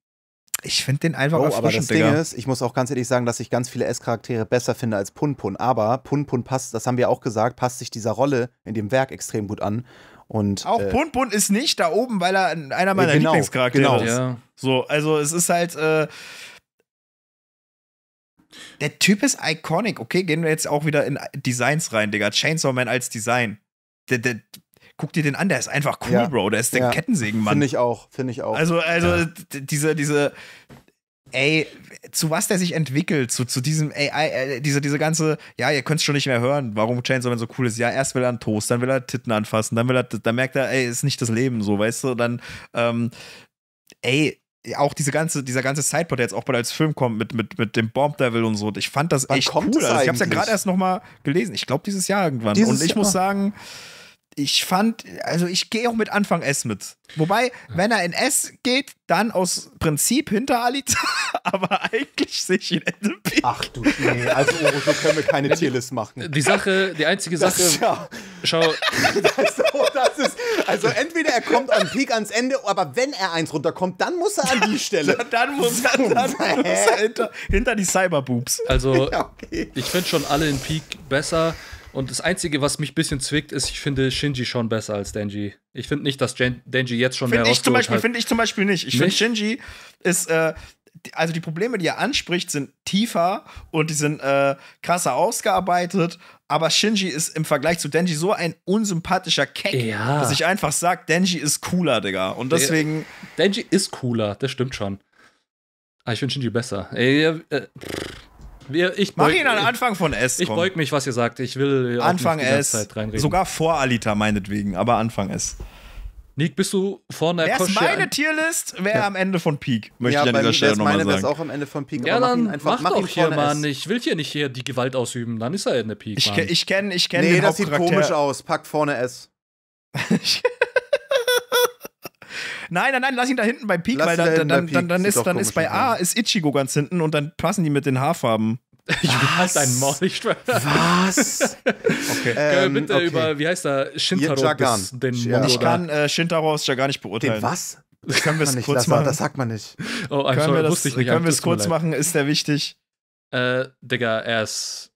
ich finde den einfach oh, aber das Ding ist, ich muss auch ganz ehrlich sagen, dass ich ganz viele S-Charaktere besser finde als Punpun. Aber Punpun passt, das haben wir auch gesagt, passt sich dieser Rolle in dem Werk extrem gut an. Und, auch äh, Punpun ist nicht da oben, weil er einer meiner äh, genau, Lieblingscharaktere genau. ist. Ja. So, also es ist halt. Äh, der Typ ist iconic. Okay, gehen wir jetzt auch wieder in Designs rein, Digga. Chainsaw Man als Design. Der, der, guck dir den an, der ist einfach cool, ja. Bro. Der ist der ja. Kettensägenmann. Finde ich auch, finde ich auch. Also, also ja. diese, diese, ey, zu was der sich entwickelt, zu, zu diesem AI, äh, diese, diese ganze, ja, ihr könnt es schon nicht mehr hören, warum Chainsaw so cool ist. Ja, erst will er einen Toast, dann will er Titten anfassen, dann will er, dann merkt er, ey, ist nicht das Leben, so, weißt du, dann, ähm, ey, auch diese ganze, dieser ganze Sidepod, der jetzt auch bald als Film kommt mit, mit, mit dem Bomb Devil und so. Ich fand das Wann echt cool. Also ich hab's ja gerade erst nochmal gelesen. Ich glaube, dieses Jahr irgendwann. Dieses und ich Jahr. muss sagen, ich fand, also ich gehe auch mit Anfang S mit. Wobei, wenn er in S geht, dann aus Prinzip hinter Alita, aber eigentlich sehe ich ihn in MVP. Ach du, nee, also Oro, so können wir keine Tierlist machen. Die Sache, die einzige Sache, das, ja. schau. Das, das ist, also entweder er kommt am Peak ans Ende, aber wenn er eins runterkommt, dann muss er an die Stelle. dann, dann muss er, dann muss er hinter, hinter die Cyberboobs. Also, ja, okay. ich finde schon alle in Peak besser. Und das Einzige, was mich ein bisschen zwickt, ist, ich finde Shinji schon besser als Denji. Ich finde nicht, dass Gen Denji jetzt schon find mehr ich zum Beispiel, Finde ich zum Beispiel nicht. Ich finde, Shinji ist, äh, also die Probleme, die er anspricht, sind tiefer und die sind äh, krasser ausgearbeitet. Aber Shinji ist im Vergleich zu Denji so ein unsympathischer Keck, ja. dass ich einfach sage, Denji ist cooler, Digga. Und deswegen. Denji ist cooler, das stimmt schon. Aber ah, ich finde Shinji besser. Ey, äh, pff. Wir, ich Mach ihn an Anfang von S. Ich komm. beug mich, was ihr sagt. Ich will Anfang S. Sogar vor Alita meinetwegen, aber Anfang S. Nick, bist du vorne der Wäre meine Tierlist, wäre ja. am Ende von Peak. Möchte ja, ich an dieser Stelle nochmal sagen. Meine auch am Ende von Peak. Ja, dann mach, einfach, mach, mach doch hier, Mann. Ich will hier nicht hier die Gewalt ausüben. Dann ist er in der Peak. Ich, ich kenne ich kenn, ich kenn nee, das sieht komisch aus. Pack vorne S. Nein, nein, nein, lass ihn da hinten bei Peak, lass weil dann, dann, dann, dann ist, dann ist bei A ist Ichigo ganz hinten und dann passen die mit den Haarfarben. Ich Was? Dein Maul, ich schwöre. Was? okay. Ähm, bitte okay. über, wie heißt er, Shintaro ja, den ja. Ich kann äh, Shintaro aus Jagan nicht beurteilen. Den was? Können wir es kurz das machen? War, das sagt man nicht. Oh, I'm können sorry, wir das, ich nicht. Können wir es kurz machen? Ist der wichtig? Äh, Digga, er ist.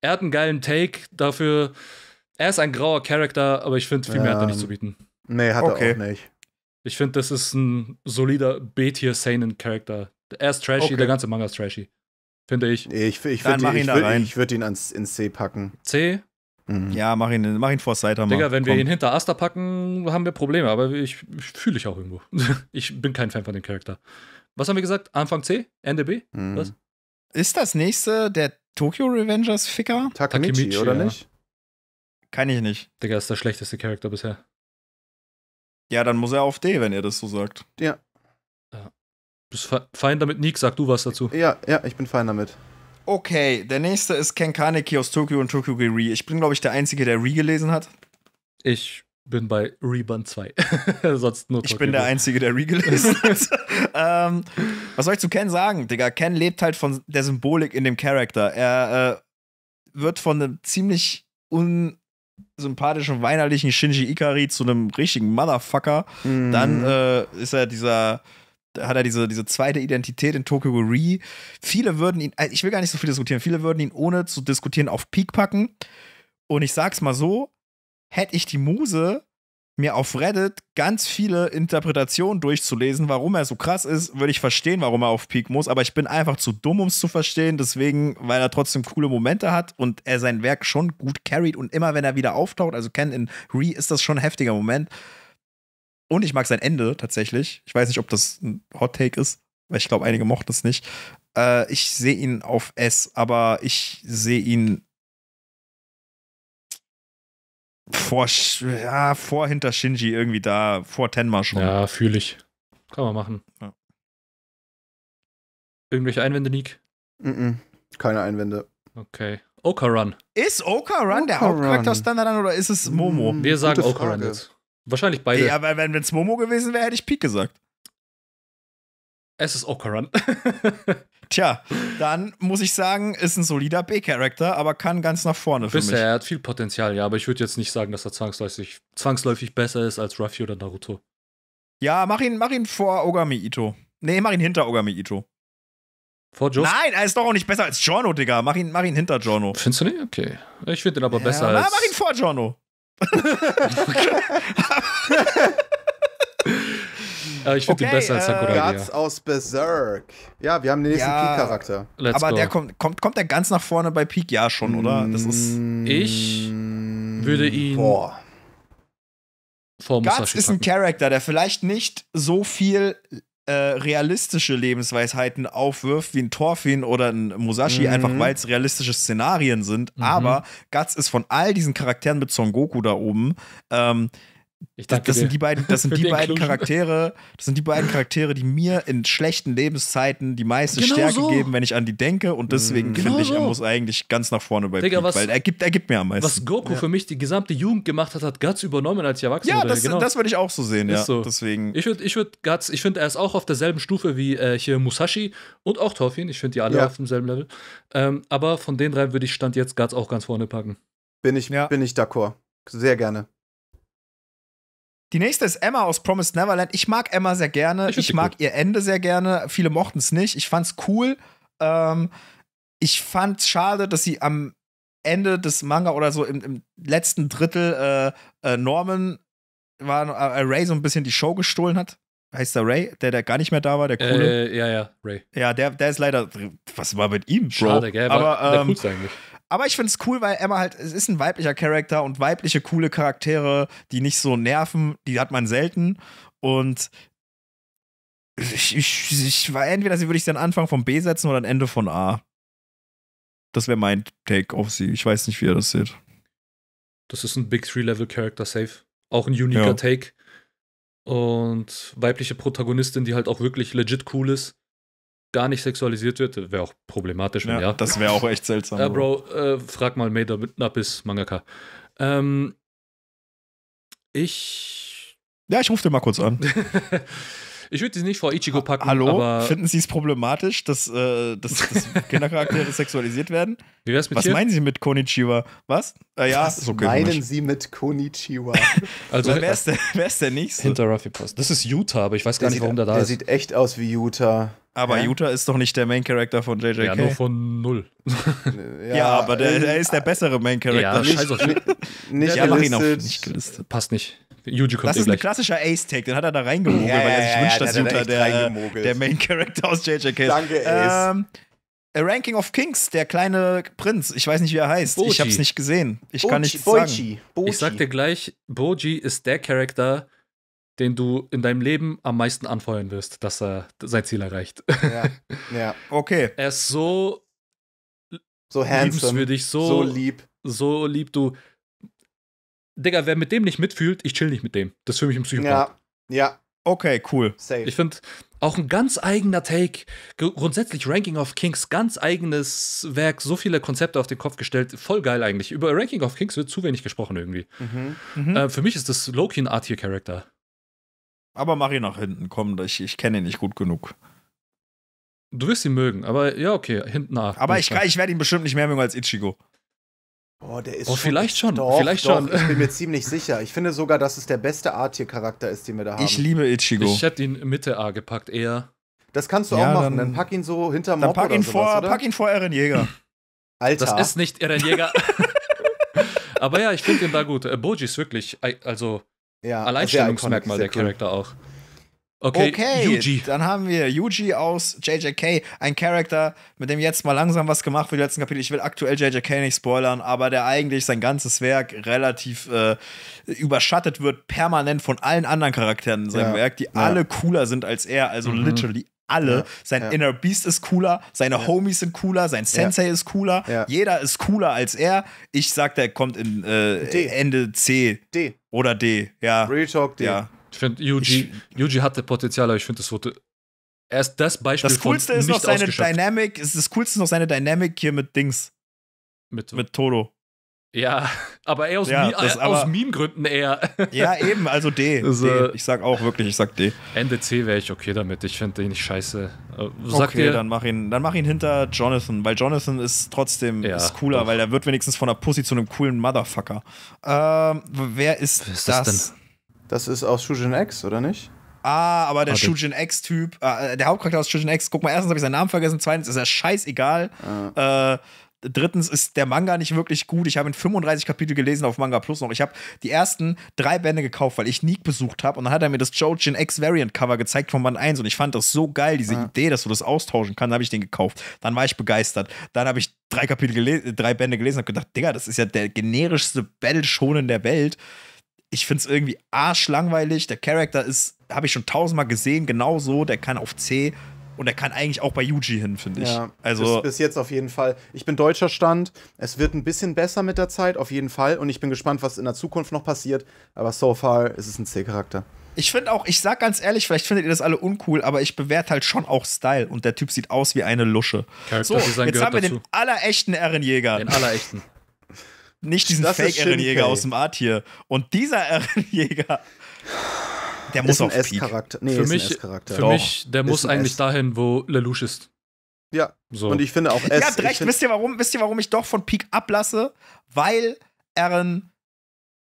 Er hat einen geilen Take dafür. Er ist ein grauer Charakter, aber ich finde, viel mehr ähm, hat er nicht ähm, zu bieten. Nee, hat okay. er auch nicht. Ich finde, das ist ein solider b tier sanen charakter Er ist trashy, okay. der ganze Manga ist trashy. Finde ich. Ich, ich, Dann ihn, ihn da rein. ich würde ihn ans, ins C packen. C? Mhm. Ja, mach ihn, mach ihn vor Saitama. Digga, wenn Komm. wir ihn hinter Asta packen, haben wir Probleme, aber ich, ich fühle ich auch irgendwo. ich bin kein Fan von dem Charakter. Was haben wir gesagt? Anfang C? Ende B? Mhm. Was? Ist das nächste der Tokyo Revengers Ficker? Takemichi, Takemichi oder ja. nicht? Kann ich nicht. Digga, ist der schlechteste Charakter bisher. Ja, dann muss er auf D, wenn er das so sagt. Ja. ja. Bist fein damit, Nick, sag du was dazu. Ja, ja, ich bin fein damit. Okay, der nächste ist Ken Kaneki aus Tokyo und Tokyo Re. Ich bin, glaube ich, der Einzige, der Re gelesen hat. Ich bin bei Reborn 2. Sonst nur Tokyo Ich bin der Einzige, der Re gelesen hat. ähm, was soll ich zu Ken sagen, Digga? Ken lebt halt von der Symbolik in dem Charakter. Er äh, wird von einem ziemlich un sympathischen, weinerlichen Shinji Ikari zu einem richtigen Motherfucker. Mm. Dann äh, ist er dieser hat er diese, diese zweite Identität in Tokyo Re. Viele würden ihn, also ich will gar nicht so viel diskutieren, viele würden ihn ohne zu diskutieren auf Peak packen. Und ich sag's mal so, hätte ich die Muse, mir auf Reddit ganz viele Interpretationen durchzulesen, warum er so krass ist, würde ich verstehen, warum er auf Peak muss, aber ich bin einfach zu dumm, um es zu verstehen, deswegen, weil er trotzdem coole Momente hat und er sein Werk schon gut carried und immer wenn er wieder auftaucht, also Ken in Re ist das schon ein heftiger Moment. Und ich mag sein Ende tatsächlich. Ich weiß nicht, ob das ein Hot Take ist, weil ich glaube, einige mochten es nicht. Äh, ich sehe ihn auf S, aber ich sehe ihn vor, ja, vor hinter Shinji irgendwie da, vor Tenma schon. Ja, fühle ich. Kann man machen. Ja. Irgendwelche Einwände, Nick? Mm -mm. Keine Einwände. Okay. Okaran. Ist Okaran der Hauptcharakter aus Standard oder ist es Momo? Mm, Wir sagen Okaran jetzt. Wahrscheinlich beide. Ja, weil wenn es Momo gewesen wäre, hätte ich Pete gesagt. Es ist Ocaran. Tja, dann muss ich sagen, ist ein solider B-Charakter, aber kann ganz nach vorne für Bisher, mich. er hat viel Potenzial, ja, aber ich würde jetzt nicht sagen, dass er zwangsläufig, zwangsläufig besser ist als Ruffy oder Naruto. Ja, mach ihn, mach ihn vor Ogami Ito. Nee, mach ihn hinter Ogami Ito. Vor Joe? Nein, er ist doch auch nicht besser als Giorno, Digga. Mach ihn, mach ihn hinter Giorno. Findest du nicht? Okay. Ich finde ihn aber ja, besser na, als. Mach ihn vor Giorno. Aber äh, ich finde okay, den besser als Sakuragi. Äh, Guts aus Berserk. Ja, wir haben den nächsten ja, Peak-Charakter. Aber go. der kommt, kommt, kommt der ganz nach vorne bei Peak ja schon, oder? Das ist. Mm. Ich würde ihn. Boah. Vor Guards ist ein Charakter, der vielleicht nicht so viel äh, realistische Lebensweisheiten aufwirft wie ein Thorfinn oder ein Musashi, mhm. einfach weil es realistische Szenarien sind. Mhm. Aber Guts ist von all diesen Charakteren mit Son Goku da oben ähm, ich das, das sind die beiden, das sind die beiden Charaktere, das sind die beiden Charaktere, die mir in schlechten Lebenszeiten die meiste genau Stärke so. geben, wenn ich an die denke. Und deswegen mhm. genau finde ich, er muss eigentlich ganz nach vorne bei Digga, Peak, was, weil er gibt, er gibt mir am meisten. Was Goku ja. für mich die gesamte Jugend gemacht hat, hat Guts übernommen als Erwachsener. Ja, das, genau. das würde ich auch so sehen, ja. So. Deswegen. Ich würde ich würd Guts, ich finde, er ist auch auf derselben Stufe wie äh, hier Musashi und auch Torfin. Ich finde die alle ja. auf demselben Level. Ähm, aber von den drei würde ich Stand jetzt Guts auch ganz vorne packen. Bin ich, ja. bin ich d'accord. Sehr gerne. Die nächste ist Emma aus Promised Neverland. Ich mag Emma sehr gerne. Ich, ich mag cool. ihr Ende sehr gerne. Viele mochten es nicht. Ich fand's cool. Ähm, ich fand's schade, dass sie am Ende des Manga oder so im, im letzten Drittel äh, äh, Norman war, äh, äh Ray so ein bisschen die Show gestohlen hat. Heißt der Ray, der, der gar nicht mehr da war, der äh, coole. ja, ja, Ray. Ja, der, der ist leider. Was war mit ihm, Bro? Schade, gell? Aber, war, ähm, der eigentlich. Aber ich finde es cool, weil Emma halt, es ist ein weiblicher Charakter und weibliche coole Charaktere, die nicht so nerven, die hat man selten. Und ich, ich, ich war entweder sie würde ich dann Anfang von B setzen oder ein Ende von A. Das wäre mein Take auf sie. Ich weiß nicht, wie ihr das seht. Das ist ein Big Three Level Character Safe. Auch ein uniker ja. Take. Und weibliche Protagonistin, die halt auch wirklich legit cool ist gar nicht sexualisiert wird, wäre auch problematisch. Ja, ja. Das wäre auch echt seltsam. Ja, äh, Bro, äh, frag mal Meda mit Napis Mangaka. Ähm, ich. Ja, ich rufe dir mal kurz an. ich würde sie nicht vor Ichigo packen. Hallo? Finden Sie es problematisch, dass, äh, dass, dass Kindercharaktere sexualisiert werden? Wie wär's mit Was hier? meinen Sie mit Konichiwa? Was? Ah, ja, Was okay, meinen komisch. Sie mit Konichiwa? also, wer, ist der, wer ist der nächste? Hinter Ruffy Post. Das ist Utah, aber ich weiß gar der nicht, warum sieht, der e- da der ist. Der sieht echt aus wie Utah. Aber ja? Utah ist doch nicht der Main Character von JJK. Ja, nur von null. ja, ja, aber der, er ist der bessere Main Character. Ja, scheiße. nicht, nicht ja, mach ihn auf nicht gelistet. Passt nicht. Yuji kommt das ist gleich. ein klassischer Ace-Tag, den hat er da reingemogelt, ja, weil er sich wünscht, dass Jutta der, der Main Character aus JJK ist. Danke, Ace. Ähm, A Ranking of Kings, der kleine Prinz. Ich weiß nicht, wie er heißt. Boji. Ich hab's nicht gesehen. Ich Boji, kann nichts Boji. sagen. Boji. Ich sag dir gleich, Boji ist der Charakter, den du in deinem Leben am meisten anfeuern wirst, dass er sein Ziel erreicht. Ja, ja. okay. Er ist so so handsome, so, so lieb, so lieb du. Digga, wer mit dem nicht mitfühlt, ich chill nicht mit dem. Das fühle mich im Psychopath. Ja, ja, okay, cool. Safe. Ich finde auch ein ganz eigener Take. Grundsätzlich Ranking of Kings, ganz eigenes Werk, so viele Konzepte auf den Kopf gestellt. Voll geil eigentlich. Über Ranking of Kings wird zu wenig gesprochen irgendwie. Mhm. Mhm. Äh, für mich ist das Loki ein A-Tier-Charakter. Aber mach ihn nach hinten, komm, ich, ich kenne ihn nicht gut genug. Du wirst ihn mögen, aber ja, okay, hinten nach. Aber ich, ich werde ihn bestimmt nicht mehr mögen als Ichigo. Oh, der ist oh, schon, vielleicht schon, doch, vielleicht doch, schon. Ich bin mir ziemlich sicher. Ich finde sogar, dass es der beste A-Tier-Charakter ist, den wir da haben. Ich liebe Ichigo. Ich hätte ihn Mitte A gepackt, eher. Das kannst du ja, auch machen, dann, dann, pack ihn so hinter Mob dann pack ihn sowas, vor, oder? pack ihn vor Eren Jäger. Alter. Das ist nicht Eren Jäger. aber ja, ich finde ihn da gut. Äh, Boji ist wirklich, äh, also ja, Alleinstellungsmerkmal der Charakter auch. Okay, okay Yuji. dann haben wir Yuji aus JJK, ein Charakter, mit dem jetzt mal langsam was gemacht wird, die letzten Kapitel. Ich will aktuell JJK nicht spoilern, aber der eigentlich sein ganzes Werk relativ äh, überschattet wird, permanent von allen anderen Charakteren in seinem ja. Werk, die ja. alle cooler sind als er. Also mhm. literally alle. Ja, sein ja. Inner Beast ist cooler, seine ja. Homies sind cooler, sein Sensei ist cooler, jeder ist cooler als er. Ich sag, der kommt in äh, Ende C. D. Oder D, ja. Real Talk D. Ich finde, Yuji, Yuji hatte Potenzial, aber ich finde, das wurde erst das Beispiel Das Coolste ist noch seine Dynamic, ist das Coolste ist noch seine Dynamic hier mit Dings. Mit, mit Toro. Ja, aber eher aus, ja, Mi das, aus Meme-Gründen eher. Ja, eben, also D. Das, D. Äh, ich sag auch wirklich, ich sag D. Ende C wäre ich okay damit. Ich finde den nicht scheiße. Äh, sag okay, dann mach, ihn, dann mach ihn hinter Jonathan, weil Jonathan ist trotzdem ja, ist cooler, doch. weil er wird wenigstens von einer Pussy zu einem coolen Motherfucker. Ähm, wer ist, ist das? das? Das ist aus Shujin X, oder nicht? Ah, aber der okay. Ah, Shujin X-Typ, äh, der Hauptcharakter aus Shujin X, guck mal, erstens habe ich seinen Namen vergessen, zweitens ist er scheißegal. Ah. Äh, Drittens ist der Manga nicht wirklich gut. Ich habe in 35 Kapitel gelesen auf Manga Plus noch. Ich habe die ersten drei Bände gekauft, weil ich Nick besucht habe. Und dann hat er mir das Jojin X Variant Cover gezeigt von Band 1. Und ich fand das so geil, diese ah. Idee, dass du das austauschen kannst. Dann habe ich den gekauft. Dann war ich begeistert. Dann habe ich drei Kapitel, drei Bände gelesen und gedacht, Digga, das ist ja der generischste Battle-Schonen der Welt. Ich finde es irgendwie arschlangweilig. Der Charakter ist, habe ich schon tausendmal gesehen, genauso. Der kann auf C und er kann eigentlich auch bei Yuji hin, finde ich. Ja, also bis, bis, jetzt auf jeden Fall. Ich bin deutscher Stand. Es wird ein bisschen besser mit der Zeit, auf jeden Fall. Und ich bin gespannt, was in der Zukunft noch passiert. Aber so far ist es ein C-Charakter. Ich finde auch, ich sag ganz ehrlich, vielleicht findet ihr das alle uncool, aber ich bewerte halt schon auch Style. Und der Typ sieht aus wie eine Lusche. So, jetzt haben wir dazu. den allerechten Ehrenjäger. Den allerechten. Nicht diesen Fake-Ehrenjäger aus dem Art hier. Und dieser Ehrenjäger der muss ist ein auf S-Charakter. Nee, für mich, Für Doch. mich, der ist muss eigentlich S. dahin, wo Lelouch ist. Ja. So. Und ich finde auch S. Ja, habt recht. Wisst ihr, warum, wisst ihr, warum ich doch von Peak ablasse? Weil Aaron.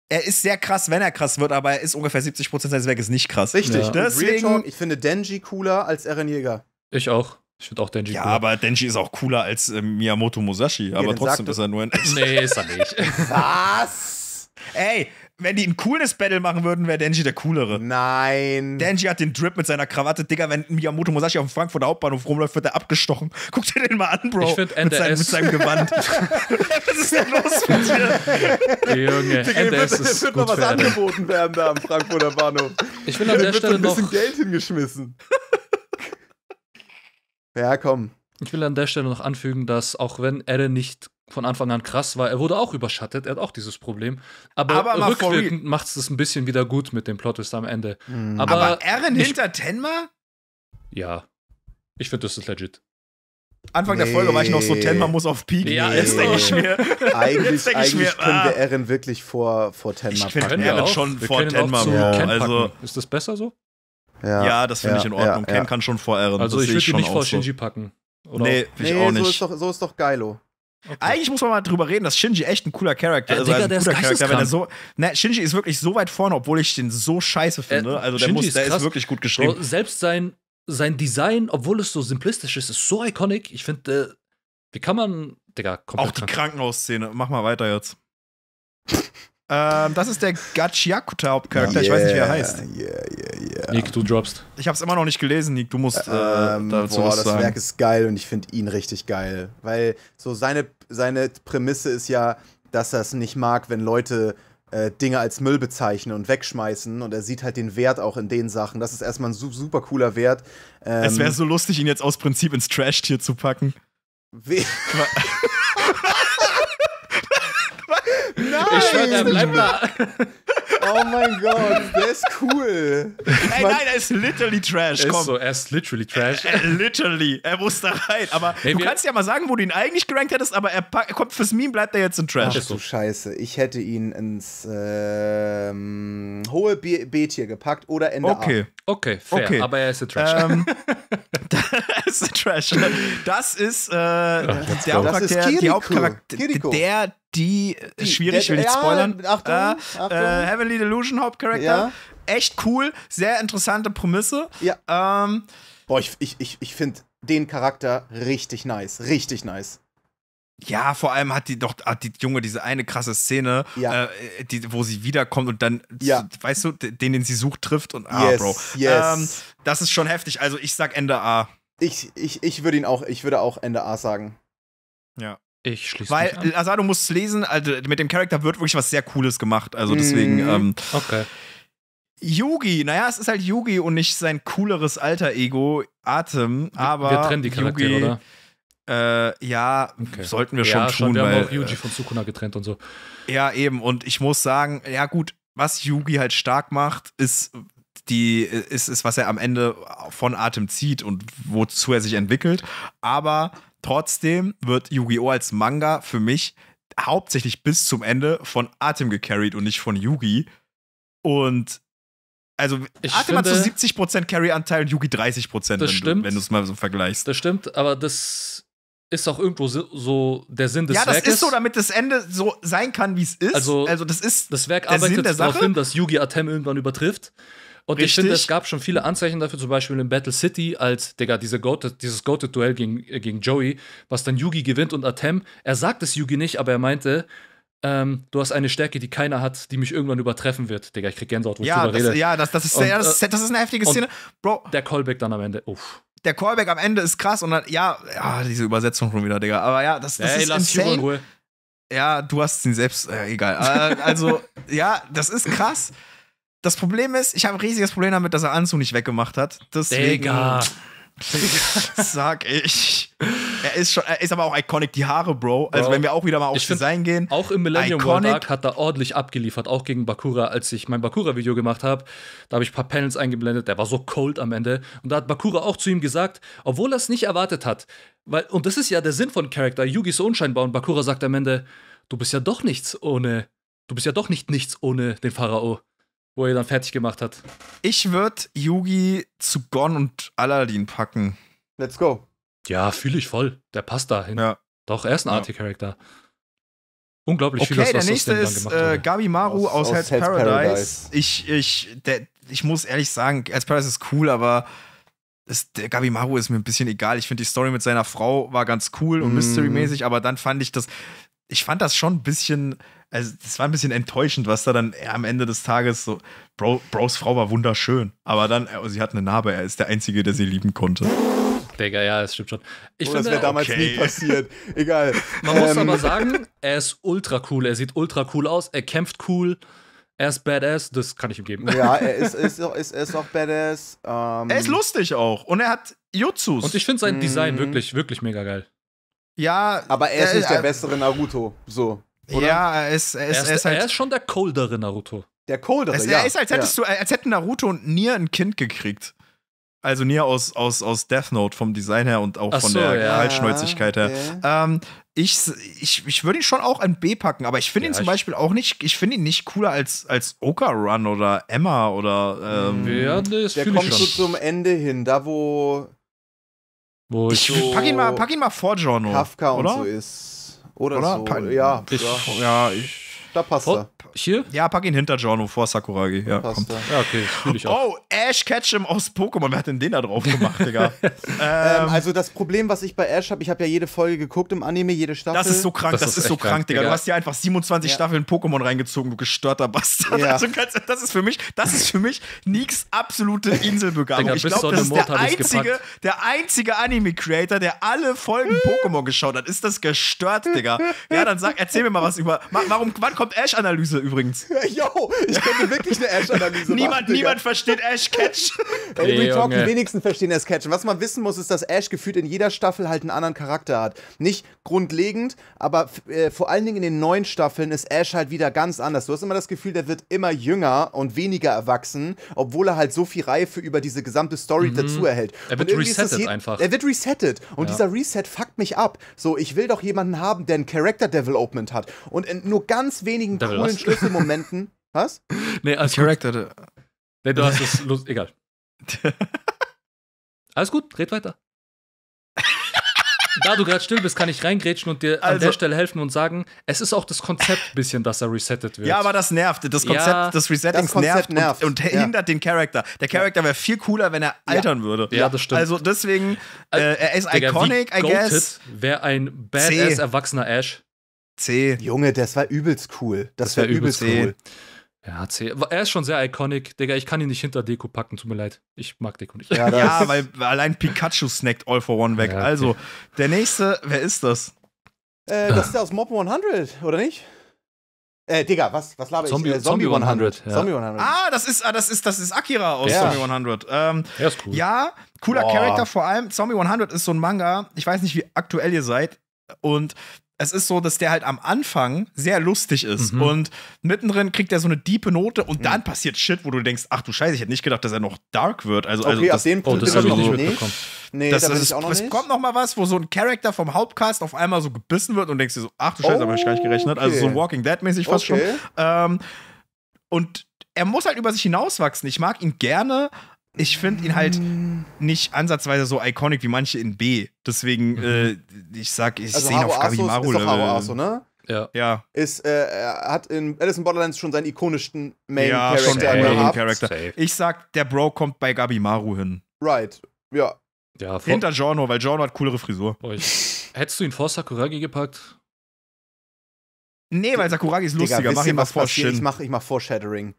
Er ist sehr krass, wenn er krass wird, aber er ist ungefähr 70% seines Werkes nicht krass. Richtig. Ja. Deswegen, Talk, ich finde Denji cooler als Eren Jäger. Ich auch. Ich finde auch Denji ja, cooler. Ja, aber Denji ist auch cooler als äh, Miyamoto Musashi. Ja, aber trotzdem ist er nur ein. S. nee, ist er nicht. Was? Ey, wenn die ein cooles Battle machen würden, wäre Denji der coolere. Nein. Denji hat den Drip mit seiner Krawatte. Digga, wenn Miyamoto Musashi auf dem Frankfurter Hauptbahnhof rumläuft, wird er abgestochen. Guck dir den mal an, Bro. Ich find Mit, seinem, mit seinem Gewand. was ist denn los mit dir? Junge, Digga, NDS wird, ist wird gut noch was angeboten werden da am Frankfurter Bahnhof. Ich finde an der Stelle noch... ein bisschen Geld hingeschmissen. ja, komm. Ich will an der Stelle noch anfügen, dass auch wenn Eren nicht von Anfang an krass war. Er wurde auch überschattet, er hat auch dieses Problem. Aber, aber rückwirkend macht es das ein bisschen wieder gut mit dem plot am Ende. Mhm. Aber, aber Eren hinter Tenma? Ja. Ich finde, das ist legit. Anfang nee. der Folge war ich noch so, Tenma muss auf Peak. Nee. Ja, jetzt denke ich mir. Eigentlich, denk ich mir, können wir Eren ah. wirklich vor, vor Tenma ich packen. Ich Eren schon wir vor Tenma, Bro. Ja. Also, ist das besser so? Ja, ja das finde ja, ich in Ordnung. Ken kann schon vor Eren. Also ich würde ihn nicht vor Shinji so. packen. Oder nee, nee, ich auch nicht. So ist doch, so ist doch geilo. Okay. Eigentlich muss man mal drüber reden, dass Shinji echt ein cooler Charakter ja, ist. Digga, also ein guter Charakter, weil der so. Ne, Shinji ist wirklich so weit vorne, obwohl ich den so scheiße finde. Äh, also der, muss, ist der ist wirklich gut geschrieben. So, selbst sein, sein Design, obwohl es so simplistisch ist, ist so iconic. Ich finde, äh, wie kann man. Digga, komplett Auch die krank. Krankenhausszene. Mach mal weiter jetzt. Ähm, das ist der Gachiakuta Hauptcharakter. Yeah, ich weiß nicht, wie er heißt. Yeah, yeah, yeah. Nick, du droppst. Ich habe es immer noch nicht gelesen, Nick. Du musst äh, ähm, dazu ähm, boah, was das sagen. Werk ist geil und ich finde ihn richtig geil, weil so seine seine Prämisse ist ja, dass er es nicht mag, wenn Leute äh, Dinge als Müll bezeichnen und wegschmeißen und er sieht halt den Wert auch in den Sachen. Das ist erstmal ein super cooler Wert. Ähm es wäre ähm, so lustig, ihn jetzt aus Prinzip ins Trash-Tier zu packen. We Nein! Ich schwör, der bleibt da. Oh mein Gott, der ist cool. Ey, nein, er ist literally trash. Komm. Ist so, er ist literally trash. Er, literally. Er muss da rein. Aber hey, du kannst ja mal sagen, wo du ihn eigentlich gerankt hättest, aber er, kommt fürs Meme, bleibt er jetzt in Trash. Ach du Scheiße. Ich hätte ihn ins ähm, hohe B-Tier gepackt oder Ende Okay, A. okay, fair. Okay. Aber er ist in Trash. Ähm, er ist in Trash. Das ist äh, Ach, der Hauptcharakter. Das Ist Kiriko. Die Hauptcharakter Kiriko. Der, die, äh, die schwierig, der, will nicht spoilern. Ja, Achtung, äh, Achtung. Äh, Heavenly Delusion Hauptcharakter. Ja. Echt cool, sehr interessante Prämisse. Ja. Ähm, Boah, ich, ich, ich, ich finde den Charakter richtig nice, richtig nice. Ja, vor allem hat die doch, hat die Junge diese eine krasse Szene, ja. äh, die, wo sie wiederkommt und dann, ja. weißt du, den, den sie sucht, trifft und ah, yes, Bro. Yes. Ähm, das ist schon heftig. Also ich sag Ende A. Ich, ich, ich würde ihn auch, ich würde auch Ende A sagen. Ja. Ich schließe Weil mich an. also du musst es lesen, also mit dem Charakter wird wirklich was sehr Cooles gemacht. Also deswegen. Mm. Ähm, okay. Yugi, naja, es ist halt Yugi und nicht sein cooleres alter Ego, Atem, aber. Wir, trennen die Charaktere, Yugi, oder? Äh, ja, okay. sollten wir schon ja, tun. Schon, wir weil, haben auch Yugi von Sukuna getrennt und so. Ja, eben. Und ich muss sagen, ja gut, was Yugi halt stark macht, ist die, ist, ist was er am Ende von Atem zieht und wozu er sich entwickelt. Aber Trotzdem wird Yu-Gi-Oh! als Manga für mich hauptsächlich bis zum Ende von Atem gecarried und nicht von Yugi. Und also ich Atem finde, hat so 70% Carry-Anteil und Yugi 30%, das wenn du es mal so vergleichst. Das stimmt, aber das ist auch irgendwo so der Sinn des Werkes. Ja, das Werkes. ist so, damit das Ende so sein kann, wie es ist. Also, also das ist das Werk arbeitet darauf hin, dass Yugi Atem irgendwann übertrifft. Und Richtig. ich finde, es gab schon viele Anzeichen dafür, zum Beispiel in Battle City, als, Digga, diese Goated, dieses Goated-Duell gegen, äh, gegen Joey, was dann Yugi gewinnt und Atem, er sagt es Yugi nicht, aber er meinte, ähm, du hast eine Stärke, die keiner hat, die mich irgendwann übertreffen wird. Digga, ich krieg Gänsehaut, wo ja, ich drüber das, rede. Ja, das, das, ist, und, ja, das, äh, das ist eine heftige Szene. Bro. Der Callback dann am Ende, uff der Callback am Ende ist krass und dann, ja, ja diese Übersetzung schon wieder, Digga. Aber ja, das, das Ey, ist lass insane. In Ruhe. Ja, du hast ihn selbst, äh, egal. Äh, also, ja, das ist krass. Das Problem ist, ich habe ein riesiges Problem damit, dass er Anzu nicht weggemacht hat. Deswegen. Sag ich. Er ist schon, er ist aber auch iconic, die Haare, Bro. Also Bro. wenn wir auch wieder mal aufs Design gehen. Auch im Millennium iconic. World Arc hat er ordentlich abgeliefert, auch gegen Bakura, als ich mein Bakura-Video gemacht habe. Da habe ich ein paar Panels eingeblendet, der war so cold am Ende. Und da hat Bakura auch zu ihm gesagt, obwohl er es nicht erwartet hat. Weil, und das ist ja der Sinn von Charakter. Yugi ist so unscheinbar und Bakura sagt am Ende, du bist ja doch nichts ohne, du bist ja doch nicht nichts ohne den Pharao wo er dann fertig gemacht hat. Ich würde Yugi zu Gon und Aladdin packen. Let's go. Ja, fühle ich voll. Der passt dahin. Ja. Doch, er ist ein ja. Arty-Charakter. Unglaublich okay, viel, Okay, der nächste ist äh, Gabi Maru aus, aus, Hell's, Paradise. Paradise. Ich, ich, der, ich muss ehrlich sagen, Hell's Paradise ist cool, aber ist, der Gabi Maru ist mir ein bisschen egal. Ich finde die Story mit seiner Frau war ganz cool und mhm. mystery-mäßig, aber dann fand ich das ich fand das schon ein bisschen, also das war ein bisschen enttäuschend, was da dann am Ende des Tages so, Bro, Bros Frau war wunderschön, aber dann, also sie hat eine Narbe, er ist der Einzige, der sie lieben konnte. Digga, ja, das stimmt schon. Ich oh, finde, das wäre damals okay. nie passiert. Egal. Man muss ähm. aber sagen, er ist ultra cool, er sieht ultra cool aus, er kämpft cool. Er ist badass, das kann ich ihm geben. Ja, er ist, ist, auch, ist, ist auch badass. Ähm. Er ist lustig auch und er hat Jutsus. Und ich finde sein Design mhm. wirklich, wirklich mega geil. Ja. Aber er ist äh, nicht der äh, bessere Naruto. So. Oder? Ja, er ist, er ist, er ist, halt er ist schon der coldere Naruto. Der coldere, es, ja. Er ist, als hättest ja. du, als hätten Naruto und Nier ein Kind gekriegt. Also Nier aus, aus, aus Death Note vom Design her und auch Ach von so, der ja. her. Ja. Ähm, ich ich, ich würde ihn schon auch ein B packen, aber ich finde ja, ihn zum Beispiel auch nicht, ich finde ihn nicht cooler als, als Oka Run oder Emma oder ähm, ja, nee, das Der kommt so zum Ende hin, da wo wo ich, so pack, ihn mal, pack ihn mal vor Giorno. Kafka oder? und so ist. Oder, oder? so. Pa ja, ich, ja, ich da passt Vor, er. Hier? Ja, pack ihn hinter Giorno vor Sakuragi. Ja, passt komm. Er. ja okay, ich auch. Oh, Ash Ketchum aus Pokémon. Wer hat denn den da drauf gemacht, Digga? ähm, also das Problem, was ich bei Ash habe, ich habe ja jede Folge geguckt im Anime, jede Staffel. Das ist so krank, das, das ist, ist so krank, krank, Digga. Du hast ja einfach 27 ja. Staffeln Pokémon reingezogen, du gestörter Bastard. Ja. Also, das ist für mich, das ist für mich Nicks absolute Inselbegabung. ich glaube, das ist der einzige, der einzige Anime-Creator, der alle Folgen Pokémon geschaut hat. Ist das gestört, Digga? Ja, dann sag, erzähl mir mal was über. Warum, wann kommt Ash-Analyse übrigens. Yo, ich könnte wirklich eine Ash-Analyse machen. Niemand versteht Ash-Catch. Hey, die wenigsten verstehen Ash-Catch. Was man wissen muss, ist, dass Ash gefühlt in jeder Staffel halt einen anderen Charakter hat. Nicht grundlegend, aber äh, vor allen Dingen in den neuen Staffeln ist Ash halt wieder ganz anders. Du hast immer das Gefühl, der wird immer jünger und weniger erwachsen, obwohl er halt so viel Reife über diese gesamte Story mhm. dazu erhält. Er wird resettet einfach. Er wird resettet und ja. dieser Reset fuckt mich ab. So, ich will doch jemanden haben, der ein Character Development hat und in nur ganz wenigen Devil coolen was? Schlüsselmomenten. was? Nee, als Character. Nee, du hast es. Egal. Alles gut, red weiter da du gerade still bist, kann ich reingrätschen und dir also, an der also- Stelle helfen und sagen, es ist auch das Konzept ein bisschen, dass er resettet wird. Ja, aber das nervt. Das Konzept ja, des Resettings Konzept nervt, nervt, und, und ja. hindert den Charakter. Der Charakter wäre viel cooler, wenn er altern würde. Ja, das stimmt. Also deswegen, äh, äh er ist Digga, iconic, I guess. Wäre ein badass C. erwachsener Ash. C. Junge, das war übelst cool. Das, das wäre übelst, übelst cool. Ja, HC. Er ist schon sehr iconic, Digga. Ich kann ihn nicht hinter Deko packen, tut mir leid. Ich mag Deko nicht. Ja, ja weil allein Pikachu snackt All for One weg. Ja, okay. Also, der nächste, wer ist das? Äh, das ist der aus Mob 100, oder nicht? Äh, Digga, was, was laber Zombie, ich? Äh, Zombie, Zombie 100. 100 ja. Zombie 100. Ah, das ist, ah, das ist, das ist Akira aus ja. Zombie 100. Ähm, er ist cool. Ja, cooler Charakter vor allem. Zombie 100 ist so ein Manga. Ich weiß nicht, wie aktuell ihr seid. Und es ist so, dass der halt am Anfang sehr lustig ist mhm. und mittendrin kriegt er so eine diepe Note und mhm. dann passiert Shit, wo du denkst, ach du Scheiße, ich hätte nicht gedacht, dass er noch dark wird. Also, okay, also das, ab dem Punkt oh, das habe ich nicht mitbekommen. Nee, das, da das ist, auch noch es nicht. kommt noch mal was, wo so ein Charakter vom Hauptcast auf einmal so gebissen wird und denkst dir so, ach du Scheiße, oh, habe ich gar nicht gerechnet. Okay. Also so Walking Dead mäßig fast okay. schon. Ähm, und er muss halt über sich hinauswachsen. Ich mag ihn gerne, ich finde ihn halt mm. nicht ansatzweise so iconic wie manche in B. Deswegen, mhm. äh, ich sag, ich also sehe ihn auf Gabimaru Level. Aso, ne? Ja. ja. Ist, äh, er hat in Alice in Borderlands schon seinen ikonischsten Main ja, Character. Schon Main Character. Ich sag, der Bro kommt bei Gabimaru hin. Right. Ja. ja Hinter Giorno, weil Giorno hat coolere Frisur. Oh, hättest du ihn vor Sakuragi gepackt? Nee, weil Sakuragi ist lustiger. Digga, mach ihm was vor Ich mach, ich mach Foreshadowing.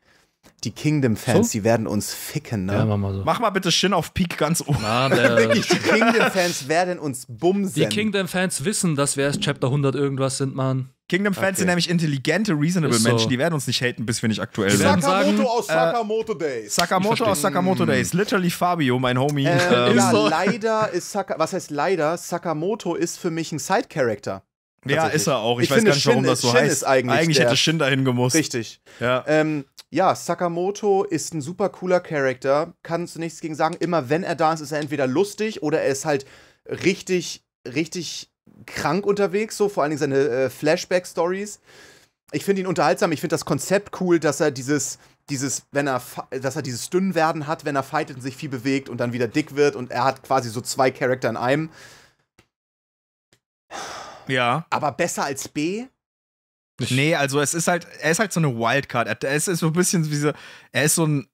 Die Kingdom-Fans, so? die werden uns ficken, ne? Ja, mach mal so. Mach mal bitte Shin auf Peak ganz oben. Na, die Kingdom-Fans werden uns bumsen. Die Kingdom-Fans wissen, dass wir erst Chapter 100 irgendwas sind, Mann. Kingdom-Fans okay. sind nämlich intelligente, reasonable so. Menschen, die werden uns nicht haten, bis wir nicht aktuell werden. Sakamoto aus äh, Sakamoto äh, Days. Sakamoto aus Sakamoto Days. Hm. Literally Fabio, mein Homie. Ähm, ähm. Ja, leider ist Sakamoto, was heißt leider? Sakamoto ist für mich ein Side-Character. Ja, ist er auch. Ich, ich weiß gar nicht, warum das so Shin heißt. Ist eigentlich eigentlich der, hätte Shin dahin gemusst. Richtig. Ja. Ähm, ja, Sakamoto ist ein super cooler Charakter. Kannst du nichts gegen sagen. Immer wenn er da ist, ist er entweder lustig oder er ist halt richtig, richtig krank unterwegs, so vor allen Dingen seine äh, Flashback-Stories. Ich finde ihn unterhaltsam. Ich finde das Konzept cool, dass er dieses, dieses, wenn er, dass er dieses dünn werden hat, wenn er fightet und sich viel bewegt und dann wieder dick wird und er hat quasi so zwei Charakter in einem. Ja. Aber besser als B? Nee, also es ist halt, er ist halt so eine Wildcard. Er ist, so ein bisschen wie so, er ist so ein.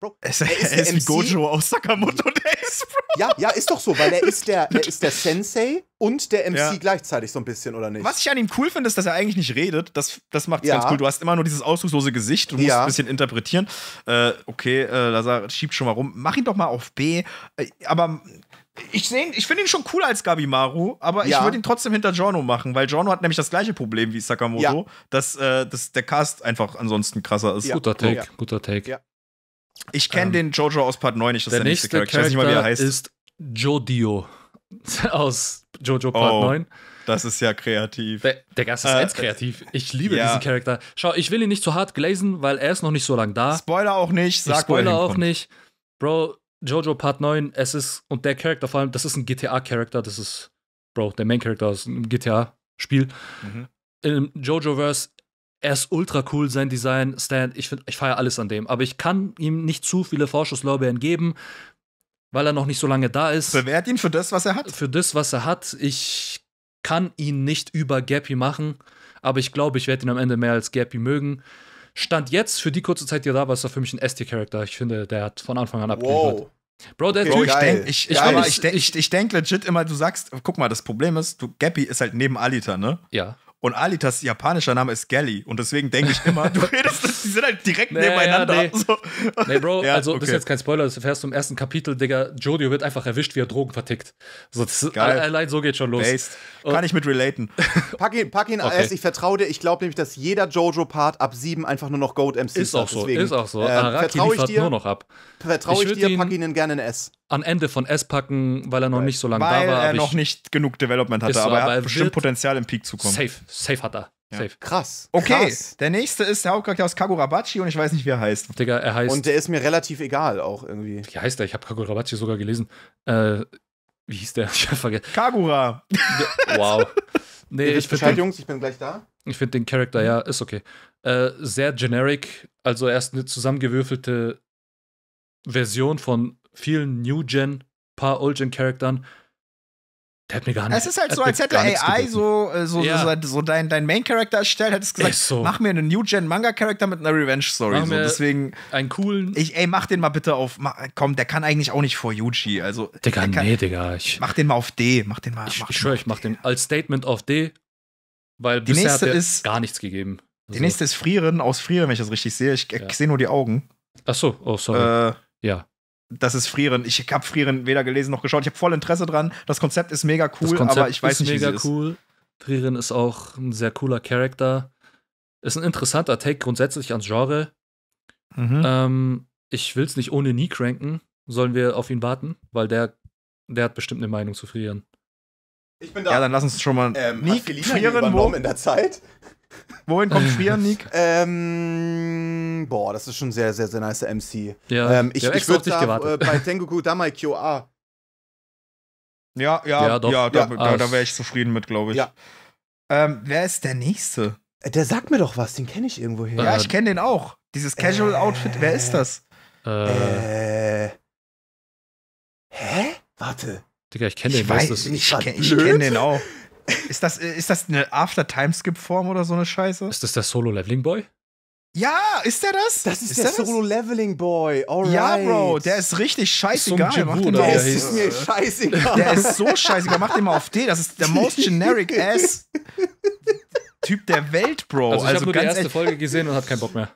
Bro, er ist, er ist, er ist wie Gojo aus Sakamoto Days, Bro. Ja, ja, ist doch so, weil er ist der, er ist der Sensei und der MC ja. gleichzeitig so ein bisschen, oder nicht? Was ich an ihm cool finde, ist, dass er eigentlich nicht redet. Das, das macht es ja. ganz cool. Du hast immer nur dieses ausdruckslose Gesicht, du musst ja. ein bisschen interpretieren. Äh, okay, äh, Lazar schiebt schon mal rum. Mach ihn doch mal auf B. Äh, aber ich ich finde ihn schon cooler als Gabimaru, aber ja. ich würde ihn trotzdem hinter Giorno machen, weil Giorno hat nämlich das gleiche Problem wie Sakamoto, ja. dass, äh, dass der Cast einfach ansonsten krasser ist. Ja. Guter Take, guter Take. Ich kenne ähm, den Jojo aus Part 9 nicht, das der ist der nächste Charakter. Charakter. Ich weiß nicht mal, wie er heißt. ist Jodio aus Jojo Part oh, 9. Das ist ja kreativ. Der, der Gast ist äh, eins kreativ. Ich liebe diesen Charakter. Schau, ich will ihn nicht zu hart glazen, weil er ist noch nicht so lange da. Spoiler auch nicht, sag ich Spoiler auch nicht. Bro, Jojo Part 9, es ist, und der Charakter vor allem, das ist ein GTA-Charakter, das ist, Bro, der Main-Charakter aus einem GTA-Spiel. Mhm. Im Jojo-Verse, er ist ultra cool, sein Design, Stand, ich, ich feiere alles an dem. Aber ich kann ihm nicht zu viele Vorschusslorbeeren geben, weil er noch nicht so lange da ist. Bewährt ihn für das, was er hat. Für das, was er hat. Ich kann ihn nicht über Gappy machen, aber ich glaube, ich werde ihn am Ende mehr als Gappy mögen. Stand jetzt für die kurze Zeit, die er da war, ist er für mich ein sd charakter Ich finde, der hat von Anfang an abgeliefert. Wow. Bro, der Typ, okay, ich, ich, ich, ich denke denk legit immer, du sagst, guck mal, das Problem ist, du, Gappy ist halt neben Alita, ne? Ja. Und Alitas japanischer Name ist Gally. Und deswegen denke ich immer, du redest, die sind halt direkt naja, nebeneinander. Ja, nee. So. Also. nee. Bro, ja, also okay. das ist jetzt kein Spoiler, das erfährst du im ersten Kapitel, Digga. Jodio wird einfach erwischt, wie er Drogen vertickt. So, ist, allein so geht schon los. Based. Kann ich mit relaten. pack ihn, pack ihn okay. als, ich vertraue dir. Ich glaube nämlich, dass jeder Jojo-Part ab 7 einfach nur noch Goat MC ist. Ist auch so, deswegen, ist auch so. Äh, Araki vertraue ich dir, nur noch ab. Vertraue ich, ich dir, ihn, pack ihn gerne in S an Ende von S packen, weil er noch weil, nicht so lange da war. Weil er noch nicht genug Development hatte, aber, so, aber er hat bestimmt Potenzial im Peak zu kommen. Safe, safe hat er. Ja. Safe. Krass. Okay, krass. der nächste ist der Hauptcharakter aus Kagurabachi und ich weiß nicht, wie er heißt. Digga, er heißt. Und der ist mir relativ egal auch irgendwie. Wie heißt er? Ich habe Kagurabachi sogar gelesen. Äh, wie hieß der? Ich habe vergessen. Kagura! Wow. Nee, ich Bescheid, den, Jungs, ich bin gleich da. Ich finde den Charakter, ja, ist okay. Äh, sehr generic, also erst eine zusammengewürfelte Version von vielen New Gen, paar Old Gen Charaktern. Der hat mir gar nicht. Es ist halt so, als hätte AI so, äh, so, ja. so, so, dein, dein main character erstellt, hat es gesagt, so. mach mir einen New-Gen-Manga-Charakter mit einer Revenge-Story. So, deswegen. Einen coolen. Ich, ey, mach den mal bitte auf. Mach, komm, der kann eigentlich auch nicht vor Yuji. Also, Digga, kann, nee, Digga. Ich, mach den mal auf D. Mach den mal. Ich, schwöre, ich schwör, ich mach den als Statement auf D, weil die bisher hat er ist, gar nichts gegeben. Also. Die nächste also ist Frieren aus Frieren, wenn ich das richtig sehe. Ich, ja. sehe nur die Augen. Ach so, oh, sorry. Äh, ja das ist Frieren. Ich habe Frieren weder gelesen noch geschaut. Ich habe voll Interesse dran. Das Konzept ist mega cool, das aber ich weiß ist nicht, mega wie sie cool. Ist. Frieren ist auch ein sehr cooler Charakter. Ist ein interessanter Take grundsätzlich ans Genre. Mhm. Ähm, ich will es nicht ohne nie cranken. Sollen wir auf ihn warten? Weil der, der hat bestimmt eine Meinung zu Frieren. Ich bin da. Ja, dann lass uns schon mal. Ähm, Nick hat in der Zeit? Wohin kommt Frieren, Nick? Ähm, boah, das ist schon sehr, sehr, sehr nice MC. Ja, ähm, ich, ich, ich würde da, Äh, bei Tengoku Damai Kyoa. Ja, ja, ja, doch. ja, da, ja. da, da wäre ich zufrieden mit, glaube ich. Ja. Ähm, wer ist der Nächste? Äh, der sagt mir doch was, den kenne ich irgendwo her. Ja, ich kenne den auch. Dieses Casual äh. Outfit, wer ist das? Äh. äh hä? Warte. Digga, ich kenne den. Ich weiß, ist ich, ich kenne den auch. Ist das, äh, ist das eine After-Time-Skip-Form oder so eine Scheiße? Ist das der Solo-Leveling-Boy? Ja, ist der das? Das ist, ist der, der Solo-Leveling-Boy. Ja, Bro, der ist richtig scheißegal. So den der ist, ist mir scheißegal. Der ist so scheißegal. Mach den mal auf D. Das ist der most generic ass Typ der Welt, Bro. Also, ich also habe nur die erste Folge gesehen und hat keinen Bock mehr.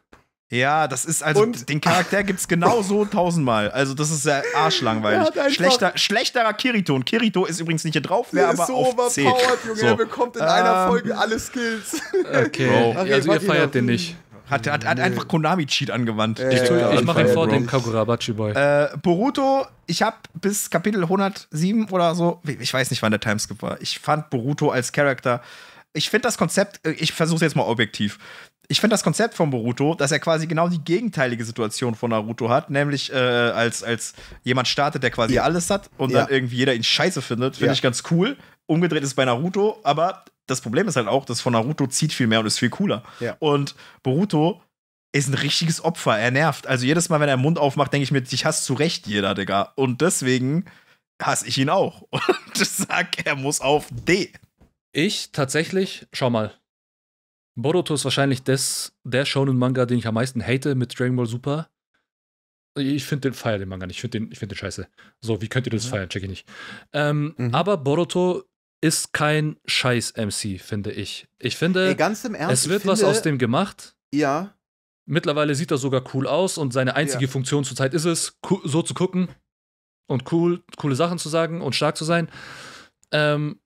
Ja, das ist also, und den Charakter gibt gibt's genauso tausendmal. Also, das ist sehr arschlangweilig. Schlechter, schlechterer Kirito. Und Kirito ist übrigens nicht hier drauf, wer aber. Ist so overpowered, Junge. So. Er bekommt in ähm, einer Folge alle Skills. Okay, Bro. Ach, also, ihr genau. feiert den nicht. Hat, hat, hat nee. einfach Konami-Cheat angewandt. Äh, ich, ja, ich mache ihn vor dem Kagurabachi-Boy. Äh, Boruto, ich habe bis Kapitel 107 oder so, ich weiß nicht, wann der Timeskip war. Ich fand Boruto als Charakter ich finde das Konzept, äh, ich versuche es jetzt mal objektiv ich finde das Konzept von Boruto, dass er quasi genau die gegenteilige Situation von Naruto hat, nämlich äh, als, als jemand startet, der quasi ja. alles hat und ja. dann irgendwie jeder ihn scheiße findet, finde ja. ich ganz cool. Umgedreht ist bei Naruto, aber das Problem ist halt auch, dass von Naruto zieht viel mehr und ist viel cooler. Und Boruto ist ein richtiges Opfer, er nervt. Also jedes Mal, wenn er den Mund aufmacht, denke ich mir, dich hasst zu Recht jeder, Digga. Und deswegen hasse ich ihn auch. Und sag, er muss auf D. Ich tatsächlich, schau mal, Boruto ist wahrscheinlich des, der Shonen-Manga, den ich am meisten hate mit Dragon Ball Super. Ich finde den feier den Manga nicht. Ich finde den, find den scheiße. So, wie könnt ihr das ja. feiern? Check ich nicht. Ähm, mhm. Aber Boruto ist kein Scheiß-MC, finde ich. Ich finde, Ey, Ernst, es wird was finde, aus dem gemacht. Ja. Mittlerweile sieht er sogar cool aus und seine einzige ja. Funktion zurzeit ist es, so zu gucken und cool, coole Sachen zu sagen und stark zu sein. Ähm,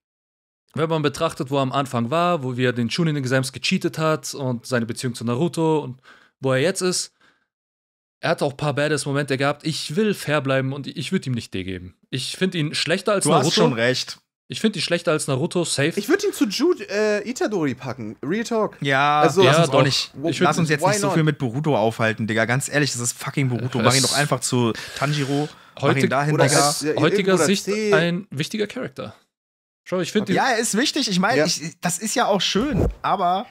wenn man betrachtet, wo er am Anfang war, wo wir den Chunin Exams gecheatet hat und seine Beziehung zu Naruto und wo er jetzt ist, er hat auch ein paar badass Momente gehabt. Ich will fair bleiben und ich würde ihm nicht D geben. Ich finde ihn schlechter als du Naruto. Du hast schon recht. Ich finde ihn schlechter als Naruto, safe. Ich würde ihn zu Jude äh, Itadori packen. Real Talk. Ja, also, ja lass uns, auch, nicht. Ich lass uns jetzt nicht so viel mit Boruto aufhalten, Digga. Ganz ehrlich, das ist fucking Boruto. Mach ihn doch einfach zu Tanjiro. Heutig, mach ihn dahin, Digga. heutiger Sicht ein wichtiger Charakter. Schau, ich finde. Ja, ist wichtig. Ich meine, ja. das ist ja auch schön, aber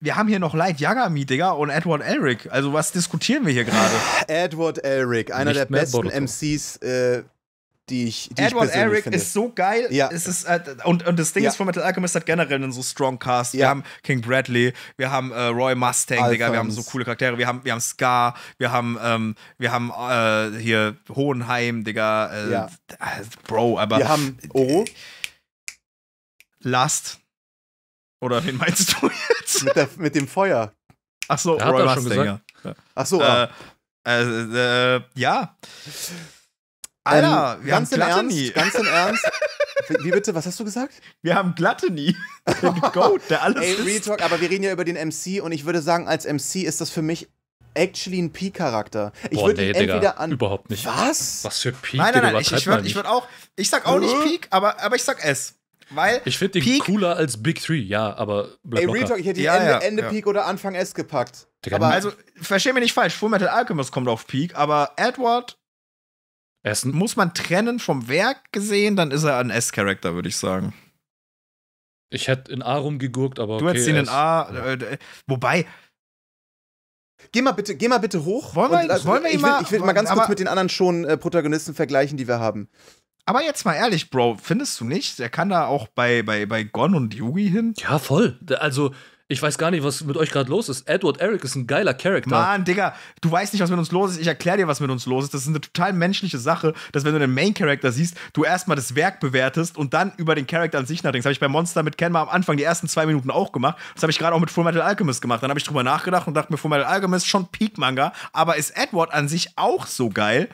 wir haben hier noch Light Yagami, Digga, und Edward Elric. Also, was diskutieren wir hier gerade? Edward Elric, einer Nicht der besten Boruto. MCs, äh, die ich. Die Edward ich Elric finde. ist so geil. Ja. Es ist, äh, und, und das Ding ja. ist, von Metal Alchemist hat generell einen so strong Cast. Ja. Wir haben King Bradley, wir haben äh, Roy Mustang, Alphans. Digga, wir haben so coole Charaktere. Wir haben, wir haben Scar, wir haben, ähm, wir haben äh, hier Hohenheim, Digga. Äh, ja. Äh, Bro, aber. Wir haben Oro. Oh. Last. Oder wen meinst du jetzt? mit, der, mit, dem Feuer. Ach so, Roy Mustanger. Ach so, ah. äh, äh, äh, ja. Alter, ähm, wir ganz haben Glatteni. Ernst, ganz im Ernst. Wie bitte, was hast du gesagt? Wir haben Glatteni. Den Goat, der alles Ey, Retalk, aber wir reden ja über den MC und ich würde sagen, als MC ist das für mich actually ein P-Charakter. Ich würde nee, entweder Digga, an. Überhaupt nicht. Was? Was für Peak? Nein, nein, nein. Ich, ich würde würd auch. Ich sag auch nicht Peak, aber, aber ich sag S. Weil ich finde den Peak, cooler als Big Three, ja, aber bleib Ey, locker. Real Talk, ich hätte ja, Ende, ja, Ende ja. Peak oder Anfang S gepackt. Aber also, versteh mich nicht falsch, Fullmetal Alchemist kommt auf Peak, aber Edward Essen. muss man trennen vom Werk gesehen, dann ist er ein S-Charakter, würde ich sagen. Ich hätte in A rumgegurkt, aber. Du okay, hättest ihn in A. Äh, äh, wobei, Geh mal bitte, geh mal bitte hoch. Wollen wir, und, also, wollen wir ich will, ich will mal ganz kurz mit den anderen schon äh, Protagonisten vergleichen, die wir haben. Aber jetzt mal ehrlich, Bro, findest du nicht? Der kann da auch bei, bei, bei Gon und Yugi hin. Ja, voll. Also, ich weiß gar nicht, was mit euch gerade los ist. Edward Eric ist ein geiler Charakter. Mann, Digga, du weißt nicht, was mit uns los ist. Ich erkläre dir, was mit uns los ist. Das ist eine total menschliche Sache, dass wenn du den Main Character siehst, du erstmal das Werk bewertest und dann über den Charakter an sich nachdenkst. Habe ich bei Monster mit Kenma am Anfang die ersten zwei Minuten auch gemacht. Das habe ich gerade auch mit Fullmetal Alchemist gemacht. Dann habe ich drüber nachgedacht und dachte mir, Fullmetal Alchemist schon Peak Manga, aber ist Edward an sich auch so geil?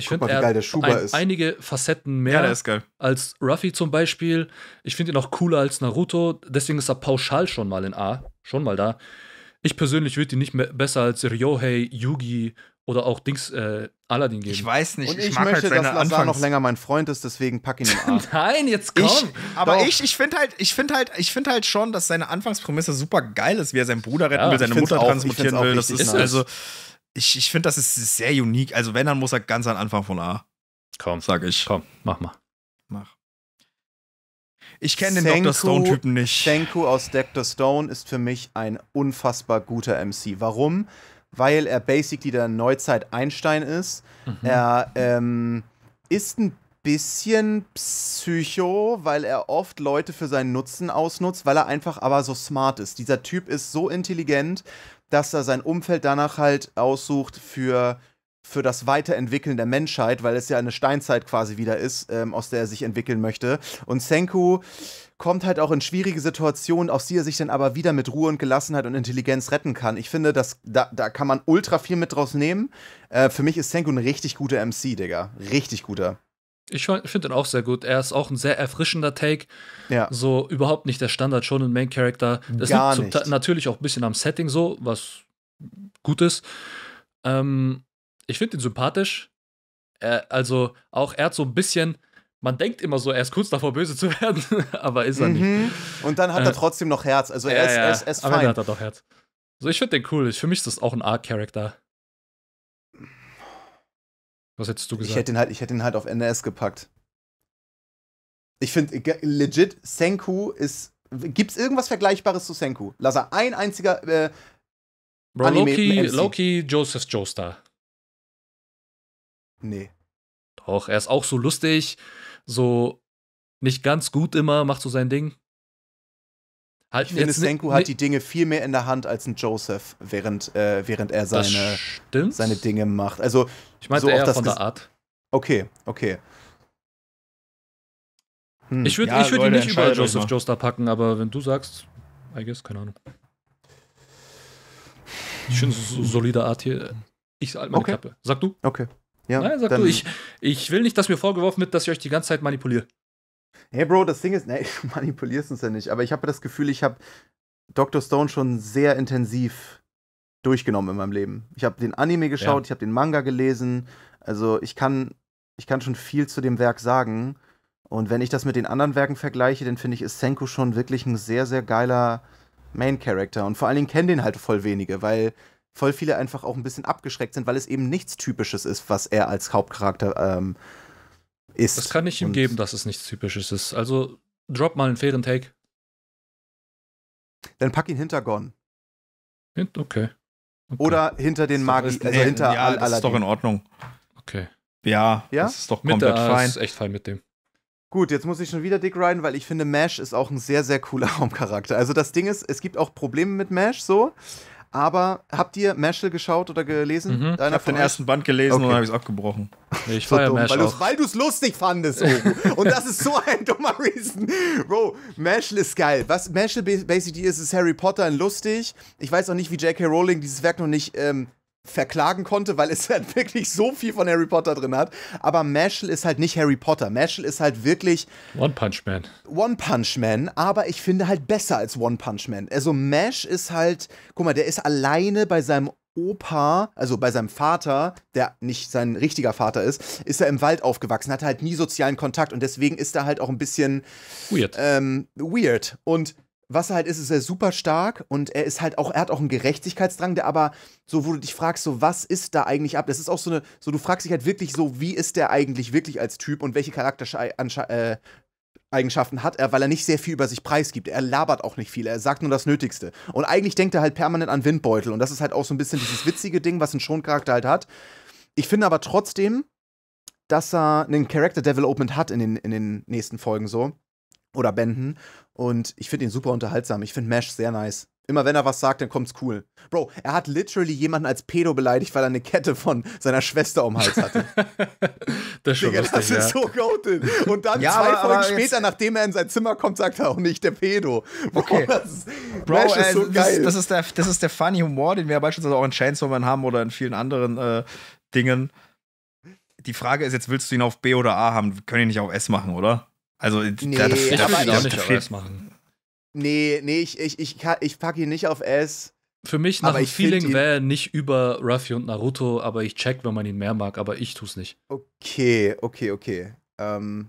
Ich finde, er geil ein, einige Facetten mehr ja, als Ruffy zum Beispiel. Ich finde ihn auch cooler als Naruto. Deswegen ist er pauschal schon mal in A, schon mal da. Ich persönlich würde ihn nicht mehr, besser als Ryohei, Yugi oder auch Dings äh, Aladdin geben. Ich weiß nicht. Und ich, ich mag halt möchte, halt seine dass Lazar Anfangs noch länger mein Freund ist, deswegen pack ihn in A. Nein, jetzt komm. Ich, aber Doch. ich, ich finde halt, ich halt, ich halt schon, dass seine Anfangsprämisse super geil ist, wie er seinen Bruder retten ja, will, seine Mutter auch, transportieren will. Das ist, ist also ich, ich finde, das ist sehr unique. Also, wenn, dann muss er ganz am Anfang von A. Komm, sag ich. Komm, mach mal. Mach. Ich kenne den Dr. Stone-Typen nicht. Senku aus Dr. Stone ist für mich ein unfassbar guter MC. Warum? Weil er basically der Neuzeit Einstein ist. Mhm. Er ähm, ist ein bisschen psycho, weil er oft Leute für seinen Nutzen ausnutzt, weil er einfach aber so smart ist. Dieser Typ ist so intelligent, dass er sein Umfeld danach halt aussucht für, für das Weiterentwickeln der Menschheit, weil es ja eine Steinzeit quasi wieder ist, ähm, aus der er sich entwickeln möchte. Und Senku kommt halt auch in schwierige Situationen, aus die er sich dann aber wieder mit Ruhe und Gelassenheit und Intelligenz retten kann. Ich finde, das, da, da kann man ultra viel mit draus nehmen. Äh, für mich ist Senku ein richtig guter MC, Digga. Richtig guter. Ich finde den auch sehr gut. Er ist auch ein sehr erfrischender Take. Ja. So überhaupt nicht der Standard schon ein Main Character. Das Gar liegt nicht. natürlich auch ein bisschen am Setting so, was gut ist. Ähm, ich finde ihn sympathisch. Er, also auch er hat so ein bisschen, man denkt immer so, er ist kurz davor, böse zu werden, aber ist er mhm. nicht. Und dann hat er äh, trotzdem noch Herz. Also er, ja, ist, ja. er ist, ist, er aber fein. hat er doch Herz. So, ich finde den cool. Für mich ist das auch ein Arc-Character. Was hättest du gesagt? Ich hätte ihn halt, ich hätte ihn halt auf NES gepackt. Ich finde, legit, Senku ist. Gibt es irgendwas Vergleichbares zu Senku? Lass er ein einziger. Äh, Bro, Anime Loki, Loki, Joseph Joestar. Nee. Doch, er ist auch so lustig, so nicht ganz gut immer, macht so sein Ding halten ich finde, Senku hat die Dinge viel mehr in der Hand als ein Joseph, während, äh, während er seine, seine Dinge macht. Also, ich meine, so eher das von der Art. Okay, okay. Hm. Ich würde ja, würd ihn nicht über Joseph Joestar packen, aber wenn du sagst, I guess, keine Ahnung. Ich finde es so solide Art hier. Äh, ich halt meine okay. Klappe. Sag du. Okay. Ja, Nein, sag du. Ich, ich will nicht, dass mir vorgeworfen wird, dass ich euch die ganze Zeit manipuliere. Hey Bro, das Ding ist, nee, du manipulierst uns ja nicht, aber ich habe das Gefühl, ich habe Dr. Stone schon sehr intensiv durchgenommen in meinem Leben. Ich habe den Anime geschaut, ja. ich habe den Manga gelesen, also ich kann, ich kann schon viel zu dem Werk sagen. Und wenn ich das mit den anderen Werken vergleiche, dann finde ich, ist Senku schon wirklich ein sehr, sehr geiler Main-Character. Und vor allen Dingen kennen den halt voll wenige, weil voll viele einfach auch ein bisschen abgeschreckt sind, weil es eben nichts Typisches ist, was er als Hauptcharakter ähm, ist. Das kann ich ihm geben, dass es nichts Typisches ist. Also drop mal einen fairen Take. Dann pack ihn hinter Gon. Hint, okay. okay. Oder hinter den Magi, also nee, hinter ja, Al Das ist doch in Ordnung. Okay. Ja, ja? das ist doch komplett mit, fein. Ist echt fein mit dem. Gut, jetzt muss ich schon wieder dick riden, weil ich finde, Mash ist auch ein sehr, sehr cooler Raumcharakter. Also das Ding ist, es gibt auch Probleme mit Mash so, aber habt ihr Mashal geschaut oder gelesen? Mhm. Ich habe den euch? ersten Band gelesen okay. und habe ich es abgebrochen. ich so dumm, weil du es lustig fandest. Oh. und das ist so ein dummer Reason. Bro, Mashal ist geil. Was Mashal basically ist, ist Harry Potter und lustig. Ich weiß auch nicht, wie J.K. Rowling dieses Werk noch nicht ähm, verklagen konnte, weil es halt wirklich so viel von Harry Potter drin hat. Aber Mashel ist halt nicht Harry Potter. Mashel ist halt wirklich One Punch Man. One Punch Man, aber ich finde halt besser als One Punch Man. Also Mash ist halt, guck mal, der ist alleine bei seinem Opa, also bei seinem Vater, der nicht sein richtiger Vater ist, ist er im Wald aufgewachsen, hat halt nie sozialen Kontakt und deswegen ist er halt auch ein bisschen weird. Ähm, weird. Und was er halt ist, ist er super stark und er ist halt auch, er hat auch einen Gerechtigkeitsdrang, der aber so, wo du dich fragst, so, was ist da eigentlich ab? Das ist auch so eine, so, du fragst dich halt wirklich so, wie ist der eigentlich wirklich als Typ und welche Charaktereigenschaften äh, hat er, weil er nicht sehr viel über sich preisgibt. Er labert auch nicht viel, er sagt nur das Nötigste. Und eigentlich denkt er halt permanent an Windbeutel und das ist halt auch so ein bisschen dieses witzige Ding, was ein Schoncharakter halt hat. Ich finde aber trotzdem, dass er einen Character Development hat in den, in den nächsten Folgen so oder Bänden. Und ich finde ihn super unterhaltsam. Ich finde Mesh sehr nice. Immer wenn er was sagt, dann kommt's cool. Bro, er hat literally jemanden als Pedo beleidigt, weil er eine Kette von seiner Schwester um den Hals hatte. das ist schon Digga, lustig, das ist so goated. Und dann ja, zwei Folgen später, jetzt... nachdem er in sein Zimmer kommt, sagt er auch nicht der Pedo. Bro, okay. Das, Bro, Mesh äh, ist so das, geil. Das ist, der, das ist der funny Humor, den wir ja beispielsweise auch in Chainsaw Man haben oder in vielen anderen äh, Dingen. Die Frage ist jetzt, willst du ihn auf B oder A haben? Wir können ihn nicht auf S machen, oder? Also nee, da, das, ich aber, ihn auch nicht auf S machen. Nee, nee, ich, ich, ich, ich packe ihn nicht auf S. Für mich nach dem Feeling wäre er nicht über Ruffy und Naruto, aber ich check, wenn man ihn mehr mag, aber ich tu's nicht. Okay, okay, okay. Ähm,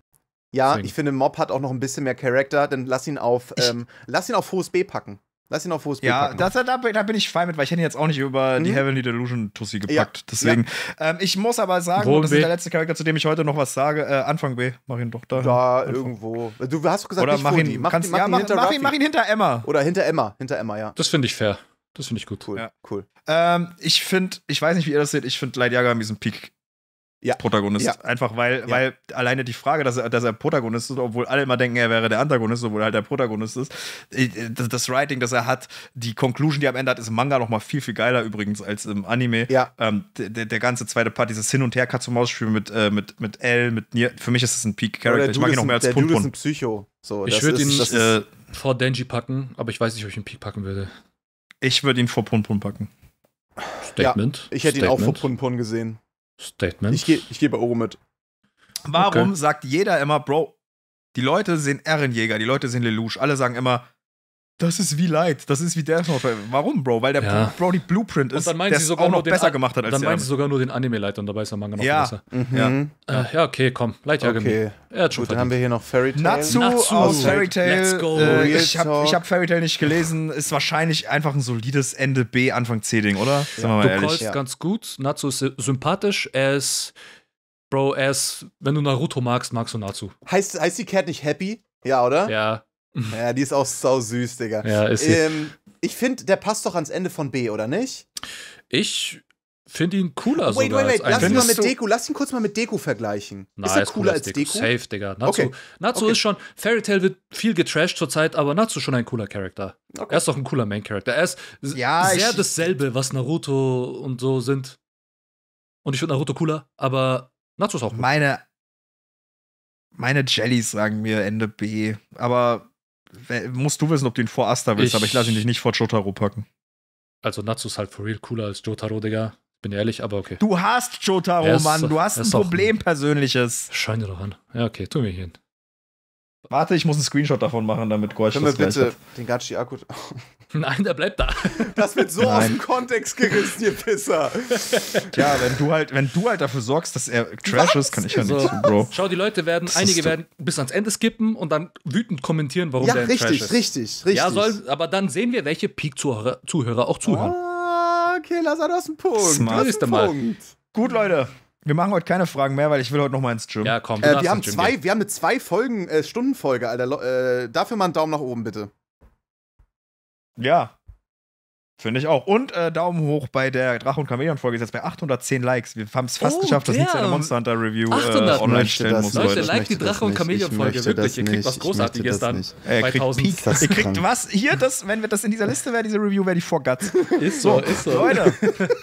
ja, Deswegen. ich finde, Mob hat auch noch ein bisschen mehr Charakter, dann lass ihn auf, ähm, lass ihn auf hohes B packen. Lass ihn auf USB ja, packen. Das, da, da, bin ich fein mit, weil ich hätte ihn jetzt auch nicht über mhm. die Heavenly Delusion Tussi gepackt. Ja, Deswegen. Ja. Ähm, ich muss aber sagen, und das B? ist der letzte Charakter, zu dem ich heute noch was sage. Äh, Anfang B, mach ihn doch da. Da, Anfang. irgendwo. Du hast gesagt, Oder mach ihn, mach, kannst, ihn, mach, ja, ihn hinter mach, ihn, mach ihn hinter Emma. Oder hinter Emma, hinter Emma, ja. Das finde ich fair. Das finde ich gut. Cool, ja. cool. Ähm, ich finde, ich weiß nicht, wie ihr das seht, ich finde Light Gaga an diesem Peak ja. Protagonist. Ja. Einfach weil, ja. weil alleine die Frage, dass er, dass er Protagonist ist, obwohl alle immer denken, er wäre der Antagonist, obwohl er halt der Protagonist ist. Äh, äh, das, Writing, das er hat, die Conclusion, die er am Ende hat, ist im Manga nochmal viel, viel geiler übrigens als im Anime. Ja. Ähm, der, der ganze zweite Part, dieses Hin- und her katz maus spiel mit, äh, mit, mit L, mit Nier. Für mich ist es ein Peak-Character. Ich mag ihn noch mehr als Pun Pun. Der ist ein Psycho. So, ich würde ihn äh, vor Denji packen, aber ich weiß nicht, ob ich ihn Peak packen würde. Ich würde ihn vor Pun Pun packen. Statement. Ja, ich hätte Statement. ihn auch vor Pun Pun gesehen. Statement. Ich gehe ich geh bei Oro mit. Warum okay. sagt jeder immer, Bro, die Leute sehen Ehrenjäger, die Leute sehen Lelouch, alle sagen immer, das ist wie Light, das ist wie Death Note. Warum, Bro? Weil der ja. Brody Blueprint ist, der es auch noch besser gemacht hat als Dann meinen sie sogar nur den Anime Light und dabei ist der Manga noch ja. besser. Mhm. Ja. Äh, ja, okay, komm. Light Yagami. Okay. Er hat schon Gut, dann haben wir hier noch Fairy Tail. Natsu, Natsu aus Fairy Tail. Let's go. Äh, ich habe hab Fairy Tail nicht gelesen. Ist wahrscheinlich einfach ein solides Ende B, Anfang C-Ding, oder? Ja. Sagen wir mal du ehrlich. callst ja. ganz gut. Natsu ist sympathisch. Er ist, Bro, er ist, wenn du Naruto magst, magst du Natsu. Heißt, heißt die Cat nicht Happy? Ja, oder? Ja. Ja, die ist auch sau süß, Digga. Ja, ist sie. Ähm, ich finde, der passt doch ans Ende von B, oder nicht? Ich finde ihn cooler wait, sogar. Wait, wait, lass ihn, mal mit Deku, lass ihn kurz mal mit Deku vergleichen. Na, ist er ist cooler als Deku? Safe, Digga. Natsu, okay. Natsu okay. ist schon, Fairy Tail wird viel getrashed zurzeit, aber Natsu ist schon ein cooler Charakter. Okay. Er ist doch ein cooler Main Character. Er ist ja, sehr dasselbe, was Naruto und so sind. Und ich finde Naruto cooler, aber Natsu ist auch cool. Meine, meine Jellies sagen mir Ende B, aber musst du wissen, ob du ihn vor Asta willst, ich, aber ich lasse ihn dich nicht vor Jotaro packen. Also Natsu ist halt for real cooler als Jotaro, Digga. Bin ehrlich, aber okay. Du hast Jotaro, Mann. Du hast ein Problem persönliches. Scheine doch an. Ja, okay, tu mir hin. Warte, ich muss einen Screenshot davon machen, damit Gorsch Können das wir bitte den Gatschi-Akku. Nein, der bleibt da. Das wird so Nein. aus dem Kontext gerissen, ihr Pisser. Tja, wenn du halt, wenn du halt dafür sorgst, dass er Trash Was? ist, kann ich ja so. zu, Bro. Schau, die Leute werden, das einige werden bis ans Ende skippen und dann wütend kommentieren, warum ja, der richtig, Trash ist. Ja, Richtig, richtig, richtig. Ja, soll, aber dann sehen wir, welche Peak-Zuhörer Zuhörer auch zuhören. Ah, okay, lass aus einen Punkt. Smart. Das ist Punkt. Mal. Gut, Leute. Wir machen heute keine Fragen mehr, weil ich will heute noch mal ins Gym. Ja, komm. Äh, wir, haben zwei, wir haben eine zwei Folgen, äh, Alter. Äh, dafür mal einen Daumen nach oben, bitte. Ja. Finde ich auch. Und äh, Daumen hoch bei der Drache und chameleon folge ist jetzt bei 810 Likes. Wir haben es fast oh, geschafft, dass nicht eine Monster Hunter Review äh, online stellen muss. Leute, like die Drache und chameleon folge Wirklich, ihr kriegt was Großartiges dann. Äh, kriegt ihr kriegt was hier, das, wenn wir das in dieser Liste wäre, diese Review, wäre die vor Guts. Ist so, so, ist so. Leute.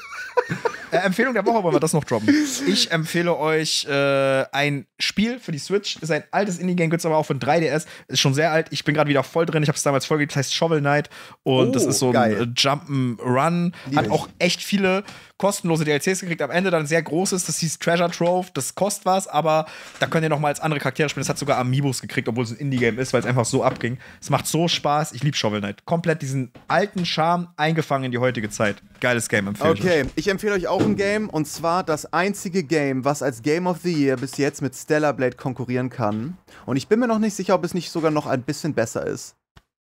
Äh, Empfehlung der Woche wollen wir das noch droppen. Ich empfehle euch äh, ein Spiel für die Switch. Ist ein altes Indie-Game, gibt es aber auch von 3DS. Ist schon sehr alt. Ich bin gerade wieder voll drin. Ich habe es damals voll geliebt. Heißt Shovel Knight. Und oh, das ist so geil. ein äh, Jump'n'Run. Hat auch echt viele kostenlose DLCs gekriegt. Am Ende dann sehr großes, das hieß Treasure Trove, das kostet was, aber da könnt ihr nochmal als andere Charaktere spielen. Das hat sogar Amiibos gekriegt, obwohl es ein Indie-Game ist, weil es einfach so abging. Es macht so Spaß. Ich liebe Shovel Knight. Komplett diesen alten Charme eingefangen in die heutige Zeit. Geiles Game empfehle okay. ich. Okay, ich empfehle euch auch ein Game und zwar das einzige Game, was als Game of the Year bis jetzt mit Stellar Blade konkurrieren kann. Und ich bin mir noch nicht sicher, ob es nicht sogar noch ein bisschen besser ist.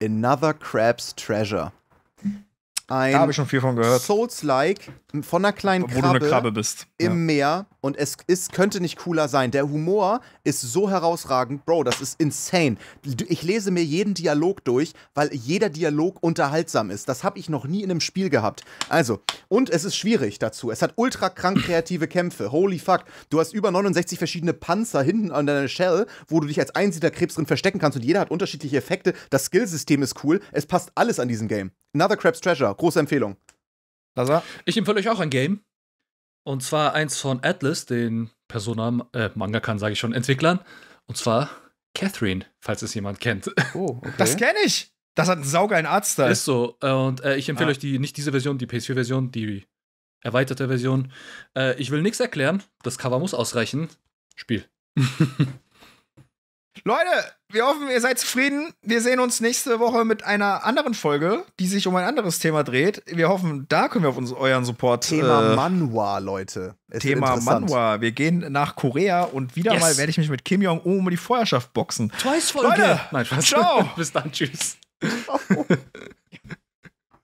Another Crab's Treasure ein. Da habe ich schon viel von gehört. Souls-like von einer kleinen Wo Krabbe. du eine Krabbe bist. Im ja. Meer und es ist, könnte nicht cooler sein. Der Humor ist so herausragend, Bro, das ist insane. Ich lese mir jeden Dialog durch, weil jeder Dialog unterhaltsam ist. Das habe ich noch nie in einem Spiel gehabt. Also, und es ist schwierig dazu. Es hat ultra krank kreative Kämpfe. Holy fuck. Du hast über 69 verschiedene Panzer hinten an deiner Shell, wo du dich als Einsiedlerkrebs drin verstecken kannst und jeder hat unterschiedliche Effekte. Das Skillsystem ist cool. Es passt alles an diesem Game. Another Crab's Treasure. Große Empfehlung. Lazar? Ich empfehle euch auch ein Game. Und zwar eins von Atlas, den Persona, äh, Manga kann, sage ich schon, Entwicklern. Und zwar Catherine, falls es jemand kennt. Oh, okay. Das kenne ich! Das hat einen saugeilen Artstyle. Ist so. Und äh, ich empfehle ah. euch die, nicht diese Version, die PS4-Version, die erweiterte Version. Äh, ich will nichts erklären. Das Cover muss ausreichen. Spiel. Leute, wir hoffen, ihr seid zufrieden. Wir sehen uns nächste Woche mit einer anderen Folge, die sich um ein anderes Thema dreht. Wir hoffen, da können wir auf uns, euren Support. Thema äh, Manwa, Leute. Es Thema Manwa. Wir gehen nach Korea und wieder yes. mal werde ich mich mit Kim Jong-un um die Feuerschaft boxen. Twice Folge. Leute, Nein, ciao. Bis dann, tschüss. Ciao.